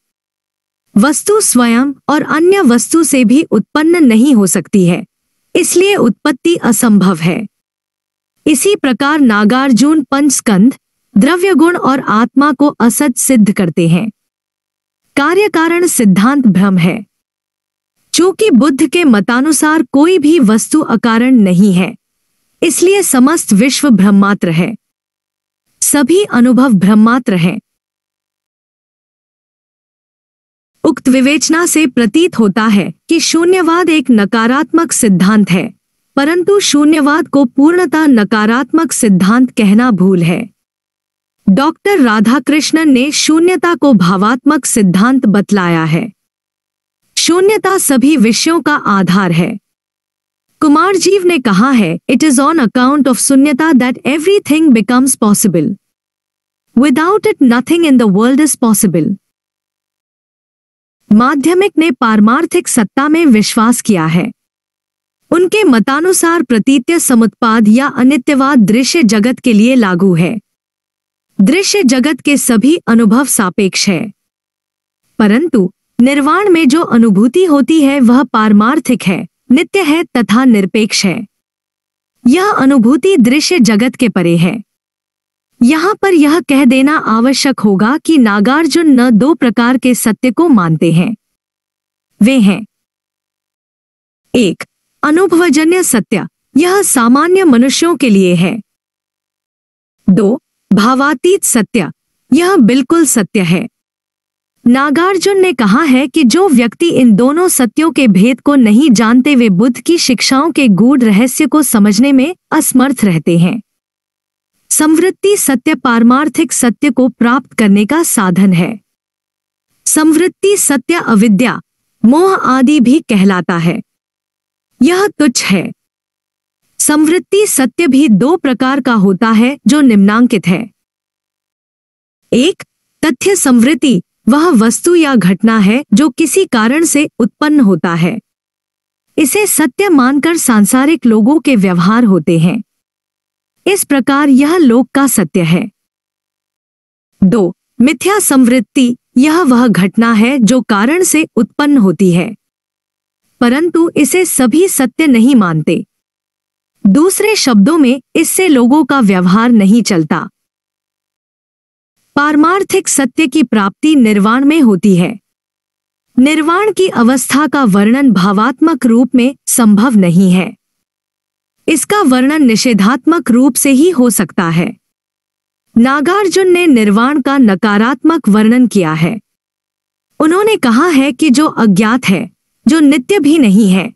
वस्तु स्वयं और अन्य वस्तु से भी उत्पन्न नहीं हो सकती है इसलिए उत्पत्ति असंभव है इसी प्रकार नागार्जुन पंचस्कंध द्रव्य गुण और आत्मा को असत सिद्ध करते हैं कार्य कारण सिद्धांत भ्रम है चूंकि बुद्ध के मतानुसार कोई भी वस्तु अकारण नहीं है इसलिए समस्त विश्व ब्रह्मात्र है सभी अनुभव ब्रह्मात्र हैं उक्त विवेचना से प्रतीत होता है कि शून्यवाद एक नकारात्मक सिद्धांत है परंतु शून्यवाद को पूर्णतः नकारात्मक सिद्धांत कहना भूल है डॉक्टर राधाकृष्णन ने शून्यता को भावात्मक सिद्धांत बतलाया है शून्यता सभी विषयों का आधार है कुमार जीव ने कहा है it is on account of शून्यता that everything becomes possible without it nothing in the world is possible माध्यमिक ने पारमार्थिक सत्ता में विश्वास किया है उनके मतानुसार प्रतीत्य समुत्पाद या अनित्यवाद दृश्य जगत के लिए लागू है दृश्य जगत के सभी अनुभव सापेक्ष है परंतु निर्वाण में जो अनुभूति होती है वह पारमार्थिक है नित्य है तथा निरपेक्ष है यह अनुभूति दृश्य जगत के परे है यहाँ पर यह कह देना आवश्यक होगा कि नागार्जुन न दो प्रकार के सत्य को मानते हैं वे हैं एक अनुभवजन्य सत्य यह सामान्य मनुष्यों के लिए है दो भावातीत सत्य यह बिल्कुल सत्य है नागार्जुन ने कहा है कि जो व्यक्ति इन दोनों सत्यों के भेद को नहीं जानते वे बुद्ध की शिक्षाओं के गूढ़ रहस्य को समझने में असमर्थ रहते हैं संवृत्ति सत्य पारमार्थिक सत्य को प्राप्त करने का साधन है संवृत्ति सत्य अविद्या मोह आदि भी कहलाता है यह तुच्छ है संवृत्ति सत्य भी दो प्रकार का होता है जो निम्नांकित है एक तथ्य संवृत्ति वह वस्तु या घटना है जो किसी कारण से उत्पन्न होता है इसे सत्य मानकर सांसारिक लोगों के व्यवहार होते हैं इस प्रकार यह लोक का सत्य है दो मिथ्या संवृत्ति यह वह घटना है जो कारण से उत्पन्न होती है परंतु इसे सभी सत्य नहीं मानते दूसरे शब्दों में इससे लोगों का व्यवहार नहीं चलता पारमार्थिक सत्य की प्राप्ति निर्वाण में होती है निर्वाण की अवस्था का वर्णन भावात्मक रूप में संभव नहीं है इसका वर्णन निषेधात्मक रूप से ही हो सकता है नागार्जुन ने निर्वाण का नकारात्मक वर्णन किया है उन्होंने कहा है कि जो अज्ञात है जो नित्य भी नहीं है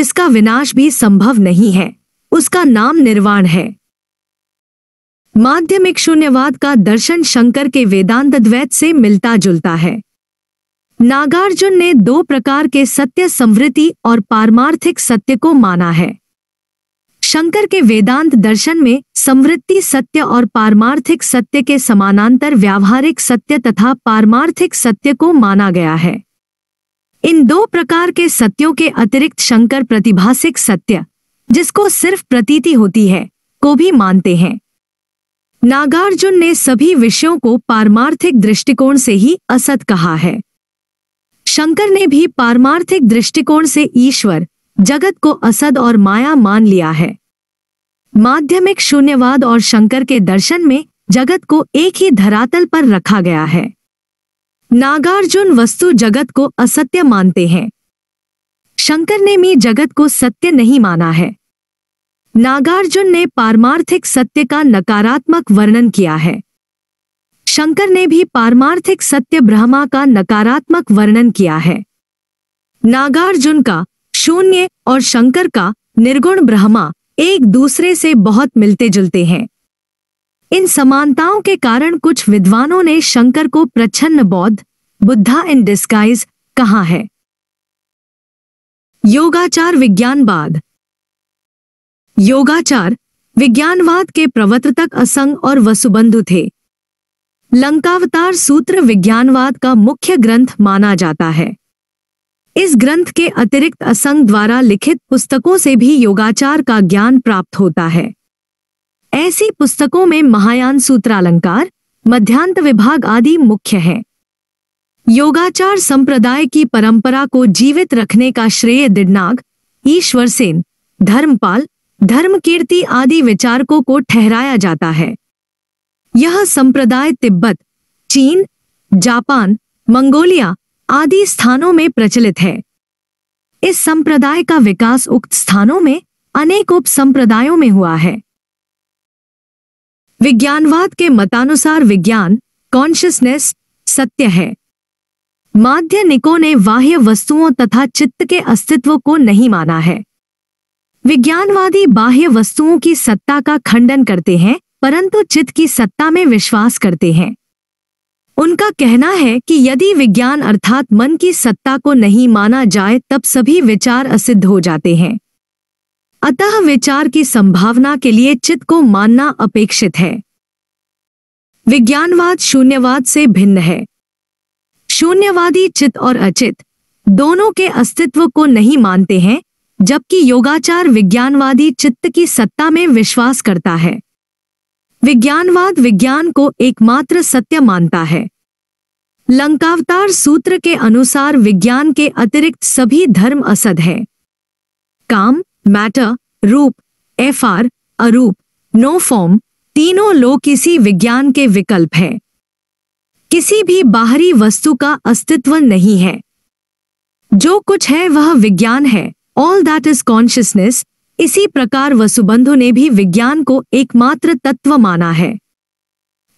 जिसका विनाश भी संभव नहीं है उसका नाम निर्वाण है माध्यमिक शून्यवाद का दर्शन शंकर के वेदांत द्वैत से मिलता जुलता है नागार्जुन ने दो प्रकार के सत्य संवृत्ति और पारमार्थिक सत्य को माना है शंकर के वेदांत दर्शन में संवृत्ति सत्य और पारमार्थिक सत्य के समानांतर व्यावहारिक सत्य तथा पारमार्थिक सत्य को माना गया है इन दो प्रकार के सत्यों के अतिरिक्त शंकर प्रतिभासिक सत्य जिसको सिर्फ प्रतीति होती है को भी मानते हैं नागार्जुन ने सभी विषयों को पारमार्थिक दृष्टिकोण से ही असत कहा है शंकर ने भी पारमार्थिक दृष्टिकोण से ईश्वर जगत को असद और माया मान लिया है माध्यमिक शून्यवाद और शंकर के दर्शन में जगत को एक ही धरातल पर रखा गया है नागार्जुन वस्तु जगत को असत्य मानते हैं शंकर ने भी जगत को सत्य नहीं माना है नागार्जुन ने पारमार्थिक सत्य का नकारात्मक वर्णन किया है शंकर ने भी पारमार्थिक सत्य ब्रह्मा का नकारात्मक वर्णन किया है नागार्जुन का शून्य और शंकर का निर्गुण ब्रह्मा एक दूसरे से बहुत मिलते जुलते हैं इन समानताओं के कारण कुछ विद्वानों ने शंकर को प्रच्छन्न बौद्ध बुद्धा इन डिस्काइज कहा है योगाचार विज्ञानवाद योगाचार विज्ञानवाद के प्रवर्तक असंग और वसुबंधु थे लंकावतार सूत्र विज्ञानवाद का मुख्य ग्रंथ माना जाता है इस ग्रंथ के अतिरिक्त असंग द्वारा लिखित पुस्तकों से भी योगाचार का ज्ञान प्राप्त होता है ऐसी पुस्तकों में महायान सूत्रालंकार मध्यांत विभाग आदि मुख्य हैं। योगाचार संप्रदाय की परंपरा को जीवित रखने का श्रेय दिडनाग ईश्वर सेन धर्मपाल धर्म कीर्ति आदि विचारकों को ठहराया जाता है यह संप्रदाय तिब्बत चीन जापान मंगोलिया आदि स्थानों में प्रचलित है इस संप्रदाय का विकास उक्त स्थानों में अनेक उप संप्रदायों में हुआ है विज्ञानवाद के मतानुसार विज्ञान कॉन्शियसनेस सत्य है निको ने बाह्य वस्तुओं तथा चित्त के अस्तित्व को नहीं माना है विज्ञानवादी बाह्य वस्तुओं की सत्ता का खंडन करते हैं परंतु चित्त की सत्ता में विश्वास करते हैं उनका कहना है कि यदि विज्ञान अर्थात मन की सत्ता को नहीं माना जाए तब सभी विचार असिद्ध हो जाते हैं अतः विचार की संभावना के लिए चित्त को मानना अपेक्षित है विज्ञानवाद शून्यवाद से भिन्न है शून्यवादी चित्त और अचित दोनों के अस्तित्व को नहीं मानते हैं जबकि योगाचार विज्ञानवादी चित्त की सत्ता में विश्वास करता है विज्ञानवाद विज्ञान को एकमात्र सत्य मानता है लंकावतार सूत्र के अनुसार विज्ञान के अतिरिक्त सभी धर्म असद है काम मैटर रूप एफ आर अरूप नो फॉर्म तीनों लोक इसी विज्ञान के विकल्प है किसी भी बाहरी वस्तु का अस्तित्व नहीं है जो कुछ है वह विज्ञान है ऑल दैट इज कॉन्शियसनेस इसी प्रकार वसुबंधु ने भी विज्ञान को एकमात्र तत्व माना है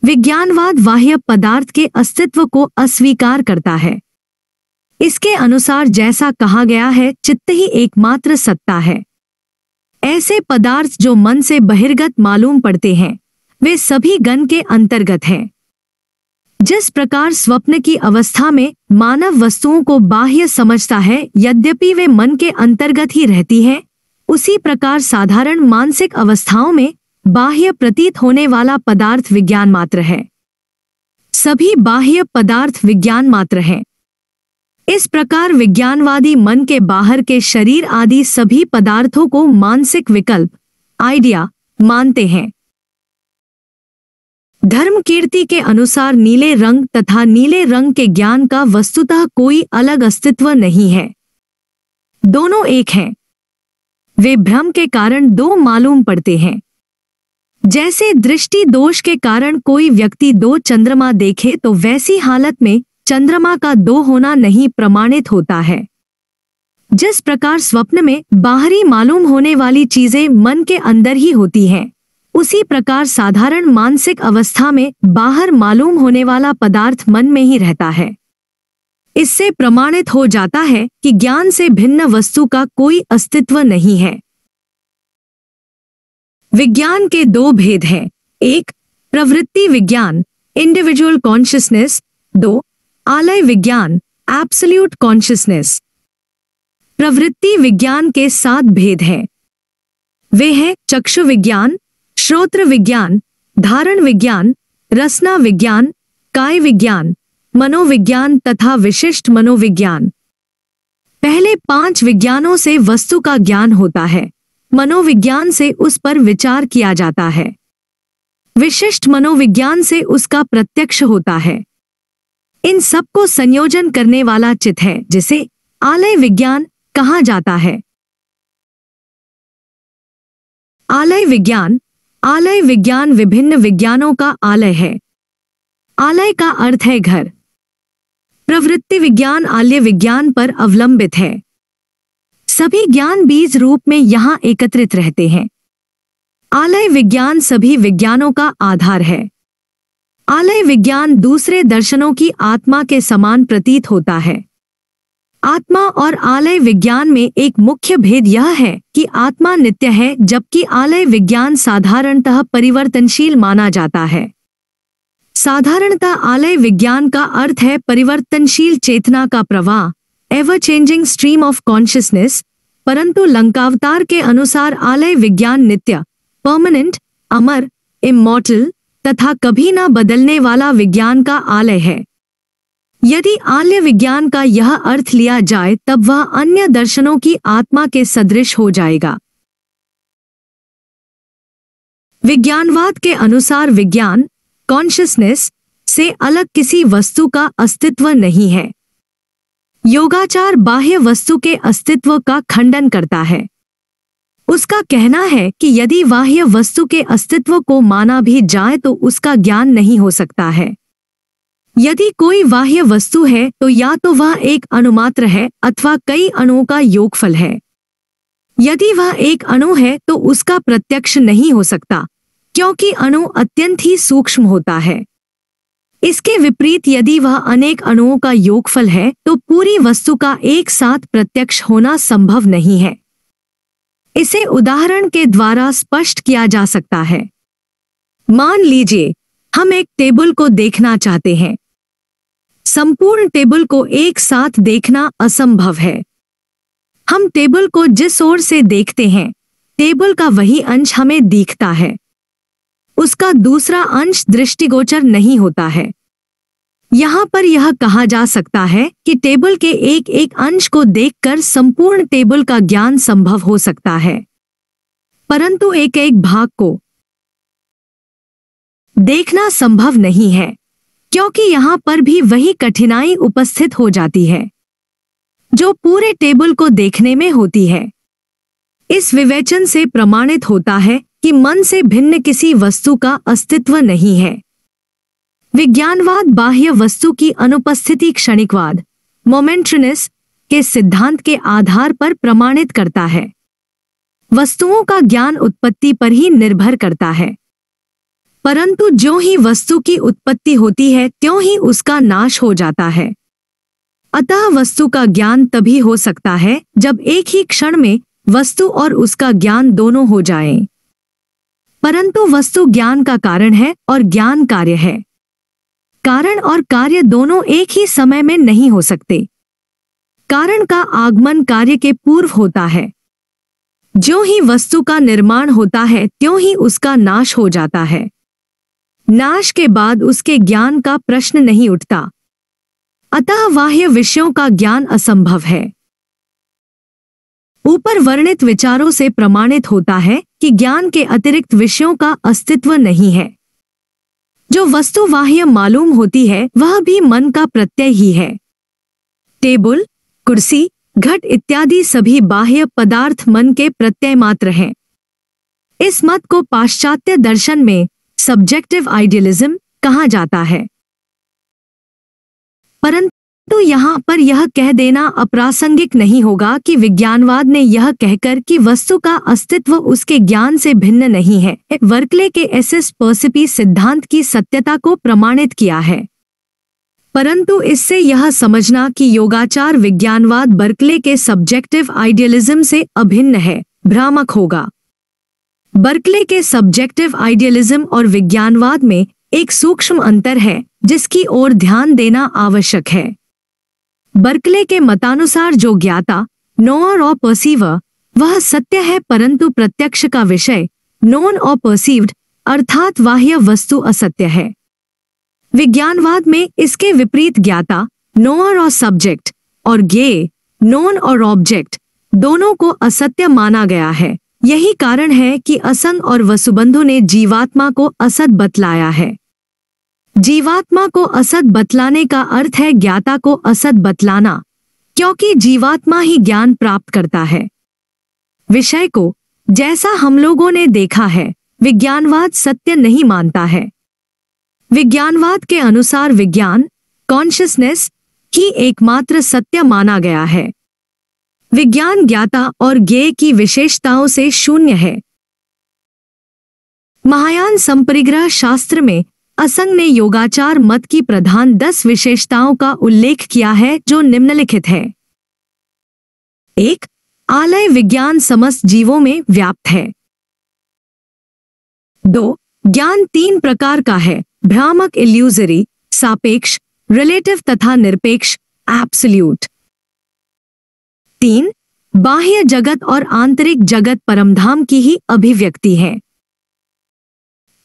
विज्ञानवाद बाह्य पदार्थ के अस्तित्व को अस्वीकार करता है इसके अनुसार जैसा कहा गया है चित्त ही एकमात्र सत्ता है ऐसे पदार्थ जो मन से बहिर्गत मालूम पड़ते हैं वे सभी गण के अंतर्गत हैं जिस प्रकार स्वप्न की अवस्था में मानव वस्तुओं को बाह्य समझता है यद्यपि वे मन के अंतर्गत ही रहती है उसी प्रकार साधारण मानसिक अवस्थाओं में बाह्य प्रतीत होने वाला पदार्थ विज्ञान मात्र है सभी बाह्य पदार्थ विज्ञान मात्र है इस प्रकार विज्ञानवादी मन के बाहर के शरीर आदि सभी पदार्थों को मानसिक विकल्प आइडिया मानते हैं धर्म कीर्ति के अनुसार नीले रंग तथा नीले रंग के ज्ञान का वस्तुतः कोई अलग अस्तित्व नहीं है दोनों एक हैं वे भ्रम के कारण दो मालूम पड़ते हैं जैसे दृष्टि दोष के कारण कोई व्यक्ति दो चंद्रमा देखे तो वैसी हालत में चंद्रमा का दो होना नहीं प्रमाणित होता है जिस प्रकार स्वप्न में बाहरी मालूम होने वाली चीजें मन के अंदर ही होती हैं उसी प्रकार साधारण मानसिक अवस्था में बाहर मालूम होने वाला पदार्थ मन में ही रहता है इससे प्रमाणित हो जाता है कि ज्ञान से भिन्न वस्तु का कोई अस्तित्व नहीं है विज्ञान के दो भेद हैं एक प्रवृत्ति विज्ञान इंडिविजुअल कॉन्शियसनेस दो आलय विज्ञान एब्सोल्यूट कॉन्शियसनेस प्रवृत्ति विज्ञान के सात भेद हैं वे हैं चक्षु विज्ञान श्रोत्र विज्ञान धारण विज्ञान रसना विज्ञान काय विज्ञान मनोविज्ञान तथा विशिष्ट मनोविज्ञान पहले पांच विज्ञानों से वस्तु का ज्ञान होता है मनोविज्ञान से उस पर विचार किया जाता है विशिष्ट मनोविज्ञान से उसका प्रत्यक्ष होता है इन सबको संयोजन करने वाला चित है जिसे आलय विज्ञान कहा जाता है आलय विज्ञान आलय विज्ञान विभिन्न विज्ञानों का आलय है आलय का अर्थ है घर प्रवृत्ति विज्ञान आल्य विज्ञान पर अवलंबित है सभी ज्ञान बीज रूप में यहाँ एकत्रित रहते हैं आलय विज्ञान सभी विज्ञानों का आधार है आलय विज्ञान दूसरे दर्शनों की आत्मा के समान प्रतीत होता है आत्मा और आलय विज्ञान में एक मुख्य भेद यह है कि आत्मा नित्य है जबकि आलय विज्ञान साधारणतः परिवर्तनशील माना जाता है साधारणतः आलय विज्ञान का अर्थ है परिवर्तनशील चेतना का प्रवाह ever changing stream of consciousness परंतु लंकावतार के अनुसार आलय विज्ञान नित्य परमानेंट अमर इमोटल तथा कभी न बदलने वाला विज्ञान का आलय है यदि आल्य विज्ञान का यह अर्थ लिया जाए तब वह अन्य दर्शनों की आत्मा के सदृश हो जाएगा विज्ञानवाद के अनुसार विज्ञान कॉन्शियसनेस से अलग किसी वस्तु का अस्तित्व नहीं है योगाचार बाह्य वस्तु के अस्तित्व का खंडन करता है उसका कहना है कि यदि बाह्य वस्तु के अस्तित्व को माना भी जाए तो उसका ज्ञान नहीं हो सकता है यदि कोई बाह्य वस्तु है तो या तो वह एक अणुमात्र है अथवा कई अणुओं का योगफल है यदि वह एक अणु है तो उसका प्रत्यक्ष नहीं हो सकता क्योंकि अणु अत्यंत ही सूक्ष्म होता है इसके विपरीत यदि वह अनेक अणुओं का योगफल है तो पूरी वस्तु का एक साथ प्रत्यक्ष होना संभव नहीं है इसे उदाहरण के द्वारा स्पष्ट किया जा सकता है मान लीजिए हम एक टेबल को देखना चाहते हैं संपूर्ण टेबल को एक साथ देखना असंभव है हम टेबल को जिस ओर से देखते हैं टेबल का वही अंश हमें दिखता है उसका दूसरा अंश दृष्टिगोचर नहीं होता है यहां पर यह कहा जा सकता है कि टेबल के एक एक अंश को देखकर संपूर्ण टेबल का ज्ञान संभव हो सकता है परंतु एक एक भाग को देखना संभव नहीं है क्योंकि यहां पर भी वही कठिनाई उपस्थित हो जाती है जो पूरे टेबल को देखने में होती है इस विवेचन से प्रमाणित होता है कि मन से भिन्न किसी वस्तु का अस्तित्व नहीं है विज्ञानवाद बाह्य वस्तु की अनुपस्थिति क्षणिकवाद मोमेंट्रनिस के सिद्धांत के आधार पर प्रमाणित करता है वस्तुओं का ज्ञान उत्पत्ति पर ही निर्भर करता है परंतु जो ही वस्तु की उत्पत्ति होती है त्यों ही उसका नाश हो जाता है अतः वस्तु का ज्ञान तभी हो सकता है जब एक ही क्षण में वस्तु और उसका ज्ञान दोनों हो जाएं। परंतु वस्तु ज्ञान का कारण है और ज्ञान कार्य है कारण और कार्य दोनों एक ही समय में नहीं हो सकते कारण का आगमन कार्य के पूर्व होता है जो ही वस्तु का निर्माण होता है त्यों ही उसका नाश हो जाता है नाश के बाद उसके ज्ञान का प्रश्न नहीं उठता अतः बाह्य विषयों का ज्ञान असंभव है ऊपर वर्णित विचारों से प्रमाणित होता है कि ज्ञान के अतिरिक्त विषयों का अस्तित्व नहीं है जो वस्तु बाह्य मालूम होती है वह भी मन का प्रत्यय ही है टेबल कुर्सी घट इत्यादि सभी बाह्य पदार्थ मन के प्रत्यय मात्र हैं इस मत को पाश्चात्य दर्शन में सब्जेक्टिव आइडियलिज्म कहा जाता है परंतु यहाँ पर यह कह देना अप्रासंगिक नहीं होगा कि विज्ञानवाद ने यह कहकर कि वस्तु का अस्तित्व उसके ज्ञान से भिन्न नहीं है वर्कले के एस एस पर्सिपी सिद्धांत की सत्यता को प्रमाणित किया है परंतु इससे यह समझना कि योगाचार विज्ञानवाद बर्कले के सब्जेक्टिव आइडियलिज्म से अभिन्न है भ्रामक होगा बर्कले के सब्जेक्टिव आइडियलिज्म और विज्ञानवाद में एक सूक्ष्म अंतर है जिसकी ओर ध्यान देना आवश्यक है बर्कले के मतानुसार जो ज्ञाता नोअर और परसीवर वह सत्य है परंतु प्रत्यक्ष का विषय नोन और परसीव्ड अर्थात बाह्य वस्तु असत्य है विज्ञानवाद में इसके विपरीत ज्ञाता नोअर और सब्जेक्ट और गे नोन और ऑब्जेक्ट दोनों को असत्य माना गया है यही कारण है कि असन और वसुबंधु ने जीवात्मा को असत बतलाया है जीवात्मा को असत बतलाने का अर्थ है ज्ञाता को असत बतलाना क्योंकि जीवात्मा ही ज्ञान प्राप्त करता है विषय को जैसा हम लोगों ने देखा है विज्ञानवाद सत्य नहीं मानता है विज्ञानवाद के अनुसार विज्ञान कॉन्शियसनेस ही एकमात्र सत्य माना गया है विज्ञान ज्ञाता और ज्ञेय की विशेषताओं से शून्य है महायान संपरिग्रह शास्त्र में असंग ने योगाचार मत की प्रधान दस विशेषताओं का उल्लेख किया है जो निम्नलिखित है एक आलय विज्ञान समस्त जीवों में व्याप्त है दो ज्ञान तीन प्रकार का है भ्रामक इल्यूजरी सापेक्ष रिलेटिव तथा निरपेक्ष एप्सल्यूट तीन बाह्य जगत और आंतरिक जगत परमधाम की ही अभिव्यक्ति है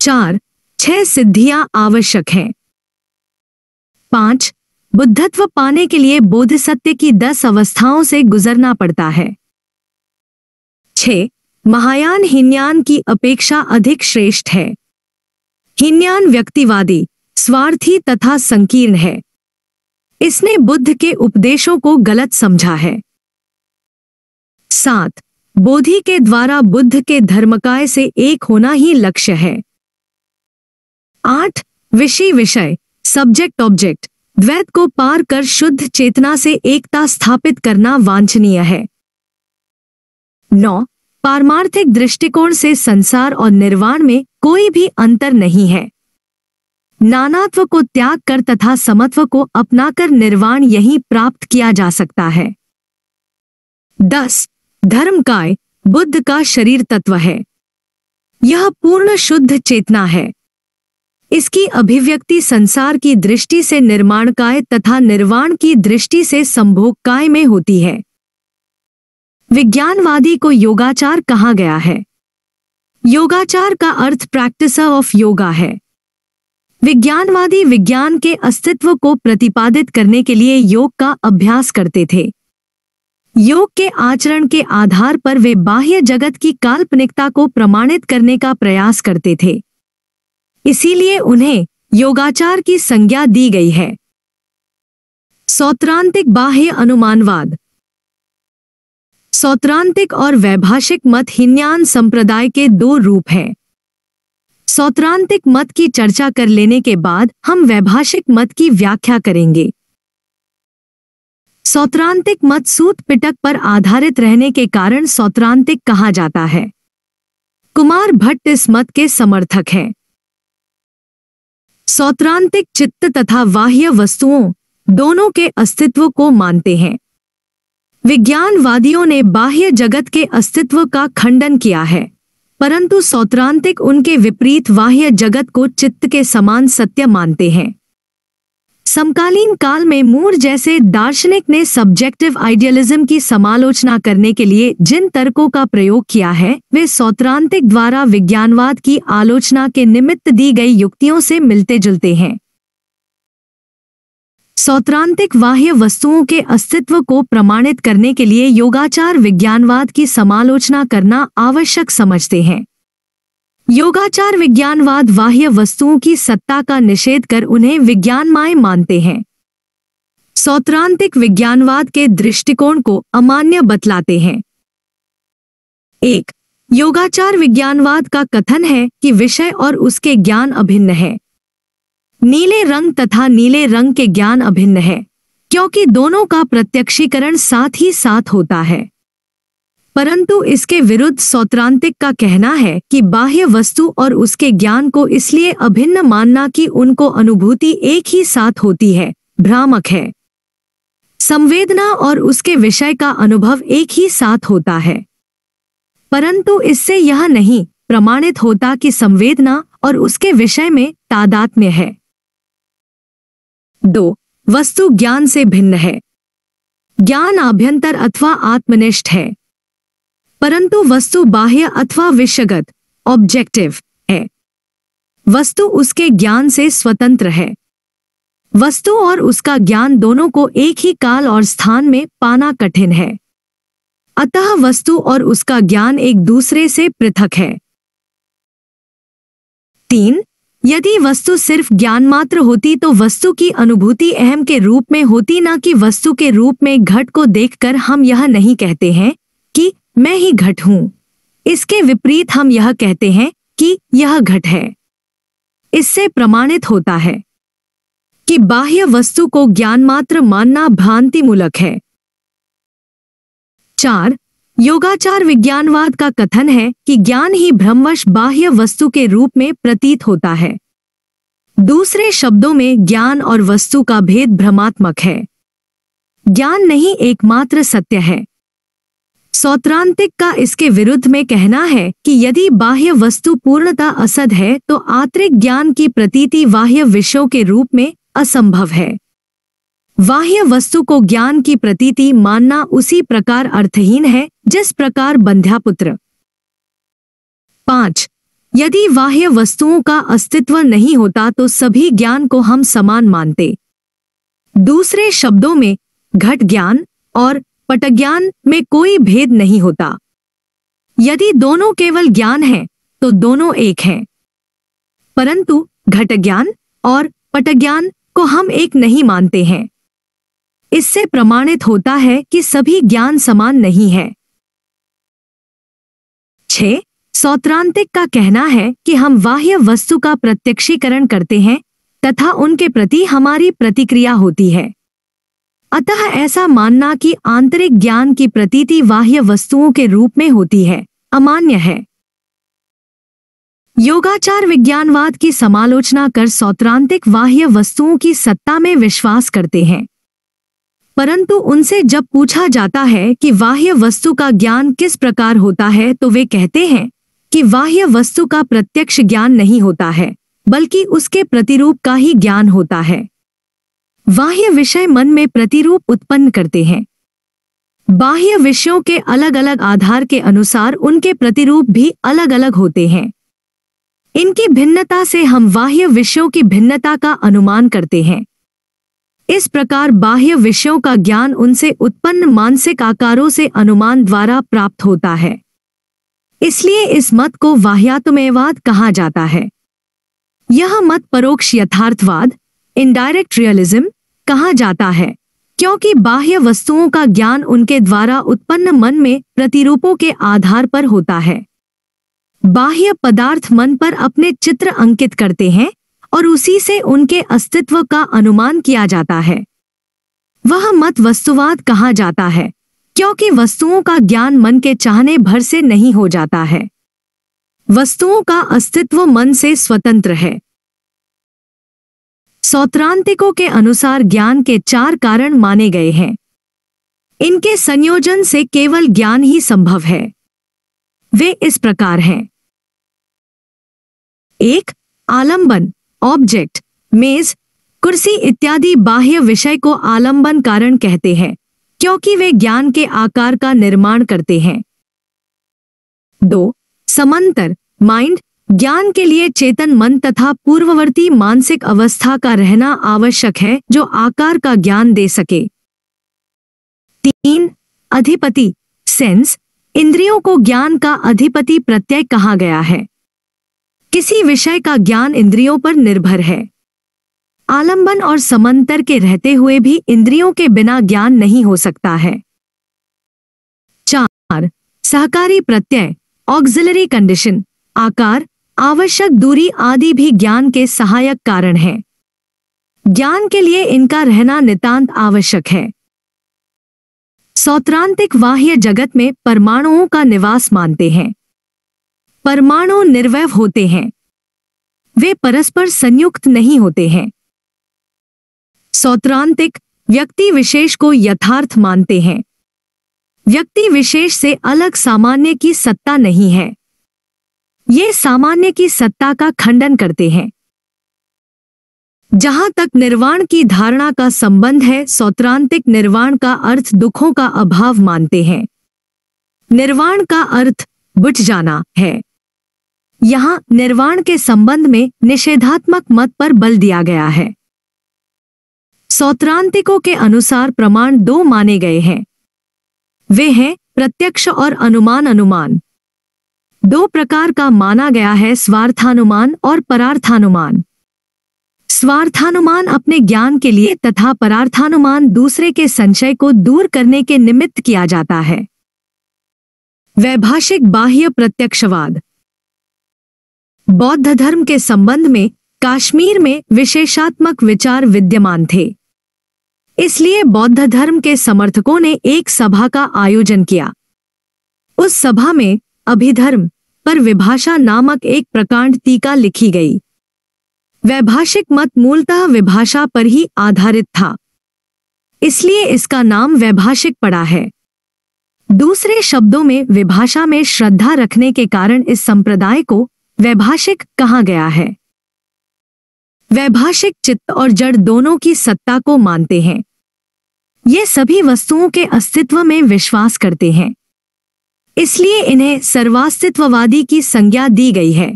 चार छह सिद्धियां आवश्यक हैं पांच बुद्धत्व पाने के लिए बोध सत्य की दस अवस्थाओं से गुजरना पड़ता है छ महायान हिन्यान की अपेक्षा अधिक श्रेष्ठ है हिन्यान व्यक्तिवादी स्वार्थी तथा संकीर्ण है इसने बुद्ध के उपदेशों को गलत समझा है सात बोधि के द्वारा बुद्ध के धर्मकाय से एक होना ही लक्ष्य है आठ विषय विषय सब्जेक्ट ऑब्जेक्ट द्वैत को पार कर शुद्ध चेतना से एकता स्थापित करना वांछनीय है नौ पारमार्थिक दृष्टिकोण से संसार और निर्वाण में कोई भी अंतर नहीं है नानात्व को त्याग कर तथा समत्व को अपनाकर निर्वाण यही प्राप्त किया जा सकता है दस धर्म काय बुद्ध का शरीर तत्व है यह पूर्ण शुद्ध चेतना है इसकी अभिव्यक्ति संसार की दृष्टि से निर्माण काय तथा निर्वाण की दृष्टि से संभोग काय में होती है विज्ञानवादी को योगाचार कहा गया है योगाचार का अर्थ प्रैक्टिस ऑफ योगा है विज्ञानवादी विज्ञान के अस्तित्व को प्रतिपादित करने के लिए योग का अभ्यास करते थे योग के आचरण के आधार पर वे बाह्य जगत की काल्पनिकता को प्रमाणित करने का प्रयास करते थे इसीलिए उन्हें योगाचार की संज्ञा दी गई है सौत्रांतिक बाह्य अनुमानवाद सौत्रांतिक और वैभाषिक मत हिन्यान संप्रदाय के दो रूप हैं सौत्रांतिक मत की चर्चा कर लेने के बाद हम वैभाषिक मत की व्याख्या करेंगे सौत्रांतिक मत सूत पिटक पर आधारित रहने के कारण सौत्रांतिक कहा जाता है कुमार भट्ट इस मत के समर्थक हैं सौत्रांतिक चित्त तथा बाह्य वस्तुओं दोनों के अस्तित्व को मानते हैं विज्ञानवादियों ने बाह्य जगत के अस्तित्व का खंडन किया है परंतु सौत्रांतिक उनके विपरीत बाह्य जगत को चित्त के समान सत्य मानते हैं समकालीन काल में मूर जैसे दार्शनिक ने सब्जेक्टिव आइडियलिज्म की समालोचना करने के लिए जिन तर्कों का प्रयोग किया है वे सौत्रांतिक द्वारा विज्ञानवाद की आलोचना के निमित्त दी गई युक्तियों से मिलते जुलते हैं सौत्रांतिक बाह्य वस्तुओं के अस्तित्व को प्रमाणित करने के लिए योगाचार विज्ञानवाद की समालोचना करना आवश्यक समझते हैं योगाचार विज्ञानवाद बाह्य वस्तुओं की सत्ता का निषेध कर उन्हें विज्ञानमय मानते हैं सौत्रांतिक विज्ञानवाद के दृष्टिकोण को अमान्य बतलाते हैं एक योगाचार विज्ञानवाद का कथन है कि विषय और उसके ज्ञान अभिन्न है नीले रंग तथा नीले रंग के ज्ञान अभिन्न है क्योंकि दोनों का प्रत्यक्षीकरण साथ ही साथ होता है परंतु इसके विरुद्ध सौत्रांतिक का कहना है कि बाह्य वस्तु और उसके ज्ञान को इसलिए अभिन्न मानना कि उनको अनुभूति एक ही साथ होती है भ्रामक है संवेदना और उसके विषय का अनुभव एक ही साथ होता है परंतु इससे यह नहीं प्रमाणित होता कि संवेदना और उसके विषय में तादात्म्य है दो वस्तु ज्ञान से भिन्न है ज्ञान आभ्यंतर अथवा आत्मनिष्ठ है परंतु वस्तु बाह्य अथवा विषयगत ऑब्जेक्टिव है वस्तु उसके ज्ञान से स्वतंत्र है वस्तु और उसका ज्ञान दोनों को एक ही काल और स्थान में पाना कठिन है अतः वस्तु और उसका ज्ञान एक दूसरे से पृथक है तीन यदि वस्तु सिर्फ ज्ञान मात्र होती तो वस्तु की अनुभूति अहम के रूप में होती ना कि वस्तु के रूप में घट को देखकर हम यह नहीं कहते हैं मैं ही घट हूं इसके विपरीत हम यह कहते हैं कि यह घट है इससे प्रमाणित होता है कि बाह्य वस्तु को ज्ञान मात्र मानना भ्रांति मूलक है चार योगाचार विज्ञानवाद का कथन है कि ज्ञान ही भ्रमवश बाह्य वस्तु के रूप में प्रतीत होता है दूसरे शब्दों में ज्ञान और वस्तु का भेद भ्रमात्मक है ज्ञान नहीं एकमात्र सत्य है सौत्रांतिक का इसके विरुद्ध में कहना है कि यदि बाह्य वस्तु पूर्णता असद है तो आंतरिक ज्ञान की प्रतीति बाह्य विषयों के रूप में असंभव है बाह्य वस्तु को ज्ञान की प्रतीति मानना उसी प्रकार अर्थहीन है जिस प्रकार बंध्यापुत्र पांच यदि बाह्य वस्तुओं का अस्तित्व नहीं होता तो सभी ज्ञान को हम समान मानते दूसरे शब्दों में घट ज्ञान और पट ज्ञान में कोई भेद नहीं होता यदि दोनों केवल ज्ञान है तो दोनों एक हैं परंतु घट ज्ञान और पट को हम एक नहीं मानते हैं इससे प्रमाणित होता है कि सभी ज्ञान समान नहीं है छे सौत्रांतिक का कहना है कि हम बाह्य वस्तु का प्रत्यक्षीकरण करते हैं तथा उनके प्रति हमारी प्रतिक्रिया होती है अतः ऐसा मानना कि आंतरिक ज्ञान की प्रतीति बाह्य वस्तुओं के रूप में होती है अमान्य है योगाचार विज्ञानवाद की समालोचना कर सौत्रांतिक बाह्य वस्तुओं की सत्ता में विश्वास करते हैं परंतु उनसे जब पूछा जाता है कि बाह्य वस्तु का ज्ञान किस प्रकार होता है तो वे कहते हैं कि बाह्य वस्तु का प्रत्यक्ष ज्ञान नहीं होता है बल्कि उसके प्रतिरूप का ही ज्ञान होता है बाह्य विषय मन में प्रतिरूप उत्पन्न करते हैं बाह्य विषयों के अलग अलग आधार के अनुसार उनके प्रतिरूप भी अलग अलग होते हैं इनकी भिन्नता से हम बाह्य विषयों की भिन्नता का अनुमान करते हैं इस प्रकार बाह्य विषयों का ज्ञान उनसे उत्पन्न मानसिक आकारों से अनुमान द्वारा प्राप्त होता है इसलिए इस मत को वाह्यात्मेवाद कहा जाता है यह मत परोक्ष यथार्थवाद इनडायरेक्ट रियलिज्म कहा जाता है क्योंकि बाह्य वस्तुओं का ज्ञान उनके द्वारा उत्पन्न मन में प्रतिरूपों के आधार पर होता है बाह्य पदार्थ मन पर अपने चित्र अंकित करते हैं और उसी से उनके अस्तित्व का अनुमान किया जाता है वह मत वस्तुवाद कहा जाता है क्योंकि वस्तुओं का ज्ञान मन के चाहने भर से नहीं हो जाता है वस्तुओं का अस्तित्व मन से स्वतंत्र है सौत्रांतिकों के अनुसार ज्ञान के चार कारण माने गए हैं इनके संयोजन से केवल ज्ञान ही संभव है वे इस प्रकार हैं एक आलंबन ऑब्जेक्ट मेज कुर्सी इत्यादि बाह्य विषय को आलंबन कारण कहते हैं क्योंकि वे ज्ञान के आकार का निर्माण करते हैं दो समांतर माइंड ज्ञान के लिए चेतन मन तथा पूर्ववर्ती मानसिक अवस्था का रहना आवश्यक है जो आकार का ज्ञान दे सके तीन अधिपति सेंस इंद्रियों को ज्ञान का अधिपति प्रत्यय कहा गया है किसी विषय का ज्ञान इंद्रियों पर निर्भर है आलंबन और समंतर के रहते हुए भी इंद्रियों के बिना ज्ञान नहीं हो सकता है चार सहकारी प्रत्यय ऑक्सिलरी कंडीशन आकार आवश्यक दूरी आदि भी ज्ञान के सहायक कारण हैं। ज्ञान के लिए इनका रहना नितांत आवश्यक है सौत्रांतिक बाह्य जगत में परमाणुओं का निवास मानते हैं परमाणु निर्वय होते हैं वे परस्पर संयुक्त नहीं होते हैं सौत्रांतिक व्यक्ति विशेष को यथार्थ मानते हैं व्यक्ति विशेष से अलग सामान्य की सत्ता नहीं है ये सामान्य की सत्ता का खंडन करते हैं जहां तक निर्वाण की धारणा का संबंध है सौत्रांतिक निर्वाण का अर्थ दुखों का अभाव मानते हैं निर्वाण का अर्थ बुझ जाना है यहां निर्वाण के संबंध में निषेधात्मक मत पर बल दिया गया है सौत्रांतिकों के अनुसार प्रमाण दो माने गए हैं वे हैं प्रत्यक्ष और अनुमान अनुमान दो प्रकार का माना गया है स्वार्थानुमान और परार्थानुमान स्वार्थानुमान अपने ज्ञान के लिए तथा परार्थानुमान दूसरे के संशय को दूर करने के निमित्त किया जाता है वैभाषिक बाह्य प्रत्यक्षवाद बौद्ध धर्म के संबंध में काश्मीर में विशेषात्मक विचार विद्यमान थे इसलिए बौद्ध धर्म के समर्थकों ने एक सभा का आयोजन किया उस सभा में अभिधर्म पर विभाषा नामक एक प्रकांड टीका लिखी गई वैभाषिक मत मूलतः विभाषा पर ही आधारित था इसलिए इसका नाम वैभाषिक पड़ा है दूसरे शब्दों में विभाषा में श्रद्धा रखने के कारण इस संप्रदाय को वैभाषिक कहा गया है वैभाषिक चित्त और जड़ दोनों की सत्ता को मानते हैं ये सभी वस्तुओं के अस्तित्व में विश्वास करते हैं इसलिए इन्हें सर्वास्तित्ववादी की संज्ञा दी गई है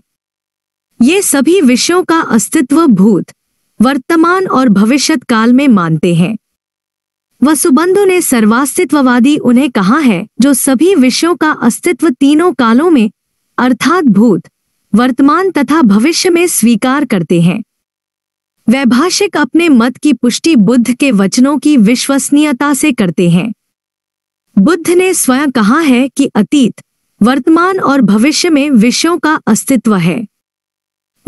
ये सभी विषयों का अस्तित्व भूत वर्तमान और भविष्य काल में मानते हैं वसुबंधु ने सर्वास्तित्ववादी उन्हें कहा है जो सभी विषयों का अस्तित्व तीनों कालों में अर्थात भूत वर्तमान तथा भविष्य में स्वीकार करते हैं वैभाषिक अपने मत की पुष्टि बुद्ध के वचनों की विश्वसनीयता से करते हैं बुद्ध ने स्वयं कहा है कि अतीत वर्तमान और भविष्य में विषयों का अस्तित्व है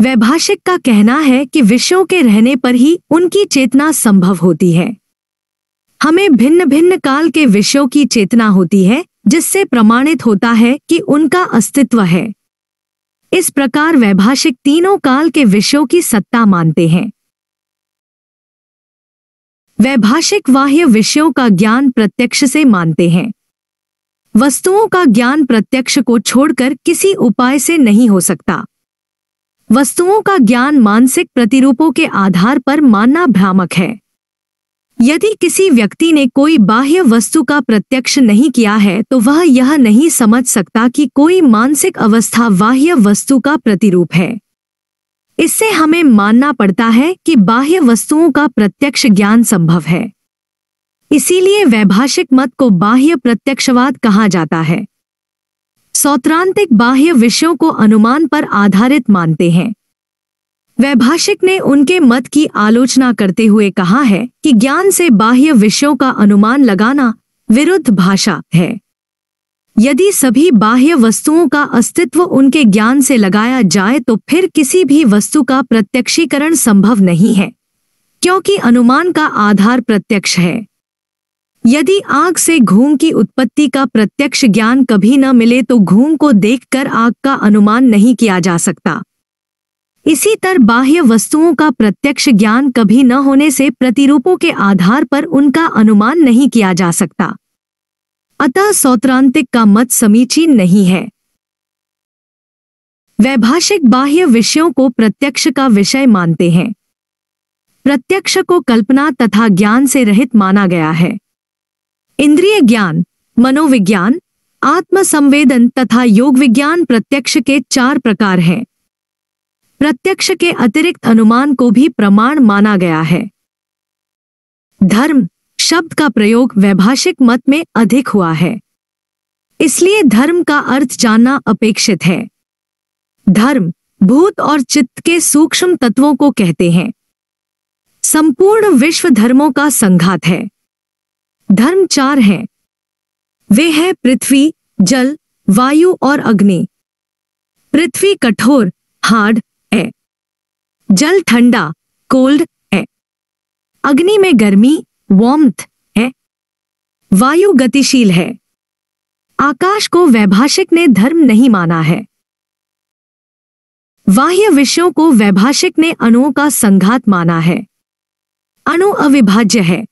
वैभाषिक का कहना है कि विषयों के रहने पर ही उनकी चेतना संभव होती है हमें भिन्न भिन्न काल के विषयों की चेतना होती है जिससे प्रमाणित होता है कि उनका अस्तित्व है इस प्रकार वैभाषिक तीनों काल के विषयों की सत्ता मानते हैं वैभाषिक बाह्य विषयों का ज्ञान प्रत्यक्ष से मानते हैं वस्तुओं का ज्ञान प्रत्यक्ष को छोड़कर किसी उपाय से नहीं हो सकता वस्तुओं का ज्ञान मानसिक प्रतिरूपों के आधार पर मानना भ्रामक है यदि किसी व्यक्ति ने कोई बाह्य वस्तु का प्रत्यक्ष नहीं किया है तो वह यह नहीं समझ सकता कि कोई मानसिक अवस्था बाह्य वस्तु का प्रतिरूप है इससे हमें मानना पड़ता है कि बाह्य वस्तुओं का प्रत्यक्ष ज्ञान संभव है इसीलिए वैभाषिक मत को बाह्य प्रत्यक्षवाद कहा जाता है सौत्रांतिक बाह्य विषयों को अनुमान पर आधारित मानते हैं वैभाषिक ने उनके मत की आलोचना करते हुए कहा है कि ज्ञान से बाह्य विषयों का अनुमान लगाना विरुद्ध भाषा है यदि सभी बाह्य वस्तुओं का अस्तित्व उनके ज्ञान से लगाया जाए तो फिर किसी भी वस्तु का प्रत्यक्षीकरण संभव नहीं है क्योंकि अनुमान का आधार प्रत्यक्ष है यदि आग से घूम की उत्पत्ति का प्रत्यक्ष ज्ञान कभी न मिले तो घूम को देखकर आग का अनुमान नहीं किया जा सकता इसी तरह बाह्य वस्तुओं का प्रत्यक्ष ज्ञान कभी न होने से प्रतिरूपों के आधार पर उनका अनुमान नहीं किया जा सकता अतः सौत्रांतिक का मत समीचीन नहीं है वैभाषिक बाह्य विषयों को प्रत्यक्ष का विषय मानते हैं प्रत्यक्ष को कल्पना तथा ज्ञान से रहित माना गया है इंद्रिय ज्ञान मनोविज्ञान आत्मसंवेदन तथा योग विज्ञान प्रत्यक्ष के चार प्रकार हैं प्रत्यक्ष के अतिरिक्त अनुमान को भी प्रमाण माना गया है धर्म शब्द का प्रयोग वैभाषिक मत में अधिक हुआ है इसलिए धर्म का अर्थ जानना अपेक्षित है धर्म भूत और चित्त के सूक्ष्म तत्वों को कहते हैं संपूर्ण विश्व धर्मों का संघात है धर्म चार हैं वे हैं पृथ्वी जल वायु और अग्नि पृथ्वी कठोर हार्ड है जल ठंडा कोल्ड है अग्नि में गर्मी वॉम्थ है वायु गतिशील है आकाश को वैभाषिक ने धर्म नहीं माना है बाह्य विषयों को वैभाषिक ने अणुओं का संघात माना है अणु अविभाज्य है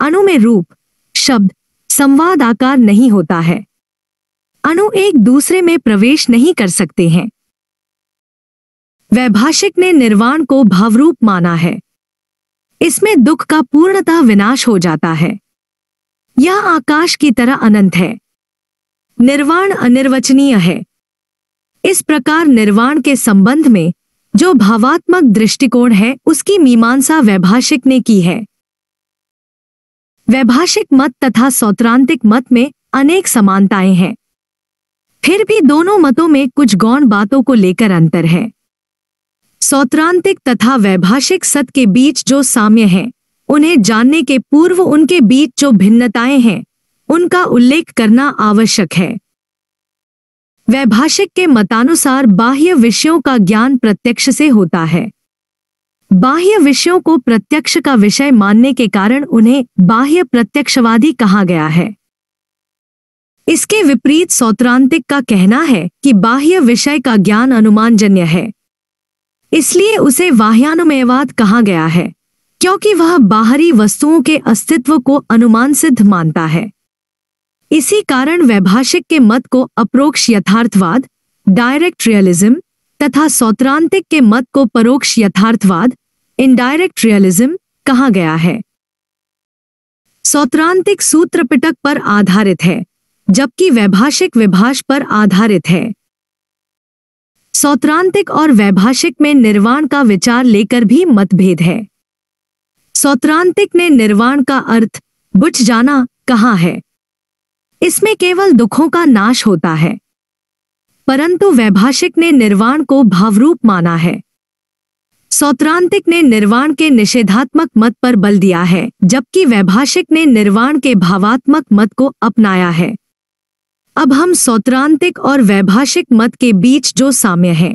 अणु में रूप शब्द संवाद आकार नहीं होता है अणु एक दूसरे में प्रवेश नहीं कर सकते हैं वैभाषिक ने निर्वाण को भावरूप माना है इसमें दुख का पूर्णतः विनाश हो जाता है यह आकाश की तरह अनंत है निर्वाण अनिर्वचनीय है इस प्रकार निर्वाण के संबंध में जो भावात्मक दृष्टिकोण है उसकी मीमांसा वैभाषिक ने की है वैभाषिक मत तथा सौत्रांतिक मत में अनेक समानताएं हैं फिर भी दोनों मतों में कुछ गौण बातों को लेकर अंतर है सौत्रांतिक तथा वैभाषिक सत के बीच जो साम्य है उन्हें जानने के पूर्व उनके बीच जो भिन्नताएं हैं उनका उल्लेख करना आवश्यक है वैभाषिक के मतानुसार बाह्य विषयों का ज्ञान प्रत्यक्ष से होता है बाह्य विषयों को प्रत्यक्ष का विषय मानने के कारण उन्हें बाह्य प्रत्यक्षवादी कहा गया है इसके विपरीत सौत्रांतिक का कहना है कि बाह्य विषय का ज्ञान अनुमानजन्य है इसलिए उसे वाह्यानुमेयवाद कहा गया है क्योंकि वह बाहरी वस्तुओं के अस्तित्व को अनुमान सिद्ध मानता है इसी कारण वैभाषिक के मत को अप्रोक्ष यथार्थवाद डायरेक्ट रियलिज्म तथा सौत्रांतिक के मत को परोक्ष यथार्थवाद इनडायरेक्ट रियलिज्म कहा गया है सौत्रांतिक सूत्रपिटक पर आधारित है जबकि वैभाषिक विभाष पर आधारित है सौत्रांतिक और वैभाषिक में निर्वाण का विचार लेकर भी मतभेद है सौत्रांतिक ने निर्वाण का अर्थ बुझ जाना कहा है इसमें केवल दुखों का नाश होता है परंतु वैभाषिक ने निर्वाण को भावरूप माना है सौत्रांतिक ने निर्वाण के निषेधात्मक मत पर बल दिया है जबकि वैभाषिक ने निर्वाण के भावात्मक मत को अपनाया है अब हम सौत्रांतिक और वैभाषिक मत के बीच जो साम्य है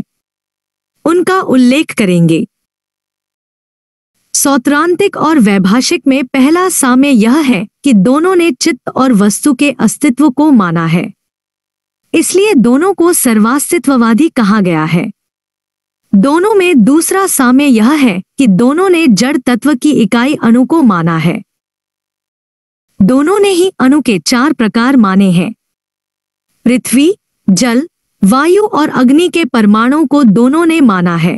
उनका उल्लेख करेंगे सौत्रांतिक और वैभाषिक में पहला साम्य यह है कि दोनों ने चित्त और वस्तु के अस्तित्व को माना है इसलिए दोनों को सर्वास्तित्ववादी कहा गया है दोनों में दूसरा साम्य यह है कि दोनों ने जड़ तत्व की इकाई अणु को माना है दोनों ने ही अणु के चार प्रकार माने हैं पृथ्वी जल वायु और अग्नि के परमाणु को दोनों ने माना है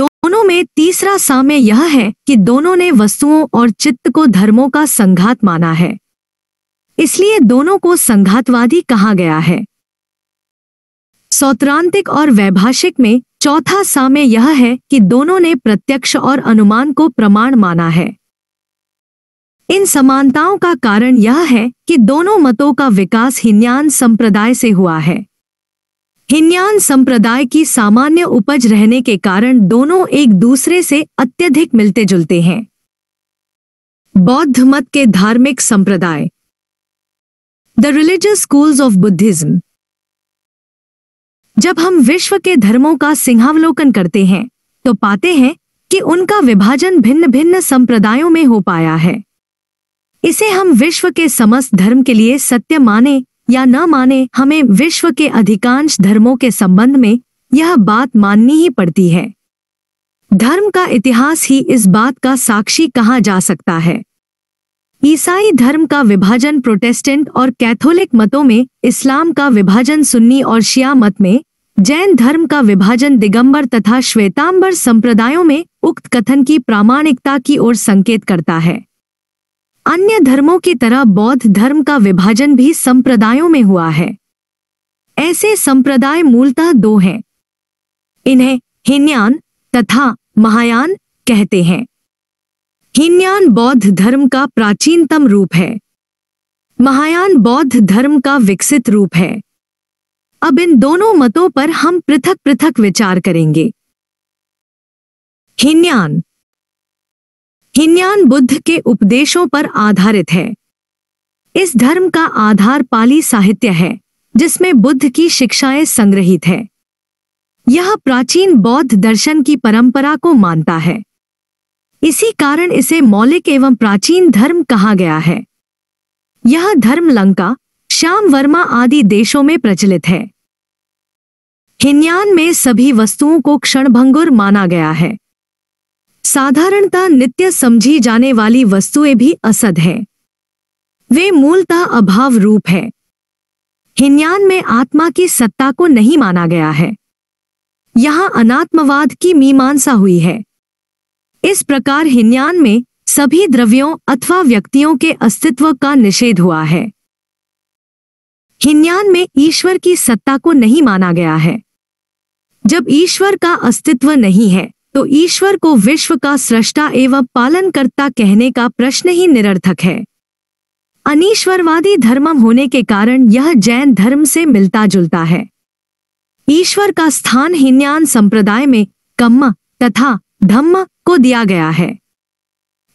दोनों में तीसरा साम्य यह है कि दोनों ने वस्तुओं और चित्त को धर्मों का संघात माना है इसलिए दोनों को संघातवादी कहा गया है सौत्रांतिक और वैभाषिक में चौथा साम्य यह है कि दोनों ने प्रत्यक्ष और अनुमान को प्रमाण माना है इन समानताओं का कारण यह है कि दोनों मतों का विकास हिन्यान संप्रदाय से हुआ है हिन्यान संप्रदाय की सामान्य उपज रहने के कारण दोनों एक दूसरे से अत्यधिक मिलते जुलते हैं बौद्ध मत के धार्मिक संप्रदाय the religious schools of Buddhism जब हम विश्व के धर्मों का सिंहावलोकन करते हैं तो पाते हैं कि उनका विभाजन भिन्न भिन्न संप्रदायों में हो पाया है इसे हम विश्व के समस्त धर्म के लिए सत्य माने या न माने हमें विश्व के अधिकांश धर्मों के संबंध में यह बात माननी ही पड़ती है धर्म का इतिहास ही इस बात का साक्षी कहा जा सकता है ईसाई धर्म का विभाजन प्रोटेस्टेंट और कैथोलिक मतों में इस्लाम का विभाजन सुन्नी और शिया मत में जैन धर्म का विभाजन दिगंबर तथा श्वेतांबर संप्रदायों में उक्त कथन की प्रामाणिकता की ओर संकेत करता है अन्य धर्मों की तरह बौद्ध धर्म का विभाजन भी संप्रदायों में हुआ है ऐसे संप्रदाय मूलतः दो हैं इन्हें हिन्यान तथा महायान कहते हैं हिन्यान बौद्ध धर्म का प्राचीनतम रूप है महायान बौद्ध धर्म का विकसित रूप है अब इन दोनों मतों पर हम पृथक पृथक विचार करेंगे हिन्यान हिन्यान बुद्ध के उपदेशों पर आधारित है इस धर्म का आधार पाली साहित्य है जिसमें बुद्ध की शिक्षाएं संग्रहित है यह प्राचीन बौद्ध दर्शन की परंपरा को मानता है इसी कारण इसे मौलिक एवं प्राचीन धर्म कहा गया है यह धर्म लंका श्याम वर्मा आदि देशों में प्रचलित है हिन्यान में सभी वस्तुओं को क्षणभंगुर माना गया है साधारणता नित्य समझी जाने वाली वस्तुएं भी असद है वे मूलतः अभाव रूप है हिन्यान में आत्मा की सत्ता को नहीं माना गया है यहां अनात्मवाद की मीमांसा हुई है इस प्रकार हिन्यान में सभी द्रव्यों अथवा व्यक्तियों के अस्तित्व का निषेध हुआ है हिन्यान में ईश्वर की सत्ता को नहीं माना गया है जब ईश्वर का अस्तित्व नहीं है तो ईश्वर को विश्व का सृष्टा एवं पालनकर्ता कहने का प्रश्न ही निरर्थक है अनिश्वरवादी धर्म होने के कारण यह जैन धर्म से मिलता जुलता है ईश्वर का स्थान हिन्यान संप्रदाय में कम्म तथा धम्म को दिया गया है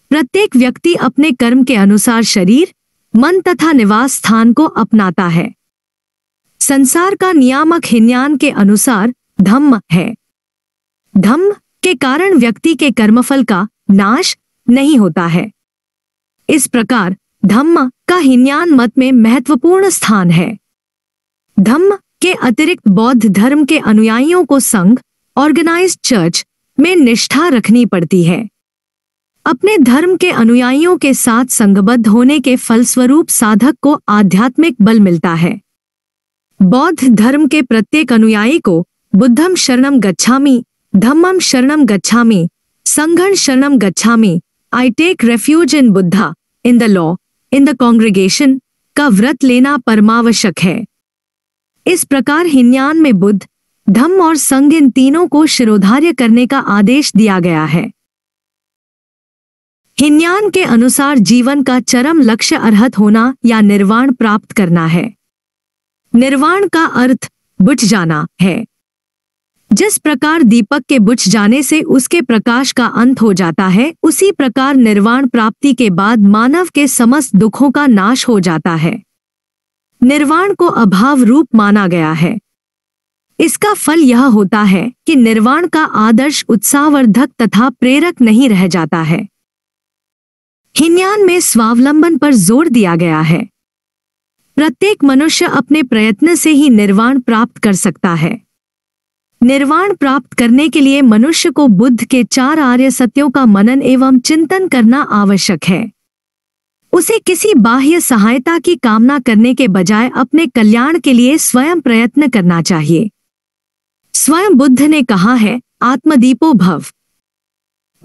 प्रत्येक व्यक्ति अपने कर्म के अनुसार शरीर मन तथा निवास स्थान को अपनाता है संसार का नियामक हिन्यान के अनुसार धम्म है धम्म के कारण व्यक्ति के कर्मफल का नाश नहीं होता है इस प्रकार धम्म का हिन्यान मत में महत्वपूर्ण स्थान है धम्म के अतिरिक्त बौद्ध धर्म के अनुयायियों को संघ ऑर्गेनाइज चर्च में निष्ठा रखनी पड़ती है अपने धर्म के अनुयायियों के साथ संगबद्ध होने के फलस्वरूप साधक को आध्यात्मिक बल मिलता है बौद्ध धर्म के प्रत्येक अनुयायी को बुद्धम शरणम गच्छामी धम्मम शरणम गच्छामि, Sanghan शरणम Gachami, I take refuge in Buddha in the law in the congregation, का व्रत लेना परमावश्यक है इस प्रकार हिन्यान में बुद्ध धम्म और संघ इन तीनों को शिरोधार्य करने का आदेश दिया गया है हिन्यान के अनुसार जीवन का चरम लक्ष्य अर्हत होना या निर्वाण प्राप्त करना है निर्वाण का अर्थ बुझ जाना है जिस प्रकार दीपक के बुझ जाने से उसके प्रकाश का अंत हो जाता है उसी प्रकार निर्वाण प्राप्ति के बाद मानव के समस्त दुखों का नाश हो जाता है निर्वाण को अभाव रूप माना गया है इसका फल यह होता है कि निर्वाण का आदर्श उत्साहवर्धक तथा प्रेरक नहीं रह जाता है हिन्यान में स्वावलंबन पर जोर दिया गया है प्रत्येक मनुष्य अपने प्रयत्न से ही निर्वाण प्राप्त कर सकता है निर्वाण प्राप्त करने के लिए मनुष्य को बुद्ध के चार आर्य सत्यों का मनन एवं चिंतन करना आवश्यक है उसे किसी बाह्य सहायता की कामना करने के बजाय अपने कल्याण के लिए स्वयं प्रयत्न करना चाहिए स्वयं बुद्ध ने कहा है आत्मदीपो भव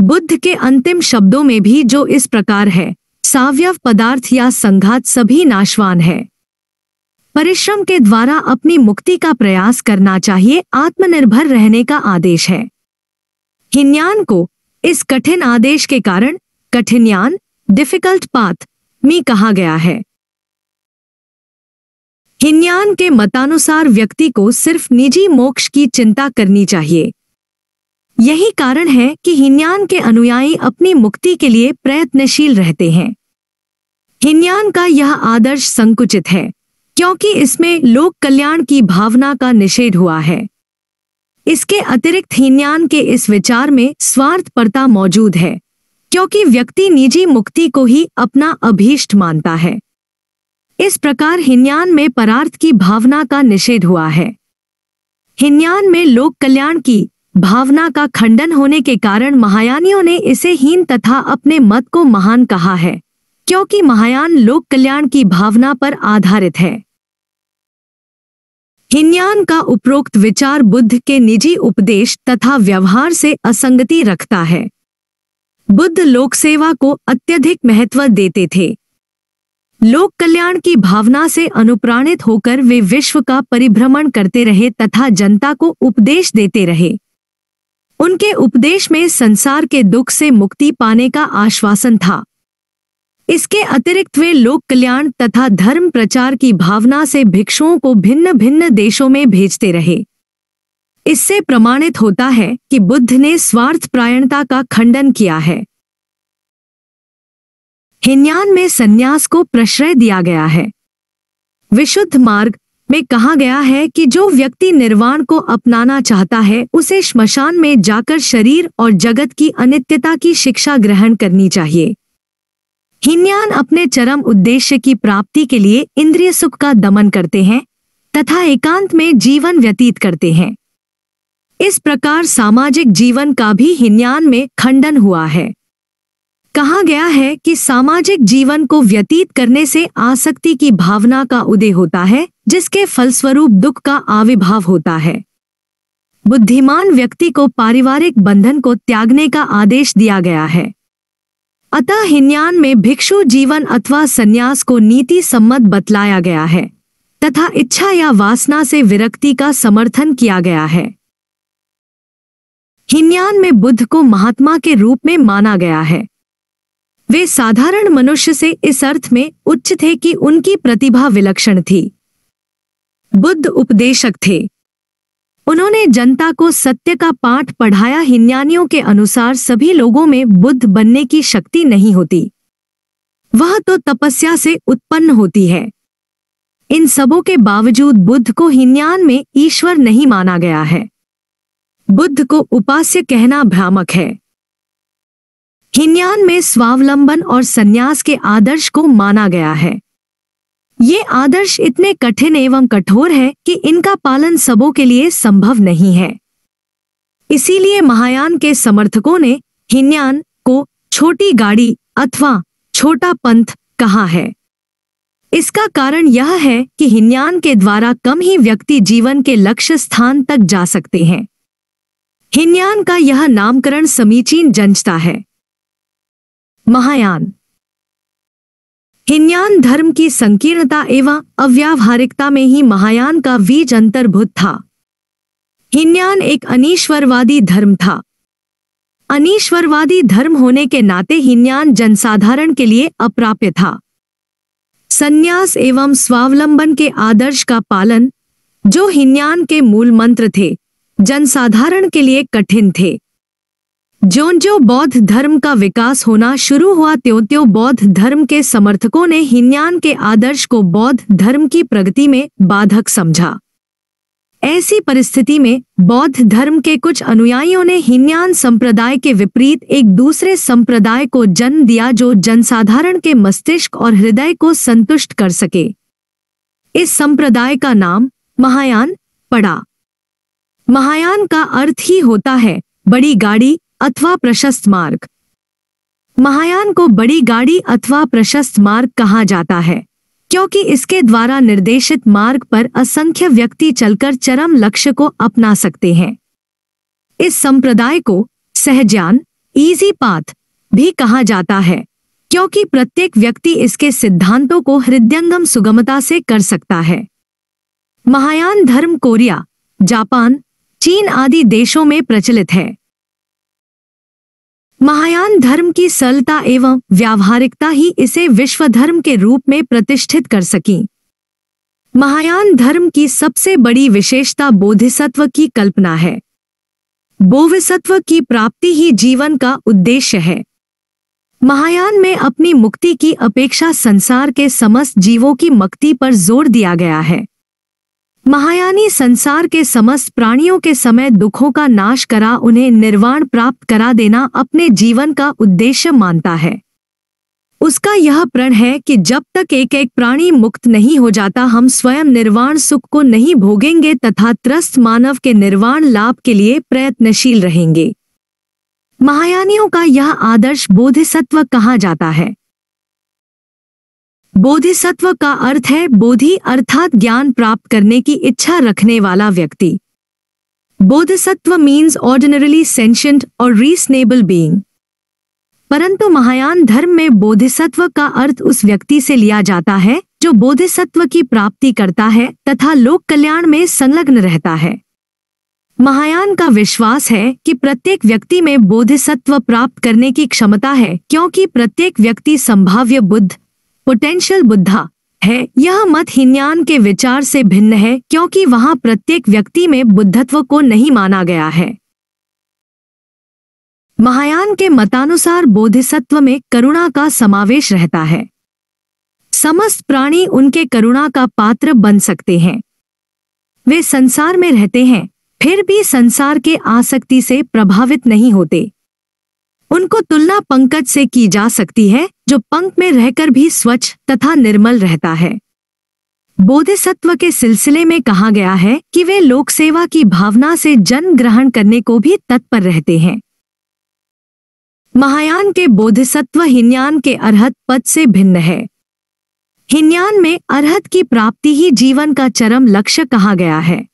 बुद्ध के अंतिम शब्दों में भी जो इस प्रकार है सावयव पदार्थ या संघात सभी नाशवान है परिश्रम के द्वारा अपनी मुक्ति का प्रयास करना चाहिए आत्मनिर्भर रहने का आदेश है हिन्यान को इस कठिन आदेश के कारण कठिनयान डिफिकल्ट पाथ में कहा गया है हिन्यान के मतानुसार व्यक्ति को सिर्फ निजी मोक्ष की चिंता करनी चाहिए यही कारण है कि हिन्यान के अनुयायी अपनी मुक्ति के लिए प्रयत्नशील रहते हैं हिन्यान का यह आदर्श संकुचित है क्योंकि इसमें लोक कल्याण की भावना का निषेध हुआ है इसके अतिरिक्त हिन्यान के इस विचार में स्वार्थपरता मौजूद है क्योंकि व्यक्ति निजी मुक्ति को ही अपना अभीष्ट मानता है इस प्रकार हिन्यान में परार्थ की भावना का निषेध हुआ है हिन्यान में लोक कल्याण की भावना का खंडन होने के कारण महायानियों ने इसे हीन तथा अपने मत को महान कहा है क्योंकि महायान लोक कल्याण की भावना पर आधारित है हिन्यान का उपरोक्त विचार बुद्ध के निजी उपदेश तथा व्यवहार से असंगति रखता है बुद्ध लोक सेवा को अत्यधिक महत्व देते थे लोक कल्याण की भावना से अनुप्राणित होकर वे विश्व का परिभ्रमण करते रहे तथा जनता को उपदेश देते रहे उनके उपदेश में संसार के दुख से मुक्ति पाने का आश्वासन था इसके अतिरिक्त वे लोक कल्याण तथा धर्म प्रचार की भावना से भिक्षुओं को भिन्न भिन्न देशों में भेजते रहे इससे प्रमाणित होता है कि बुद्ध ने स्वार्थ प्रायणता का खंडन किया है हिन्यान में सन्यास को प्रश्रय दिया गया है विशुद्ध मार्ग में कहा गया है कि जो व्यक्ति निर्वाण को अपनाना चाहता है उसे श्मशान में जाकर शरीर और जगत की अनित्यता की शिक्षा ग्रहण करनी चाहिए हिन्यान अपने चरम उद्देश्य की प्राप्ति के लिए इंद्रिय सुख का दमन करते हैं तथा एकांत में जीवन व्यतीत करते हैं इस प्रकार सामाजिक जीवन का भी हिन्यान में खंडन हुआ है कहा गया है कि सामाजिक जीवन को व्यतीत करने से आसक्ति की भावना का उदय होता है जिसके फलस्वरूप दुख का आविर्भाव होता है बुद्धिमान व्यक्ति को पारिवारिक बंधन को त्यागने का आदेश दिया गया है अतः हिन्यान में भिक्षु जीवन अथवा संन्यास को नीति सम्मत बतलाया गया है तथा इच्छा या वासना से विरक्ति का समर्थन किया गया है हिन्यान में बुद्ध को महात्मा के रूप में माना गया है वे साधारण मनुष्य से इस अर्थ में उच्च थे कि उनकी प्रतिभा विलक्षण थी बुद्ध उपदेशक थे उन्होंने जनता को सत्य का पाठ पढ़ाया हिन्यानियों के अनुसार सभी लोगों में बुद्ध बनने की शक्ति नहीं होती वह तो तपस्या से उत्पन्न होती है इन सबों के बावजूद बुद्ध को हिन्यान में ईश्वर नहीं माना गया है बुद्ध को उपास्य कहना भ्रामक है हिन्यान में स्वावलंबन और संन्यास के आदर्श को माना गया है ये आदर्श इतने कठिन एवं कठोर है कि इनका पालन सबों के लिए संभव नहीं है इसीलिए महायान के समर्थकों ने हिन्यान को छोटी गाड़ी अथवा छोटा पंथ कहा है इसका कारण यह है कि हिन्यान के द्वारा कम ही व्यक्ति जीवन के लक्ष्य स्थान तक जा सकते हैं हिन्यान का यह नामकरण समीचीन जंचता है महायान हिन्यान धर्म की संकीर्णता एवं अव्यावहारिकता में ही महायान का बीज अंतर्भूत था हिन्यान एक अनिश्वरवादी धर्म था अनिश्वरवादी धर्म होने के नाते हिन्यान जनसाधारण के लिए अप्राप्य था संन्यास एवं स्वावलंबन के आदर्श का पालन जो हिन्यान के मूल मंत्र थे जनसाधारण के लिए कठिन थे ज्यो ज्यो बौद्ध धर्म का विकास होना शुरू हुआ त्यों त्यों बौद्ध धर्म के समर्थकों ने हिन्यान के आदर्श को बौद्ध धर्म की प्रगति में बाधक समझा ऐसी परिस्थिति में बौद्ध धर्म के कुछ अनुयायियों ने हिन्यान संप्रदाय के विपरीत एक दूसरे संप्रदाय को जन्म दिया जो जनसाधारण के मस्तिष्क और हृदय को संतुष्ट कर सके इस संप्रदाय का नाम महायान पड़ा महायान का अर्थ ही होता है बड़ी गाड़ी अथवा प्रशस्त मार्ग महायान को बड़ी गाड़ी अथवा प्रशस्त मार्ग कहा जाता है क्योंकि इसके द्वारा निर्देशित मार्ग पर असंख्य व्यक्ति चलकर चरम लक्ष्य को अपना सकते हैं इस संप्रदाय को सहज्ञान इजी पाथ भी कहा जाता है क्योंकि प्रत्येक व्यक्ति इसके सिद्धांतों को हृदयंगम सुगमता से कर सकता है महायान धर्म कोरिया जापान चीन आदि देशों में प्रचलित है महायान धर्म की सरलता एवं व्यावहारिकता ही इसे विश्व धर्म के रूप में प्रतिष्ठित कर सकी महायान धर्म की सबसे बड़ी विशेषता बोधिसत्व की कल्पना है बोधिसत्व की प्राप्ति ही जीवन का उद्देश्य है महायान में अपनी मुक्ति की अपेक्षा संसार के समस्त जीवों की मुक्ति पर जोर दिया गया है महायानी संसार के समस्त प्राणियों के समय दुखों का नाश करा उन्हें निर्वाण प्राप्त करा देना अपने जीवन का उद्देश्य मानता है उसका यह प्रण है कि जब तक एक एक प्राणी मुक्त नहीं हो जाता हम स्वयं निर्वाण सुख को नहीं भोगेंगे तथा त्रस्त मानव के निर्वाण लाभ के लिए प्रयत्नशील रहेंगे महायानियों का यह आदर्श बोधिसत्व कहा जाता है बोधिसत्व का अर्थ है बोधि अर्थात ज्ञान प्राप्त करने की इच्छा रखने वाला व्यक्ति बोधसत्व मीन्स ऑर्डिनरली सेंशंट और रीजनेबल बीइंग परंतु महायान धर्म में बोधिसत्व का अर्थ उस व्यक्ति से लिया जाता है जो बोधिसत्व की प्राप्ति करता है तथा लोक कल्याण में संलग्न रहता है महायान का विश्वास है कि प्रत्येक व्यक्ति में बोधिसत्व प्राप्त करने की क्षमता है क्योंकि प्रत्येक व्यक्ति संभाव्य बुद्ध पोटेंशियल बुद्धा है यह मत हिन्यान के विचार से भिन्न है क्योंकि वहां प्रत्येक व्यक्ति में बुद्धत्व को नहीं माना गया है महायान के मतानुसार बोधिसत्व में करुणा का समावेश रहता है समस्त प्राणी उनके करुणा का पात्र बन सकते हैं वे संसार में रहते हैं फिर भी संसार के आसक्ति से प्रभावित नहीं होते उनको तुलना पंकज से की जा सकती है जो पंख में रहकर भी स्वच्छ तथा निर्मल रहता है बोधिसत्व के सिलसिले में कहा गया है कि वे लोक सेवा की भावना से जन्म ग्रहण करने को भी तत्पर रहते हैं महायान के बोधिसत्व हिन्यान के अरहत पद से भिन्न है हिन्यान में अरहत की प्राप्ति ही जीवन का चरम लक्ष्य कहा गया है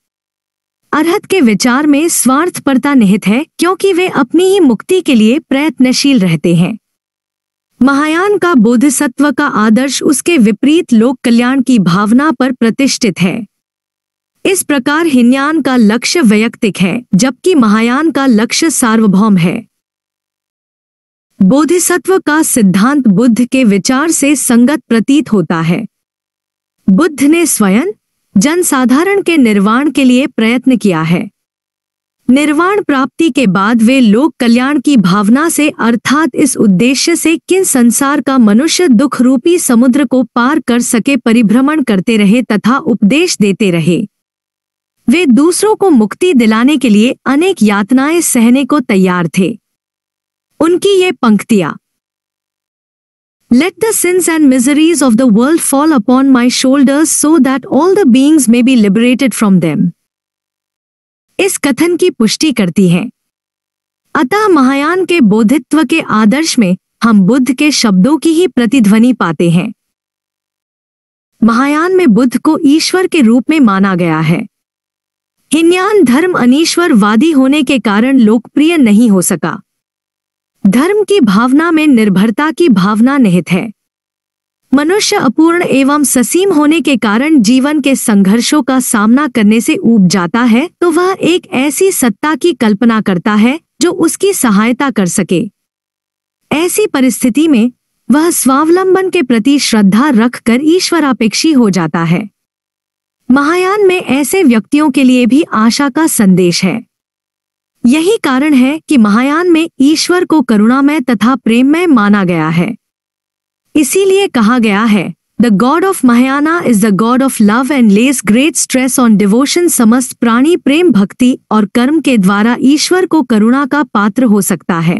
अरहत के विचार में स्वार्थपरता निहित है क्योंकि वे अपनी ही मुक्ति के लिए प्रयत्नशील रहते हैं महायान का बोधिसत्व का आदर्श उसके विपरीत लोक कल्याण की भावना पर प्रतिष्ठित है इस प्रकार हिन्यान का लक्ष्य वैयक्तिक है जबकि महायान का लक्ष्य सार्वभौम है बोधिसत्व का सिद्धांत बुद्ध के विचार से संगत प्रतीत होता है बुद्ध ने स्वयं जनसाधारण के निर्वाण के लिए प्रयत्न किया है निर्वाण प्राप्ति के बाद वे लोक कल्याण की भावना से अर्थात इस उद्देश्य से किन संसार का मनुष्य दुख रूपी समुद्र को पार कर सके परिभ्रमण करते रहे तथा उपदेश देते रहे वे दूसरों को मुक्ति दिलाने के लिए अनेक यातनाएं सहने को तैयार थे उनकी ये पंक्तियां let the sins and miseries of the world fall upon my shoulders so that all the beings may be liberated from them इस कथन की पुष्टि करती है अतः महायान के बोधित्व के आदर्श में हम बुद्ध के शब्दों की ही प्रतिध्वनि पाते हैं महायान में बुद्ध को ईश्वर के रूप में माना गया है हिन्यान धर्म अनिश्वरवादी होने के कारण लोकप्रिय नहीं हो सका धर्म की भावना में निर्भरता की भावना निहित है मनुष्य अपूर्ण एवं ससीम होने के कारण जीवन के संघर्षों का सामना करने से ऊब जाता है तो वह एक ऐसी सत्ता की कल्पना करता है जो उसकी सहायता कर सके ऐसी परिस्थिति में वह स्वावलंबन के प्रति श्रद्धा रखकर ईश्वरापेक्षी हो जाता है महायान में ऐसे व्यक्तियों के लिए भी आशा का संदेश है यही कारण है कि महायान में ईश्वर को करुणामय तथा प्रेममय माना गया है इसीलिए कहा गया है the god of Mahayana is the god of love and lays great stress on devotion समस्त प्राणी प्रेम भक्ति और कर्म के द्वारा ईश्वर को करुणा का पात्र हो सकता है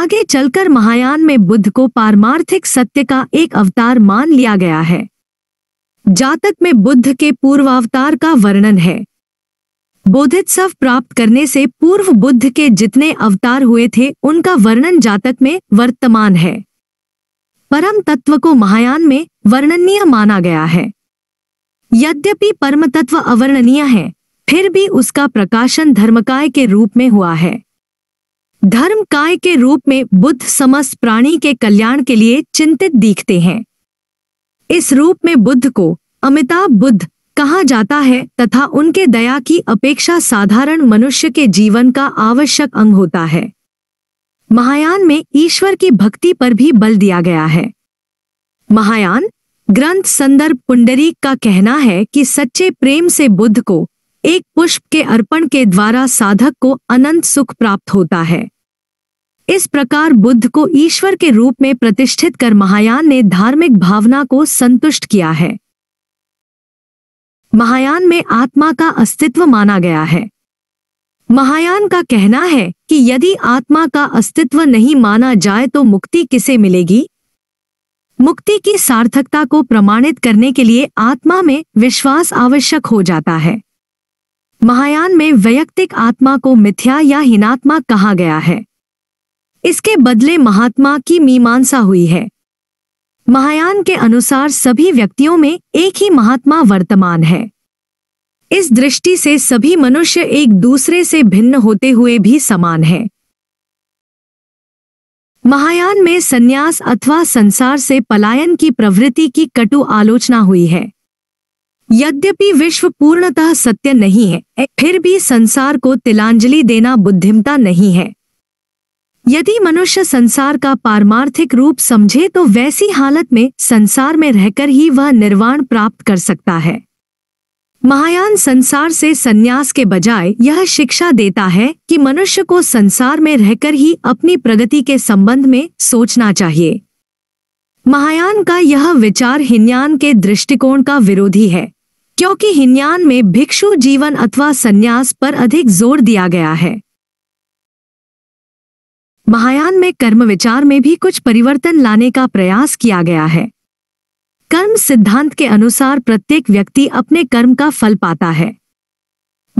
आगे चलकर महायान में बुद्ध को पारमार्थिक सत्य का एक अवतार मान लिया गया है जातक में बुद्ध के पूर्वावतार का वर्णन है बोधित्सव प्राप्त करने से पूर्व बुद्ध के जितने अवतार हुए थे उनका वर्णन जातक में वर्तमान है परम तत्व को महायान में वर्णनीय माना गया है यद्यपि परम तत्व अवर्णनीय है फिर भी उसका प्रकाशन धर्मकाय के रूप में हुआ है धर्म काय के रूप में बुद्ध समस्त प्राणी के कल्याण के लिए चिंतित दिखते हैं इस रूप में बुद्ध को अमिताभ बुद्ध कहा जाता है तथा उनके दया की अपेक्षा साधारण मनुष्य के जीवन का आवश्यक अंग होता है महायान में ईश्वर की भक्ति पर भी बल दिया गया है महायान ग्रंथ संदर्भ पुंडरीक का कहना है कि सच्चे प्रेम से बुद्ध को एक पुष्प के अर्पण के द्वारा साधक को अनंत सुख प्राप्त होता है इस प्रकार बुद्ध को ईश्वर के रूप में प्रतिष्ठित कर महायान ने धार्मिक भावना को संतुष्ट किया है महायान में आत्मा का अस्तित्व माना गया है महायान का कहना है कि यदि आत्मा का अस्तित्व नहीं माना जाए तो मुक्ति किसे मिलेगी मुक्ति की सार्थकता को प्रमाणित करने के लिए आत्मा में विश्वास आवश्यक हो जाता है महायान में वैयक्तिक आत्मा को मिथ्या या हिनात्मा कहा गया है इसके बदले महात्मा की मीमांसा हुई है महायान के अनुसार सभी व्यक्तियों में एक ही महात्मा वर्तमान है इस दृष्टि से सभी मनुष्य एक दूसरे से भिन्न होते हुए भी समान है महायान में संन्यास अथवा संसार से पलायन की प्रवृत्ति की कटु आलोचना हुई है यद्यपि विश्व पूर्णतः सत्य नहीं है फिर भी संसार को तिलांजलि देना बुद्धिमता नहीं है यदि मनुष्य संसार का पारमार्थिक रूप समझे तो वैसी हालत में संसार में रहकर ही वह निर्वाण प्राप्त कर सकता है महायान संसार से सन्यास के बजाय यह शिक्षा देता है कि मनुष्य को संसार में रहकर ही अपनी प्रगति के संबंध में सोचना चाहिए महायान का यह विचार हिन्यान के दृष्टिकोण का विरोधी है क्योंकि हिन्यान में भिक्षु जीवन अथवा संन्यास पर अधिक जोर दिया गया है महायान में कर्म विचार में भी कुछ परिवर्तन लाने का प्रयास किया गया है कर्म सिद्धांत के अनुसार प्रत्येक व्यक्ति अपने कर्म का फल पाता है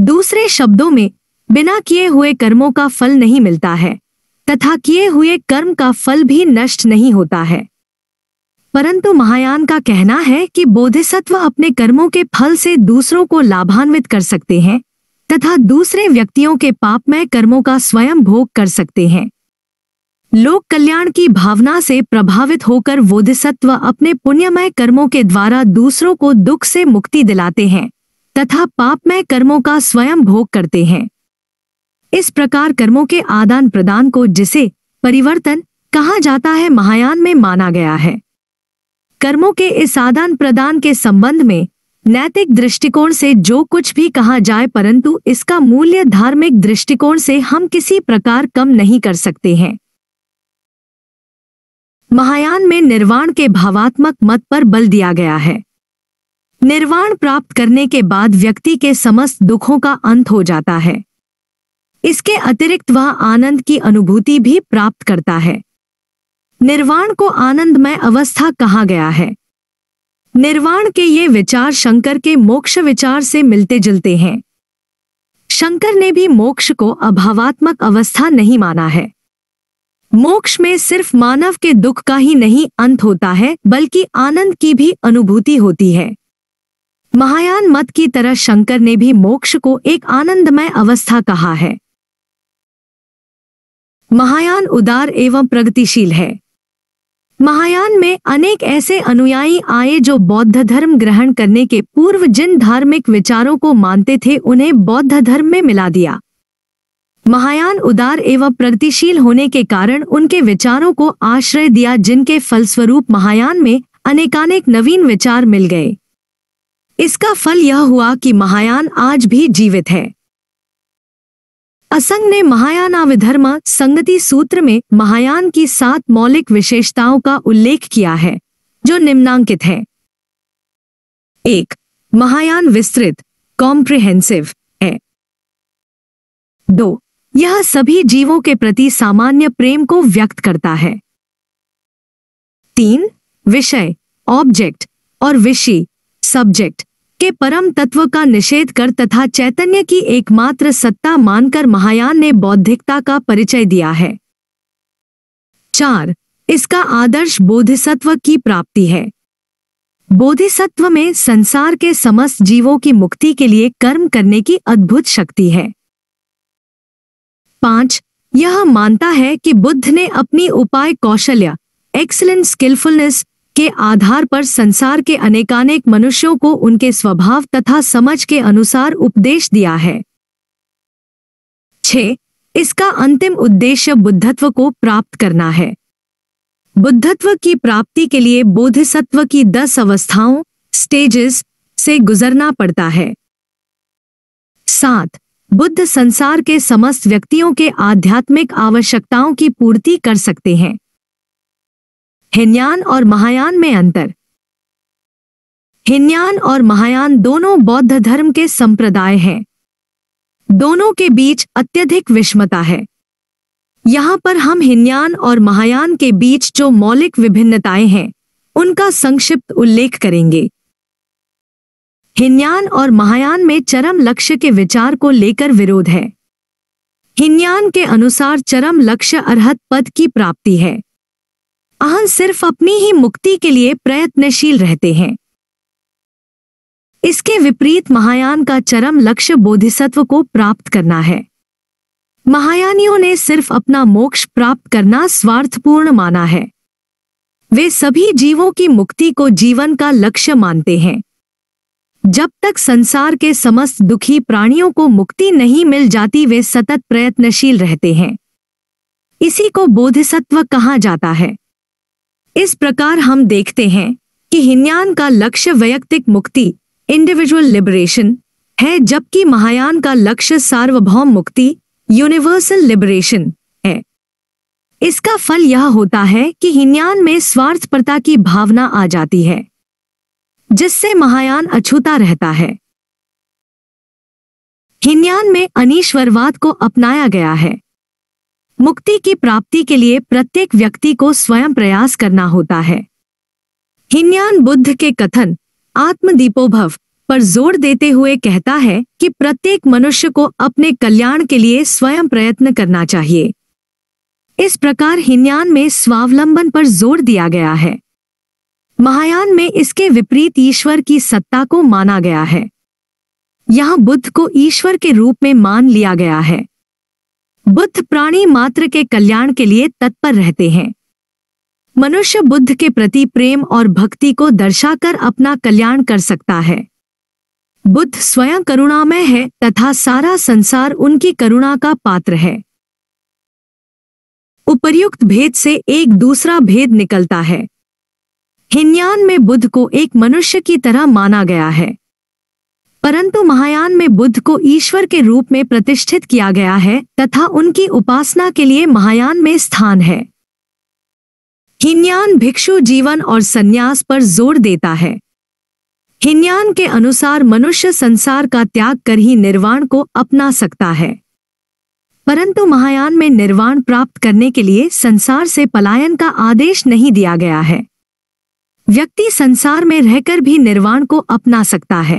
दूसरे शब्दों में बिना किए हुए कर्मों का फल नहीं मिलता है तथा किए हुए कर्म का फल भी नष्ट नहीं होता है परंतु महायान का कहना है कि बोधिसत्व अपने कर्मों के फल से दूसरों को लाभान्वित कर सकते हैं तथा दूसरे व्यक्तियों के पापमय कर्मों का स्वयं भोग कर सकते हैं लोक कल्याण की भावना से प्रभावित होकर बोधिसत्व अपने पुण्यमय कर्मों के द्वारा दूसरों को दुख से मुक्ति दिलाते हैं तथा पापमय कर्मों का स्वयं भोग करते हैं इस प्रकार कर्मों के आदान प्रदान को जिसे परिवर्तन कहा जाता है महायान में माना गया है कर्मों के इस आदान प्रदान के संबंध में नैतिक दृष्टिकोण से जो कुछ भी कहा जाए परंतु इसका मूल्य धार्मिक दृष्टिकोण से हम किसी प्रकार कम नहीं कर सकते हैं महायान में निर्वाण के भावात्मक मत पर बल दिया गया है निर्वाण प्राप्त करने के बाद व्यक्ति के समस्त दुखों का अंत हो जाता है इसके अतिरिक्त वह आनंद की अनुभूति भी प्राप्त करता है निर्वाण को आनंदमय अवस्था कहा गया है निर्वाण के ये विचार शंकर के मोक्ष विचार से मिलते जुलते हैं शंकर ने भी मोक्ष को अभावात्मक अवस्था नहीं माना है मोक्ष में सिर्फ मानव के दुख का ही नहीं अंत होता है बल्कि आनंद की भी अनुभूति होती है महायान मत की तरह शंकर ने भी मोक्ष को एक आनंदमय अवस्था कहा है महायान उदार एवं प्रगतिशील है महायान में अनेक ऐसे अनुयायी आए जो बौद्ध धर्म ग्रहण करने के पूर्व जिन धार्मिक विचारों को मानते थे उन्हें बौद्ध धर्म में मिला दिया महायान उदार एवं प्रगतिशील होने के कारण उनके विचारों को आश्रय दिया जिनके फलस्वरूप महायान में अनेकानेक नवीन विचार मिल गए इसका फल यह हुआ कि महायान आज भी जीवित है असंग ने महायानाविधर्मा संगति सूत्र में महायान की सात मौलिक विशेषताओं का उल्लेख किया है जो निम्नांकित है एक महायान विस्तृत कॉम्प्रिहेंसिव है दो यह सभी जीवों के प्रति सामान्य प्रेम को व्यक्त करता है तीन विषय ऑब्जेक्ट और विषय सब्जेक्ट के परम तत्व का निषेध कर तथा चैतन्य की एकमात्र सत्ता मानकर महायान ने बौद्धिकता का परिचय दिया है चार इसका आदर्श बोधिसत्व की प्राप्ति है बोधिसत्व में संसार के समस्त जीवों की मुक्ति के लिए कर्म करने की अद्भुत शक्ति है पांच यह मानता है कि बुद्ध ने अपनी उपाय कौशल्य एक्सलेंट स्किलफुलनेस के आधार पर संसार के अनेकानेक मनुष्यों को उनके स्वभाव तथा समझ के अनुसार उपदेश दिया है छ इसका अंतिम उद्देश्य बुद्धत्व को प्राप्त करना है बुद्धत्व की प्राप्ति के लिए बोधिसत्व की दस अवस्थाओं स्टेजेस से गुजरना पड़ता है सात बुद्ध संसार के समस्त व्यक्तियों के आध्यात्मिक आवश्यकताओं की पूर्ति कर सकते हैं हिन्यान और महायान में अंतर हिन्यान और महायान दोनों बौद्ध धर्म के संप्रदाय हैं दोनों के बीच अत्यधिक विषमता है यहां पर हम हिन्यान और महायान के बीच जो मौलिक विभिन्नताएं हैं उनका संक्षिप्त उल्लेख करेंगे हिन्यान और महायान में चरम लक्ष्य के विचार को लेकर विरोध है हिन्यान के अनुसार चरम लक्ष्य अरहत पद की प्राप्ति है अहन सिर्फ अपनी ही मुक्ति के लिए प्रयत्नशील रहते हैं इसके विपरीत महायान का चरम लक्ष्य बोधिसत्व को प्राप्त करना है महायानियों ने सिर्फ अपना मोक्ष प्राप्त करना स्वार्थपूर्ण माना है वे सभी जीवों की मुक्ति को जीवन का लक्ष्य मानते हैं जब तक संसार के समस्त दुखी प्राणियों को मुक्ति नहीं मिल जाती वे सतत प्रयत्नशील रहते हैं इसी को बोधिसत्व कहा जाता है इस प्रकार हम देखते हैं कि हिन्यान का लक्ष्य वैयक्तिक मुक्ति इंडिविजुअल लिबरेशन है जबकि महायान का लक्ष्य सार्वभौम मुक्ति यूनिवर्सल लिबरेशन है इसका फल यह होता है कि हिन्यान में स्वार्थपरता की भावना आ जाती है जिससे महायान अछूता रहता है हिन्यान में अनिश्वरवाद को अपनाया गया है मुक्ति की प्राप्ति के लिए प्रत्येक व्यक्ति को स्वयं प्रयास करना होता है हिन्यान बुद्ध के कथन आत्मदीपोभव पर जोर देते हुए कहता है कि प्रत्येक मनुष्य को अपने कल्याण के लिए स्वयं प्रयत्न करना चाहिए इस प्रकार हिन्यान में स्वावलंबन पर जोर दिया गया है महायान में इसके विपरीत ईश्वर की सत्ता को माना गया है यहां बुद्ध को ईश्वर के रूप में मान लिया गया है बुद्ध प्राणी मात्र के कल्याण के लिए तत्पर रहते हैं मनुष्य बुद्ध के प्रति प्रेम और भक्ति को दर्शाकर अपना कल्याण कर सकता है बुद्ध स्वयं करुणामय है तथा सारा संसार उनकी करुणा का पात्र है उपर्युक्त भेद से एक दूसरा भेद निकलता है हिन्यान में बुद्ध को एक मनुष्य की तरह माना गया है परंतु महायान में बुद्ध को ईश्वर के रूप में प्रतिष्ठित किया गया है तथा उनकी उपासना के लिए महायान में स्थान है हिन्यान भिक्षु जीवन और संन्यास पर जोर देता है हिन्यान के अनुसार मनुष्य संसार का त्याग कर ही निर्वाण को अपना सकता है परंतु महायान में निर्वाण प्राप्त करने के लिए संसार से पलायन का आदेश नहीं दिया गया है व्यक्ति संसार में रहकर भी निर्वाण को अपना सकता है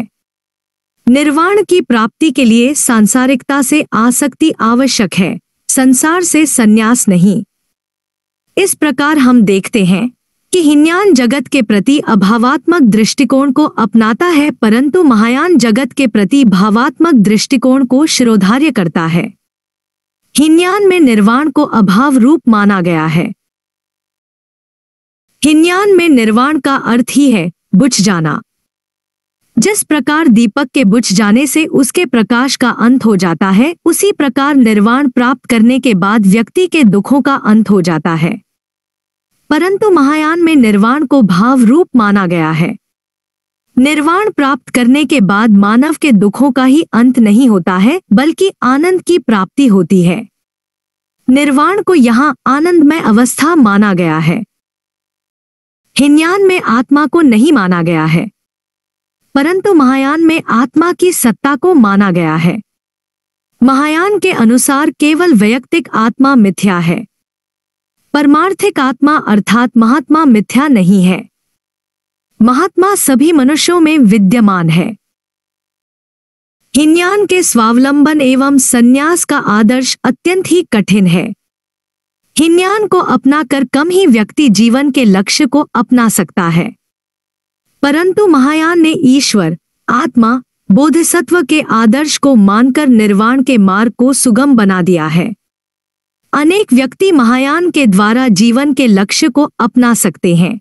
निर्वाण की प्राप्ति के लिए सांसारिकता से आसक्ति आवश्यक है संसार से संन्यास नहीं इस प्रकार हम देखते हैं कि हिन्यान जगत के प्रति अभावात्मक दृष्टिकोण को अपनाता है परंतु महायान जगत के प्रति भावात्मक दृष्टिकोण को शिरोधार्य करता है हिन्यान में निर्वाण को अभाव रूप माना गया है हिन्यान में निर्वाण का अर्थ ही है बुझ जाना जिस प्रकार दीपक के बुझ जाने से उसके प्रकाश का अंत हो जाता है उसी प्रकार निर्वाण प्राप्त करने के बाद व्यक्ति के दुखों का अंत हो जाता है परंतु महायान में निर्वाण को भाव रूप माना गया है निर्वाण प्राप्त करने के बाद मानव के दुखों का ही अंत नहीं होता है बल्कि आनंद की प्राप्ति होती है निर्वाण को यहाँ आनंदमय अवस्था माना गया है हिन्यान में आत्मा को नहीं माना गया है परंतु महायान में आत्मा की सत्ता को माना गया है महायान के अनुसार केवल वैयक्तिक आत्मा मिथ्या है परमार्थिक आत्मा अर्थात महात्मा मिथ्या नहीं है महात्मा सभी मनुष्यों में विद्यमान है हिन्यान के स्वावलंबन एवं संन्यास का आदर्श अत्यंत ही कठिन है हिन्यान को अपना कर कम ही व्यक्ति जीवन के लक्ष्य को अपना सकता है परंतु महायान ने ईश्वर आत्मा बोधिसत्व के आदर्श को मानकर निर्वाण के मार्ग को सुगम बना दिया है अनेक व्यक्ति महायान के द्वारा जीवन के लक्ष्य को अपना सकते हैं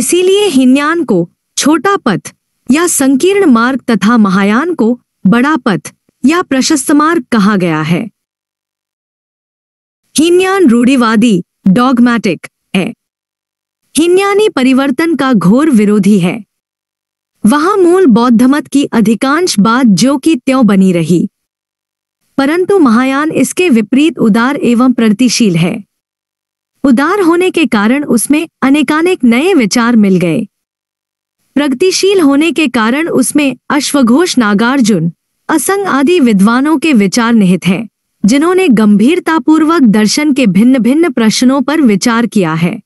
इसीलिए हिन्यान को छोटा पथ या संकीर्ण मार्ग तथा महायान को बड़ा पथ या प्रशस्त मार्ग कहा गया है हिन्यान रूढ़िवादी डॉगमैटिक है हिन्यानी परिवर्तन का घोर विरोधी है वहां मूल बौद्धमत की अधिकांश बात जो कि त्यों बनी रही परंतु महायान इसके विपरीत उदार एवं प्रगतिशील है उदार होने के कारण उसमें अनेकानेक नए विचार मिल गए प्रगतिशील होने के कारण उसमें अश्वघोष नागार्जुन असंग आदि विद्वानों के विचार निहित हैं जिन्होंने गंभीरतापूर्वक दर्शन के भिन्न भिन्न प्रश्नों पर विचार किया है